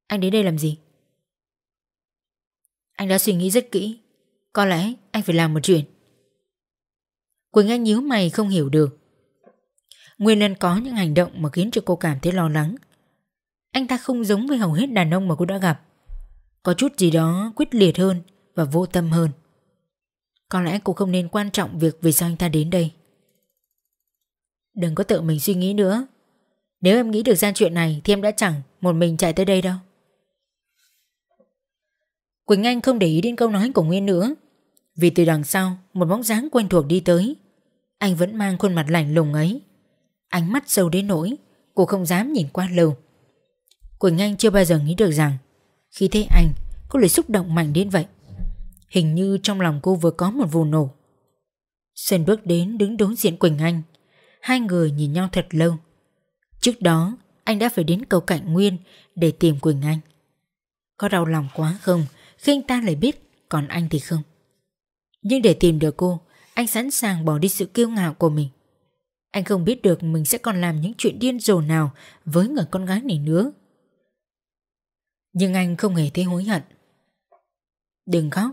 Anh đến đây làm gì? Anh đã suy nghĩ rất kỹ Có lẽ anh phải làm một chuyện Quỳnh Anh nhíu mày không hiểu được Nguyên nên có những hành động mà khiến cho cô cảm thấy lo lắng anh ta không giống với hầu hết đàn ông mà cô đã gặp Có chút gì đó quyết liệt hơn Và vô tâm hơn Có lẽ cô không nên quan trọng việc Vì sao anh ta đến đây Đừng có tự mình suy nghĩ nữa Nếu em nghĩ được ra chuyện này Thì em đã chẳng một mình chạy tới đây đâu Quỳnh Anh không để ý đến câu nói của Nguyên nữa Vì từ đằng sau Một bóng dáng quen thuộc đi tới Anh vẫn mang khuôn mặt lạnh lùng ấy Ánh mắt sâu đến nỗi Cô không dám nhìn qua lầu Quỳnh Anh chưa bao giờ nghĩ được rằng Khi thấy anh Cô lại xúc động mạnh đến vậy Hình như trong lòng cô vừa có một vụ nổ Sơn bước đến đứng đối diện Quỳnh Anh Hai người nhìn nhau thật lâu Trước đó Anh đã phải đến cầu Cạnh Nguyên Để tìm Quỳnh Anh Có đau lòng quá không Khi anh ta lại biết Còn anh thì không Nhưng để tìm được cô Anh sẵn sàng bỏ đi sự kiêu ngạo của mình Anh không biết được mình sẽ còn làm những chuyện điên rồ nào với người con gái này nữa. Nhưng anh không hề thấy hối hận Đừng khóc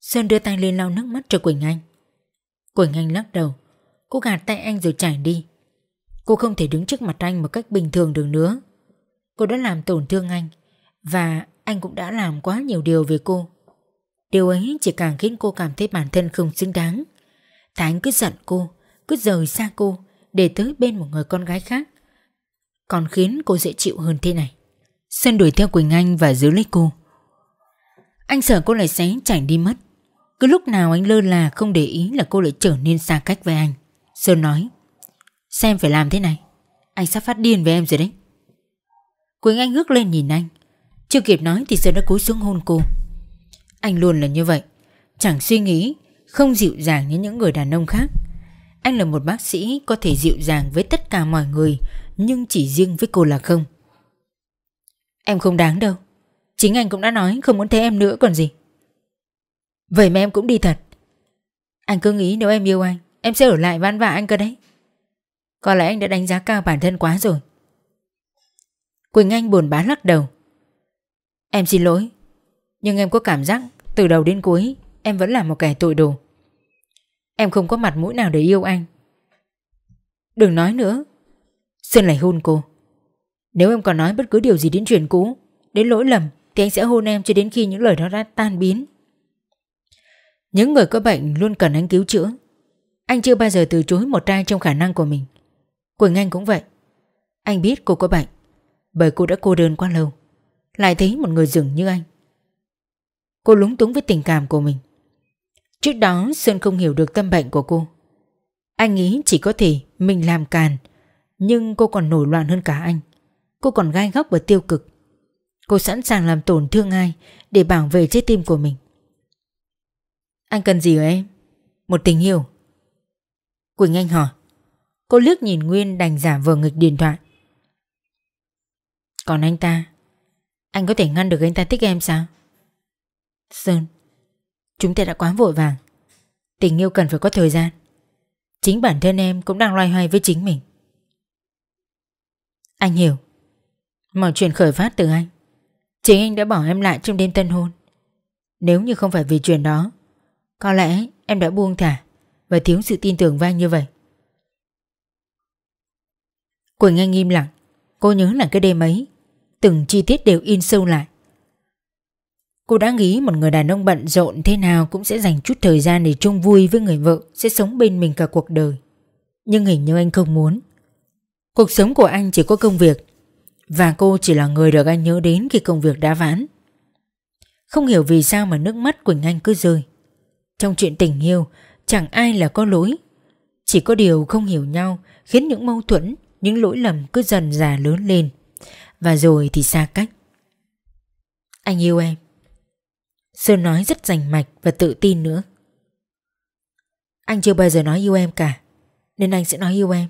Sơn đưa tay lên lau nước mắt cho Quỳnh Anh Quỳnh Anh lắc đầu Cô gạt tay anh rồi chảy đi Cô không thể đứng trước mặt anh một cách bình thường được nữa Cô đã làm tổn thương anh Và anh cũng đã làm quá nhiều điều về cô Điều ấy chỉ càng khiến cô cảm thấy bản thân không xứng đáng Thái cứ giận cô Cứ rời xa cô Để tới bên một người con gái khác Còn khiến cô dễ chịu hơn thế này Sơn đuổi theo Quỳnh Anh và giữ lấy cô Anh sợ cô lại sẽ chạy đi mất Cứ lúc nào anh lơ là không để ý là cô lại trở nên xa cách với anh Sơn nói Xem phải làm thế này Anh sắp phát điên với em rồi đấy Quỳnh Anh ngước lên nhìn anh Chưa kịp nói thì Sơn đã cúi xuống hôn cô Anh luôn là như vậy Chẳng suy nghĩ Không dịu dàng như những người đàn ông khác Anh là một bác sĩ có thể dịu dàng với tất cả mọi người Nhưng chỉ riêng với cô là không Em không đáng đâu Chính anh cũng đã nói không muốn thấy em nữa còn gì Vậy mà em cũng đi thật Anh cứ nghĩ nếu em yêu anh Em sẽ ở lại van vả anh cơ đấy Có lẽ anh đã đánh giá cao bản thân quá rồi Quỳnh Anh buồn bã lắc đầu Em xin lỗi Nhưng em có cảm giác từ đầu đến cuối Em vẫn là một kẻ tội đồ Em không có mặt mũi nào để yêu anh Đừng nói nữa Xuân lại hôn cô nếu em còn nói bất cứ điều gì đến chuyện cũ Đến lỗi lầm Thì anh sẽ hôn em cho đến khi những lời đó đã tan biến Những người có bệnh luôn cần anh cứu chữa Anh chưa bao giờ từ chối một trai trong khả năng của mình Quỳnh Anh cũng vậy Anh biết cô có bệnh Bởi cô đã cô đơn quá lâu Lại thấy một người rừng như anh Cô lúng túng với tình cảm của mình Trước đó Sơn không hiểu được tâm bệnh của cô Anh nghĩ chỉ có thể mình làm càn Nhưng cô còn nổi loạn hơn cả anh Cô còn gai góc và tiêu cực Cô sẵn sàng làm tổn thương ai Để bảo vệ trái tim của mình Anh cần gì ở em Một tình yêu Quỳnh Anh hỏi Cô liếc nhìn Nguyên đành giả vờ nghịch điện thoại Còn anh ta Anh có thể ngăn được anh ta thích em sao Sơn Chúng ta đã quá vội vàng Tình yêu cần phải có thời gian Chính bản thân em cũng đang loay hoay với chính mình Anh hiểu Mọi chuyện khởi phát từ anh Chính anh đã bỏ em lại trong đêm tân hôn Nếu như không phải vì chuyện đó Có lẽ em đã buông thả Và thiếu sự tin tưởng với anh như vậy Quỳnh Anh im lặng Cô nhớ là cái đêm ấy Từng chi tiết đều in sâu lại Cô đã nghĩ một người đàn ông bận rộn thế nào cũng sẽ dành chút thời gian để chung vui với người vợ sẽ sống bên mình cả cuộc đời. Nhưng hình như anh không muốn. Cuộc sống của anh chỉ có công việc và cô chỉ là người được anh nhớ đến khi công việc đã vãn Không hiểu vì sao mà nước mắt Quỳnh Anh cứ rơi Trong chuyện tình yêu Chẳng ai là có lỗi Chỉ có điều không hiểu nhau Khiến những mâu thuẫn Những lỗi lầm cứ dần già lớn lên Và rồi thì xa cách Anh yêu em Sơn nói rất rành mạch và tự tin nữa Anh chưa bao giờ nói yêu em cả Nên anh sẽ nói yêu em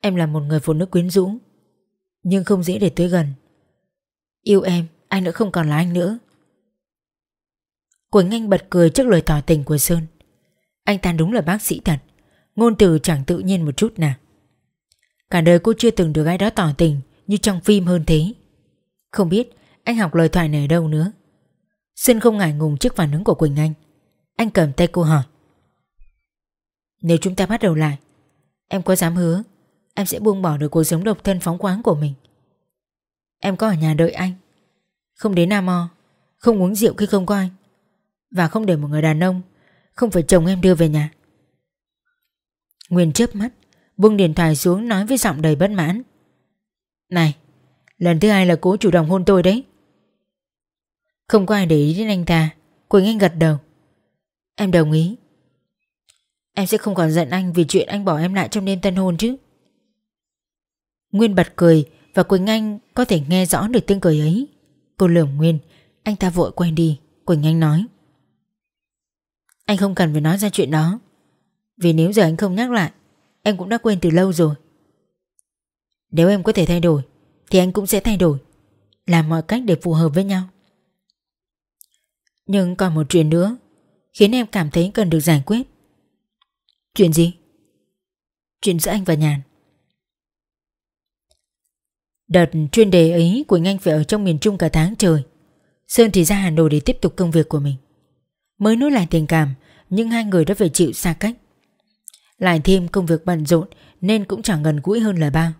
Em là một người phụ nữ quyến rũ nhưng không dễ để tới gần Yêu em Anh đã không còn là anh nữa Quỳnh Anh bật cười trước lời tỏ tình của Sơn Anh ta đúng là bác sĩ thật Ngôn từ chẳng tự nhiên một chút nào Cả đời cô chưa từng được ai đó tỏ tình Như trong phim hơn thế Không biết anh học lời thoại này ở đâu nữa Sơn không ngại ngùng trước phản ứng của Quỳnh Anh Anh cầm tay cô hỏi Nếu chúng ta bắt đầu lại Em có dám hứa Em sẽ buông bỏ được cuộc sống độc thân phóng khoáng của mình Em có ở nhà đợi anh Không đến Nam O Không uống rượu khi không có anh Và không để một người đàn ông Không phải chồng em đưa về nhà Nguyên chớp mắt Buông điện thoại xuống nói với giọng đầy bất mãn Này Lần thứ hai là cố chủ động hôn tôi đấy Không có ai để ý đến anh ta Quỳnh Anh gật đầu Em đồng ý Em sẽ không còn giận anh vì chuyện anh bỏ em lại trong đêm tân hôn chứ Nguyên bật cười và Quỳnh Anh có thể nghe rõ được tiếng cười ấy. Cô lườm Nguyên, anh ta vội quay đi, Quỳnh Anh nói. Anh không cần phải nói ra chuyện đó. Vì nếu giờ anh không nhắc lại, em cũng đã quên từ lâu rồi. Nếu em có thể thay đổi, thì anh cũng sẽ thay đổi. Làm mọi cách để phù hợp với nhau. Nhưng còn một chuyện nữa, khiến em cảm thấy cần được giải quyết. Chuyện gì? Chuyện giữa anh và Nhàn. Đợt chuyên đề ấy của anh phải ở trong miền Trung cả tháng trời. Sơn thì ra Hà Nội để tiếp tục công việc của mình. Mới nối lại tình cảm, nhưng hai người đã phải chịu xa cách. Lại thêm công việc bận rộn nên cũng chẳng gần gũi hơn là bao.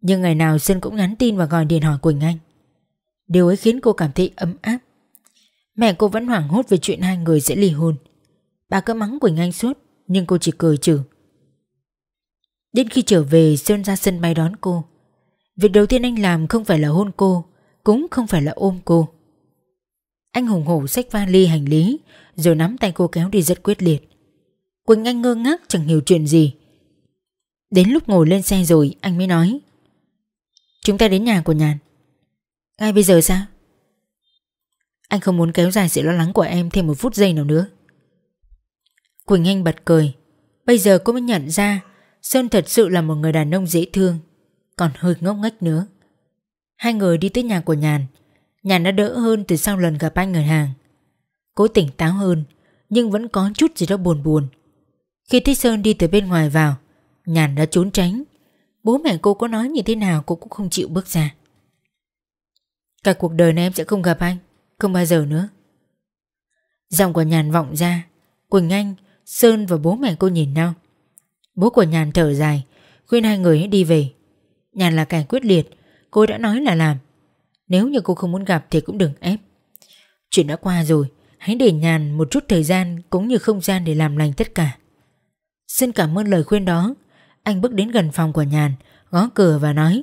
Nhưng ngày nào Sơn cũng nhắn tin và gọi điện hỏi Quỳnh Anh. Điều ấy khiến cô cảm thấy ấm áp. Mẹ cô vẫn hoảng hốt về chuyện hai người sẽ ly hôn. Bà cứ mắng Quỳnh Anh suốt nhưng cô chỉ cười trừ. Đến khi trở về Sơn ra sân bay đón cô Việc đầu tiên anh làm không phải là hôn cô Cũng không phải là ôm cô Anh hùng hổ xách vali hành lý Rồi nắm tay cô kéo đi rất quyết liệt Quỳnh Anh ngơ ngác chẳng hiểu chuyện gì Đến lúc ngồi lên xe rồi Anh mới nói Chúng ta đến nhà của Nhàn Ngay bây giờ sao Anh không muốn kéo dài sự lo lắng của em Thêm một phút giây nào nữa Quỳnh Anh bật cười Bây giờ cô mới nhận ra Sơn thật sự là một người đàn ông dễ thương còn hơi ngốc nghếch nữa. Hai người đi tới nhà của Nhàn. Nhàn đã đỡ hơn từ sau lần gặp anh người hàng. Cố tỉnh táo hơn, nhưng vẫn có chút gì đó buồn buồn. Khi Thích Sơn đi từ bên ngoài vào, Nhàn đã trốn tránh. Bố mẹ cô có nói như thế nào cô cũng không chịu bước ra. Cả cuộc đời này em sẽ không gặp anh, không bao giờ nữa. Giọng của Nhàn vọng ra, Quỳnh Anh, Sơn và bố mẹ cô nhìn nhau. Bố của Nhàn thở dài, khuyên hai người hãy đi về. Nhàn là càng quyết liệt Cô đã nói là làm Nếu như cô không muốn gặp thì cũng đừng ép Chuyện đã qua rồi Hãy để Nhàn một chút thời gian Cũng như không gian để làm lành tất cả Xin cảm ơn lời khuyên đó Anh bước đến gần phòng của Nhàn Gõ cửa và nói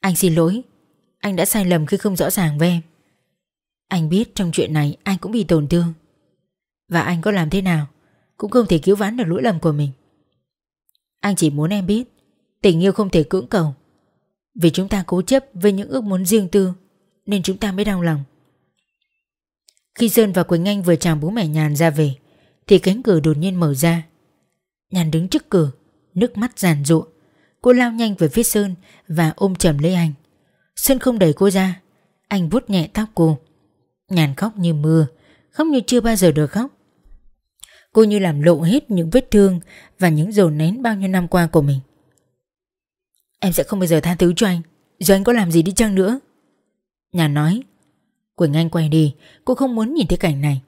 Anh xin lỗi Anh đã sai lầm khi không rõ ràng với em Anh biết trong chuyện này Anh cũng bị tổn thương Và anh có làm thế nào Cũng không thể cứu vãn được lỗi lầm của mình Anh chỉ muốn em biết Tình yêu không thể cưỡng cầu Vì chúng ta cố chấp với những ước muốn riêng tư Nên chúng ta mới đau lòng Khi Sơn và Quỳnh Anh vừa chào bố mẹ Nhàn ra về Thì cánh cửa đột nhiên mở ra Nhàn đứng trước cửa Nước mắt giàn ruộng Cô lao nhanh về phía Sơn Và ôm chầm lấy anh Sơn không đẩy cô ra Anh vuốt nhẹ tóc cô Nhàn khóc như mưa Khóc như chưa bao giờ được khóc Cô như làm lộ hết những vết thương Và những dồn nén bao nhiêu năm qua của mình Em sẽ không bao giờ tha thứ cho anh Dù anh có làm gì đi chăng nữa Nhàn nói Quỳnh Anh quay đi Cô không muốn nhìn thấy cảnh này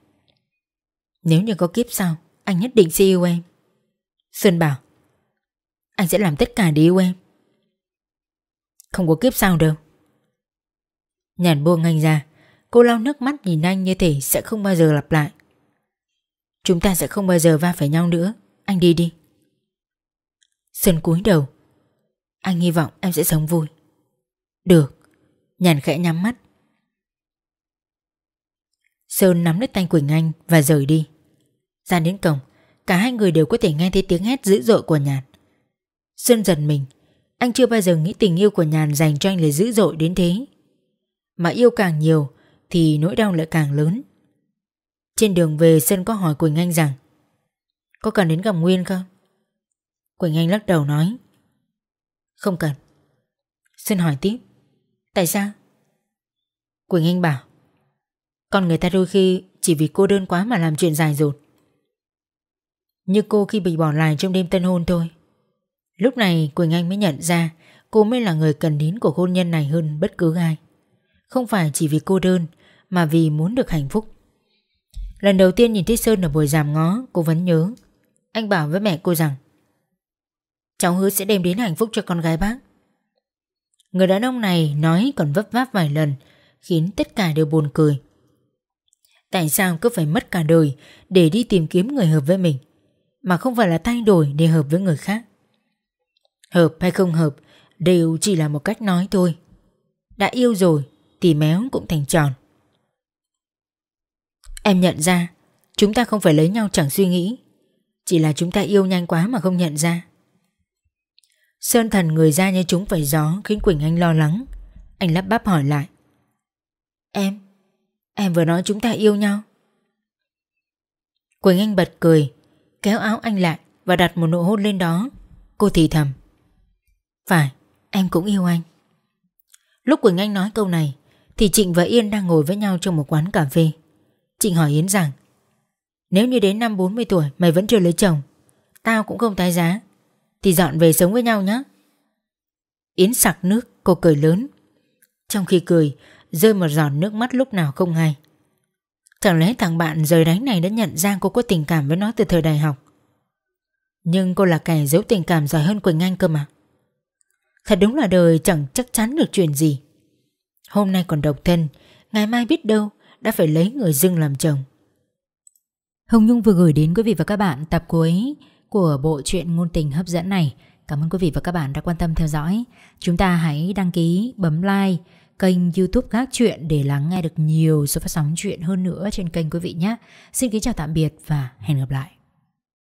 Nếu như có kiếp sau Anh nhất định sẽ yêu em Sơn bảo Anh sẽ làm tất cả để yêu em Không có kiếp sau đâu Nhàn buông anh ra Cô lau nước mắt nhìn anh như thể sẽ không bao giờ lặp lại Chúng ta sẽ không bao giờ va phải nhau nữa Anh đi đi Sơn cúi đầu anh hy vọng em sẽ sống vui Được Nhàn khẽ nhắm mắt Sơn nắm lấy tay Quỳnh Anh và rời đi Ra đến cổng Cả hai người đều có thể nghe thấy tiếng hét dữ dội của Nhàn Sơn giật mình Anh chưa bao giờ nghĩ tình yêu của Nhàn dành cho anh là dữ dội đến thế Mà yêu càng nhiều Thì nỗi đau lại càng lớn Trên đường về Sơn có hỏi Quỳnh Anh rằng Có cần đến gặp Nguyên không? Quỳnh Anh lắc đầu nói không cần Xuân hỏi tiếp Tại sao? Quỳnh Anh bảo Con người ta đôi khi chỉ vì cô đơn quá mà làm chuyện dài dột Như cô khi bị bỏ lại trong đêm tân hôn thôi Lúc này Quỳnh Anh mới nhận ra Cô mới là người cần đến của hôn nhân này hơn bất cứ ai Không phải chỉ vì cô đơn Mà vì muốn được hạnh phúc Lần đầu tiên nhìn thấy Sơn ở buổi giảm ngó Cô vẫn nhớ Anh bảo với mẹ cô rằng Cháu hứa sẽ đem đến hạnh phúc cho con gái bác Người đàn ông này nói còn vấp váp vài lần Khiến tất cả đều buồn cười Tại sao cứ phải mất cả đời Để đi tìm kiếm người hợp với mình Mà không phải là thay đổi để hợp với người khác Hợp hay không hợp Đều chỉ là một cách nói thôi Đã yêu rồi Thì méo cũng thành tròn Em nhận ra Chúng ta không phải lấy nhau chẳng suy nghĩ Chỉ là chúng ta yêu nhanh quá mà không nhận ra Sơn thần người ra như chúng phải gió khiến Quỳnh Anh lo lắng. Anh lắp bắp hỏi lại. Em, em vừa nói chúng ta yêu nhau. Quỳnh Anh bật cười, kéo áo anh lại và đặt một nụ hôn lên đó. Cô thì thầm. Phải, em cũng yêu anh. Lúc Quỳnh Anh nói câu này thì Trịnh và Yên đang ngồi với nhau trong một quán cà phê. Trịnh hỏi Yến rằng nếu như đến năm 40 tuổi mày vẫn chưa lấy chồng Tao cũng không tái giá thì dọn về sống với nhau nhé. Yến sặc nước, cô cười lớn. Trong khi cười, rơi một giọt nước mắt lúc nào không hay. Chẳng lẽ thằng bạn rời đánh này đã nhận ra cô có tình cảm với nó từ thời đại học? Nhưng cô là kẻ giấu tình cảm giỏi hơn Quỳnh Anh cơ mà. Thật đúng là đời chẳng chắc chắn được chuyện gì. Hôm nay còn độc thân, ngày mai biết đâu đã phải lấy người dưng làm chồng. Hồng Nhung vừa gửi đến quý vị và các bạn tập cuối của bộ truyện ngôn tình hấp dẫn này. Cảm ơn quý vị và các bạn đã quan tâm theo dõi. Chúng ta hãy đăng ký, bấm like kênh YouTube Gác chuyện để lắng nghe được nhiều số phát sóng chuyện hơn nữa trên kênh quý vị nhé. Xin kính chào tạm biệt và hẹn gặp lại.